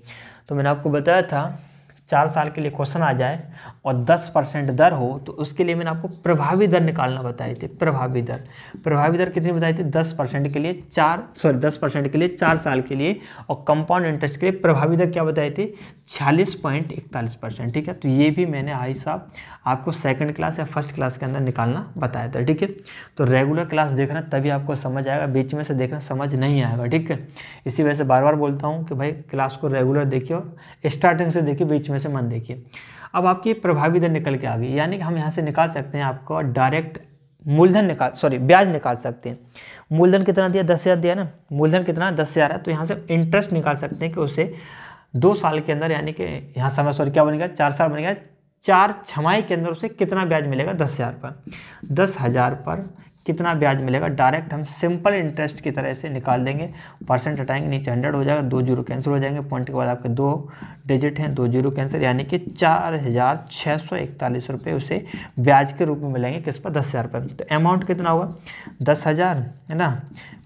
तो मैंने आपको बताया था चार साल के लिए क्वेश्चन आ जाए और 10 परसेंट दर हो तो उसके लिए मैंने आपको प्रभावी दर निकालना बताए थे प्रभावी दर प्रभावी दर कितनी बताई थी 10 परसेंट के लिए चार सॉरी 10 परसेंट के लिए चार साल के लिए और कंपाउंड इंटरेस्ट के लिए प्रभावी दर क्या बताई थी छियालीस पॉइंट इकतालीस परसेंट ठीक है तो ये भी मैंने आई साहब आपको सेकंड क्लास या फर्स्ट क्लास के अंदर निकालना बताया था ठीक है तो रेगुलर क्लास देखना तभी आपको समझ आएगा बीच में से देखना समझ नहीं आएगा ठीक है इसी वजह से बार बार बोलता हूँ कि भाई क्लास को रेगुलर देखिए स्टार्टिंग से देखिए बीच में से मन देखिए अब आपकी प्रभावी दर निकल के आ गई यानी कि हम यहाँ से निकाल सकते हैं आपको डायरेक्ट मूलधन निकाल सॉरी ब्याज निकाल सकते हैं मूलधन कितना दिया दस हज़ार दिया ना मूलधन कितना दस हज़ार है तो यहाँ से इंटरेस्ट निकाल सकते हैं कि उसे दो साल के अंदर यानी कि यहाँ समय सॉरी क्या बनेगा चार साल बनेगा चार छमाही के अंदर उसे कितना ब्याज मिलेगा दस हज़ार पर दस हज़ार पर कितना ब्याज मिलेगा डायरेक्ट हम सिंपल इंटरेस्ट की तरह से निकाल देंगे परसेंट हटाएंगे नीचे हंड्रेड हो जाएगा दो जीरो कैंसिल हो जाएंगे पॉइंट के बाद आपके दो डिजिट हैं दो जीरो कैंसिल यानी कि चार हज़ार छः सौ इकतालीस रुपये उसे ब्याज के रूप में मिलेंगे किस पर दस हज़ार रुपये तो अमाउंट कितना होगा दस हज़ार है ना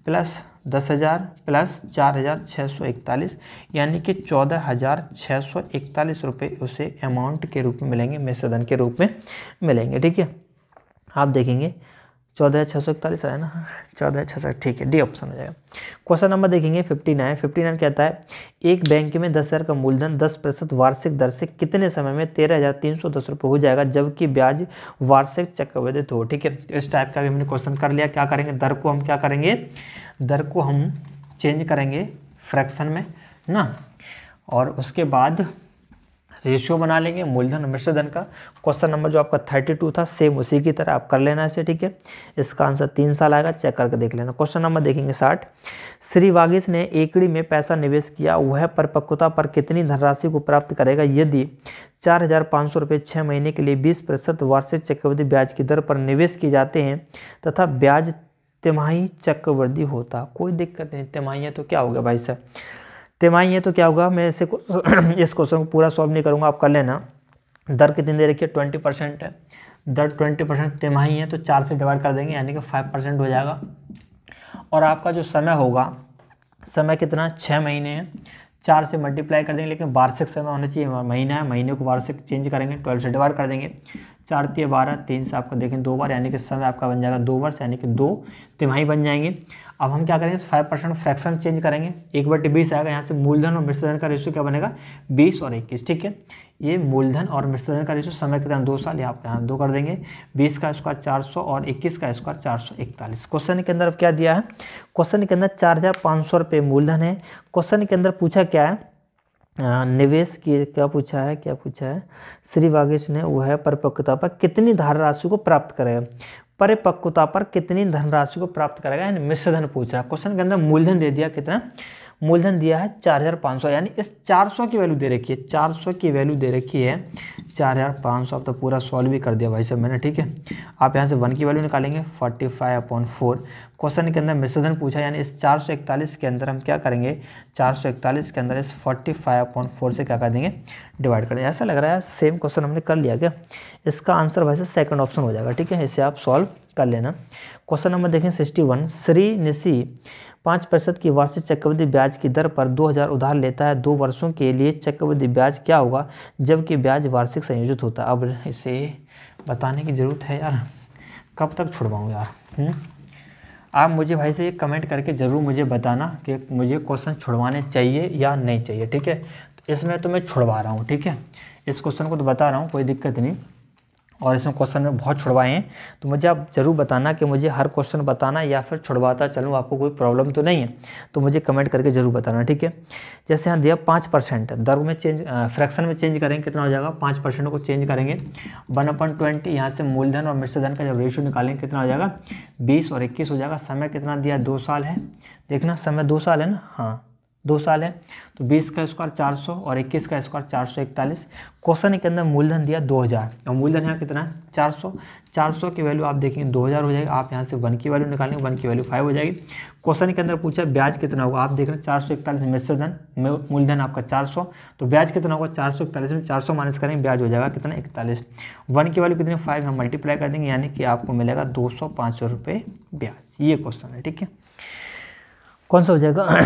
प्लस दस हज़ार प्लस चार हज़ार छः सौ इकतालीस यानी कि चौदह हज़ार छः सौ इकतालीस रुपये उसे अमाउंट के रूप में मिलेंगे मेसदन के रूप में मिलेंगे ठीक है आप देखेंगे चौदह छः सौ इकतालीस आया ना चौदह छः सौ ठीक है डी ऑप्शन हो जाएगा क्वेश्चन नंबर देखेंगे फिफ्टी नाइन फिफ्टी नाइन कहता है एक बैंक में दस हज़ार का मूलधन दस प्रतिशत वार्षिक दर से कितने समय में तेरह हज़ार तीन सौ दस रुपये हो जाएगा जबकि ब्याज वार्षिक चक्रवृद्धि हो ठीक है तो इस टाइप का भी हमने क्वेश्चन कर लिया क्या करेंगे दर को हम क्या करेंगे दर को हम चेंज करेंगे फ्रैक्शन में ना और उसके बाद रेशियो बना लेंगे मूलधन मिश्र धन का क्वेश्चन नंबर जो आपका थर्टी टू था सेम उसी की तरह आप कर लेना इसे ठीक है इसका आंसर तीन साल आएगा चेक करके देख लेना क्वेश्चन नंबर देखेंगे साठ श्री वागिस ने एकड़ी में पैसा निवेश किया वह परिपक्वता पर कितनी धनराशि को प्राप्त करेगा यदि चार हज़ार पाँच सौ रुपये छः महीने के लिए बीस प्रतिशत वार्षिक चक्रवृद्धि ब्याज की दर पर निवेश किए जाते हैं तथा ब्याज तिमाही चक्रवृद्धि होता कोई दिक्कत नहीं तिमाही है तो क्या होगा भाई साहब तिमाही है तो क्या होगा मैं इसे इस क्वेश्चन को पूरा सॉल्व नहीं करूँगा आप कर लेना दर कितनी दे रखिए ट्वेंटी परसेंट है दर ट्वेंटी परसेंट तिमाही है तो चार से डिवाइड कर देंगे यानी कि फाइव परसेंट हो जाएगा और आपका जो समय होगा समय कितना छः महीने है चार से मल्टीप्लाई कर देंगे लेकिन वार्षिक समय होना चाहिए महीना है महीने को वार्षिक चेंज करेंगे ट्वेल्व से डिवाइड कर देंगे चार तीन बारह तीन से आपका देखें दो बार यानी कि समय आपका बन जाएगा दो वर्ष यानी कि दो तिमाही बन जाएंगे अब हम क्या करेंगे फाइव परसेंट फ्रैक्शन चेंज करेंगे एक बटे बीस आएगा यहाँ से मूलधन और मिश्रधन का रेशियो क्या बनेगा बीस और इक्कीस ठीक है ये मूलधन और मिश्रधन का रेशियो समय के दौरान दो साल या आप यहाँ दो कर देंगे बीस का स्क्वायर चार सौ और इक्कीस का स्क्वायर चार सौ इकतालीस क्वेश्चन के अंदर अब क्या दिया है क्वेश्चन के अंदर चार हज़ार पाँच सौ रुपये मूलधन है क्वेश्चन के अंदर पूछा क्या है निवेश की क्या पूछा है क्या पूछा है श्री वागेश ने वह परिपक्वता पर कितनी धारा राशि को प्राप्त करेगा परिपक्वता पर कितनी धनराशि को प्राप्त करेगा यानी मिश्र धन पूछ रहा है क्वेश्चन के अंदर मूलधन दे दिया कितना मूलधन दिया है चार हज़ार पाँच सौ यानी इस चार सौ की वैल्यू दे रखी है चार सौ की वैल्यू दे रखी है चार हज़ार पाँच सौ अब तो पूरा सॉल्व भी कर दिया भाई साहब मैंने ठीक है आप यहाँ से वन की वैल्यू निकालेंगे forty five upon four question के अंदर मिश्रधन पूछा यानी इस चार सौ इकतालीस के अंदर हम क्या करेंगे चार सौ इकतालीस के अंदर इस फोर्टी फाइव पॉइंट फोर से क्या कर देंगे डिवाइड कर देंगे ऐसा लग रहा है सेम क्वेश्चन हमने कर लिया क्या इसका आंसर वैसे सेकंड ऑप्शन हो जाएगा ठीक है इसे आप सॉल्व कर लेना क्वेश्चन नंबर देखें सिक्सटी वन श्री निशी पाँच प्रतिशत की वार्षिक चक्रवृद्धि ब्याज की दर पर दो हज़ार उधार लेता है दो वर्षों के लिए चक्रवृद्धि ब्याज क्या होगा जबकि ब्याज वार्षिक संयोजित होता है अब इसे बताने की ज़रूरत है यार कब तक छुड़वाऊँ यार हुँ? हम्म? आप मुझे भाई से ये कमेंट करके ज़रूर मुझे बताना कि मुझे क्वेश्चन छुड़वाने चाहिए या नहीं चाहिए ठीक है तो इसमें तो मैं छुड़वा रहा हूँ ठीक है इस क्वेश्चन को तो बता रहा हूँ कोई दिक्कत नहीं और इसमें क्वेश्चन में बहुत छुड़वाए हैं तो मुझे आप ज़रूर बताना कि मुझे हर क्वेश्चन बताना या फिर छुड़वाता चलूँ आपको कोई प्रॉब्लम तो नहीं है तो मुझे कमेंट करके ज़रूर बताना ठीक है जैसे यहाँ दिया पाँच परसेंट दर में चेंज फ्रैक्शन में चेंज करेंगे कितना हो जाएगा पाँच परसेंट को चेंज करेंगे वन अपन ट्वेंटी यहाँ से मूलधन और मिश्रधन का जब रेशियो निकालेंगे कितना हो जाएगा बीस और इक्कीस हो जाएगा समय कितना दिया दो साल है देखना समय दो साल है ना हाँ दो साल है तो बीस का स्क्वायर चार सौ और इक्कीस का स्क्वायर चार सौ इकतालीस क्वेश्चन के अंदर मूलधन दिया दो हज़ार और मूलधन यहाँ कितना है चार सौ चार सौ की वैल्यू आप देखेंगे दो हज़ार हो जाएगी आप यहाँ से वन की वैल्यू निकालेंगे वन की वैल्यू फाइव हो जाएगी क्वेश्चन के अंदर पूछा ब्याज कितना होगा आप देख रहे हैं चार सौ इकतालीस में धन मूलधन आपका चार सौ तो ब्याज कितना होगा चार सौ इकतालीस में चार सौ माइनस करेंगे ब्याज हो जाएगा कितना इकतालीस वन की वैल्यू कितनी फाइव हम मल्टीप्लाई कर देंगे यानी कि आपको मिलेगा दो सौ पाँच सौ रुपये ब्याज ये क्वेश्चन है ठीक है कौन सा हो जाएगा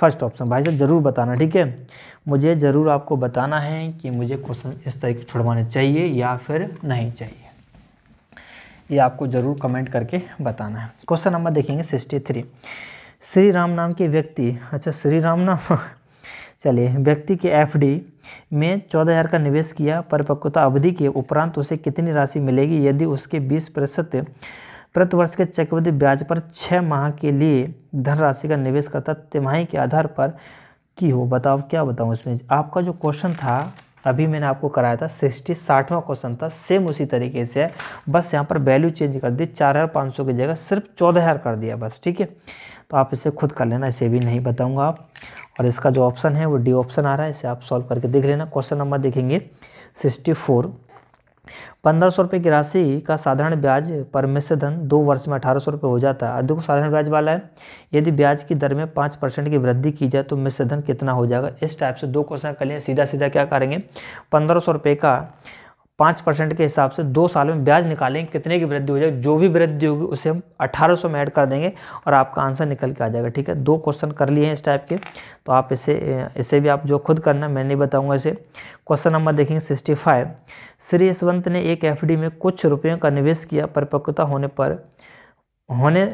फर्स्ट ऑप्शन भाई साहब ज़रूर बताना ठीक है मुझे ज़रूर आपको बताना है कि मुझे क्वेश्चन इस तरीके छुड़वाने चाहिए या फिर नहीं चाहिए ये आपको ज़रूर कमेंट करके बताना है क्वेश्चन नंबर देखेंगे सिक्सटी थ्री श्री राम नाम के व्यक्ति अच्छा श्री राम नाम चलिए व्यक्ति के एफडी में चौदह हज़ार का निवेश किया परिपक्वता अवधि के उपरांत उसे कितनी राशि मिलेगी यदि उसके बीस प्रतिशत प्रतिवर्ष के चक्रवृद्धि ब्याज पर छः माह के लिए धनराशि का निवेश करता तिमाही के आधार पर की हो बताओ क्या बताऊँ इसमें आपका जो क्वेश्चन था अभी मैंने आपको कराया था सिक्सटी साठवां क्वेश्चन था सेम उसी तरीके से है बस यहाँ पर वैल्यू चेंज कर दी चार हज़ार पाँच सौ की जगह सिर्फ चौदह हज़ार कर दिया बस ठीक है तो आप इसे खुद कर लेना इसे भी नहीं बताऊँगा आप और इसका जो ऑप्शन है वो डी ऑप्शन आ रहा है इसे आप सॉल्व करके देख लेना क्वेश्चन नंबर देखेंगे सिक्सटी फोर पंद्रह सौ रुपये की राशि का साधारण ब्याज पर धन दो वर्ष में अठारह सौ रुपये हो जाता है अधिक साधारण ब्याज वाला है यदि ब्याज की दर में पाँच परसेंट की वृद्धि की जाए तो मिश्र धन कितना हो जाएगा इस टाइप से दो क्वेश्चन कर लिए सीधा सीधा क्या करेंगे पंद्रह सौ रुपये का पाँच परसेंट के हिसाब से दो साल में ब्याज निकालेंगे कितने की वृद्धि हो जाएगी जो भी वृद्धि होगी उसे हम 1800 में ऐड कर देंगे और आपका आंसर निकल के आ जाएगा ठीक है दो क्वेश्चन कर लिए हैं इस टाइप के तो आप इसे इसे भी आप जो खुद करना मैं नहीं बताऊंगा इसे क्वेश्चन नंबर देखेंगे सिक्सटी फाइव श्री यशवंत ने एक एफ में कुछ रुपयों का निवेश किया परिपक्वता होने पर होने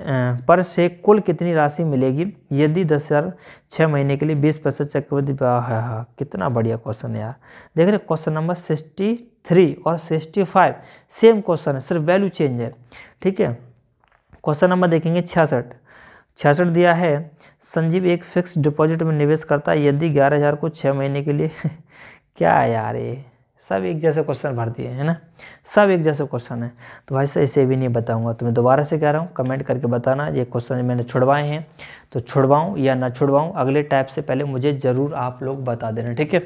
पर से कुल कितनी राशि मिलेगी यदि दस हज़ार छः महीने के लिए बीस प्रतिशत चक्रवृद्धि कितना बढ़िया क्वेश्चन है यार देख रहे क्वेश्चन नंबर सिक्सटी थ्री और सिक्सटी फाइव सेम क्वेश्चन है सिर्फ वैल्यू चेंज है ठीक है क्वेश्चन नंबर देखेंगे छियासठ छियासठ दिया है संजीव एक फिक्स डिपॉजिट में निवेश करता है यदि ग्यारह हज़ार को छः महीने के लिए क्या है यार ये सब एक जैसे क्वेश्चन भर दिए है ना सब एक जैसे क्वेश्चन है तो भाई साहब इसे भी नहीं बताऊंगा तो मैं दोबारा से कह रहा हूँ कमेंट करके बताना ये क्वेश्चन मैंने छुड़वाए हैं तो छुड़वाऊँ या ना छुड़वाऊँ अगले टाइप से पहले मुझे ज़रूर आप लोग बता देना ठीक है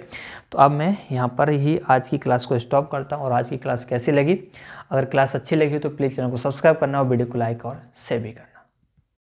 तो अब मैं यहाँ पर ही आज की क्लास को स्टॉप करता हूँ और आज की क्लास कैसी लगी अगर क्लास अच्छी लगी तो प्लीज़ चैनल को सब्सक्राइब करना और वीडियो को लाइक और शेयर भी करना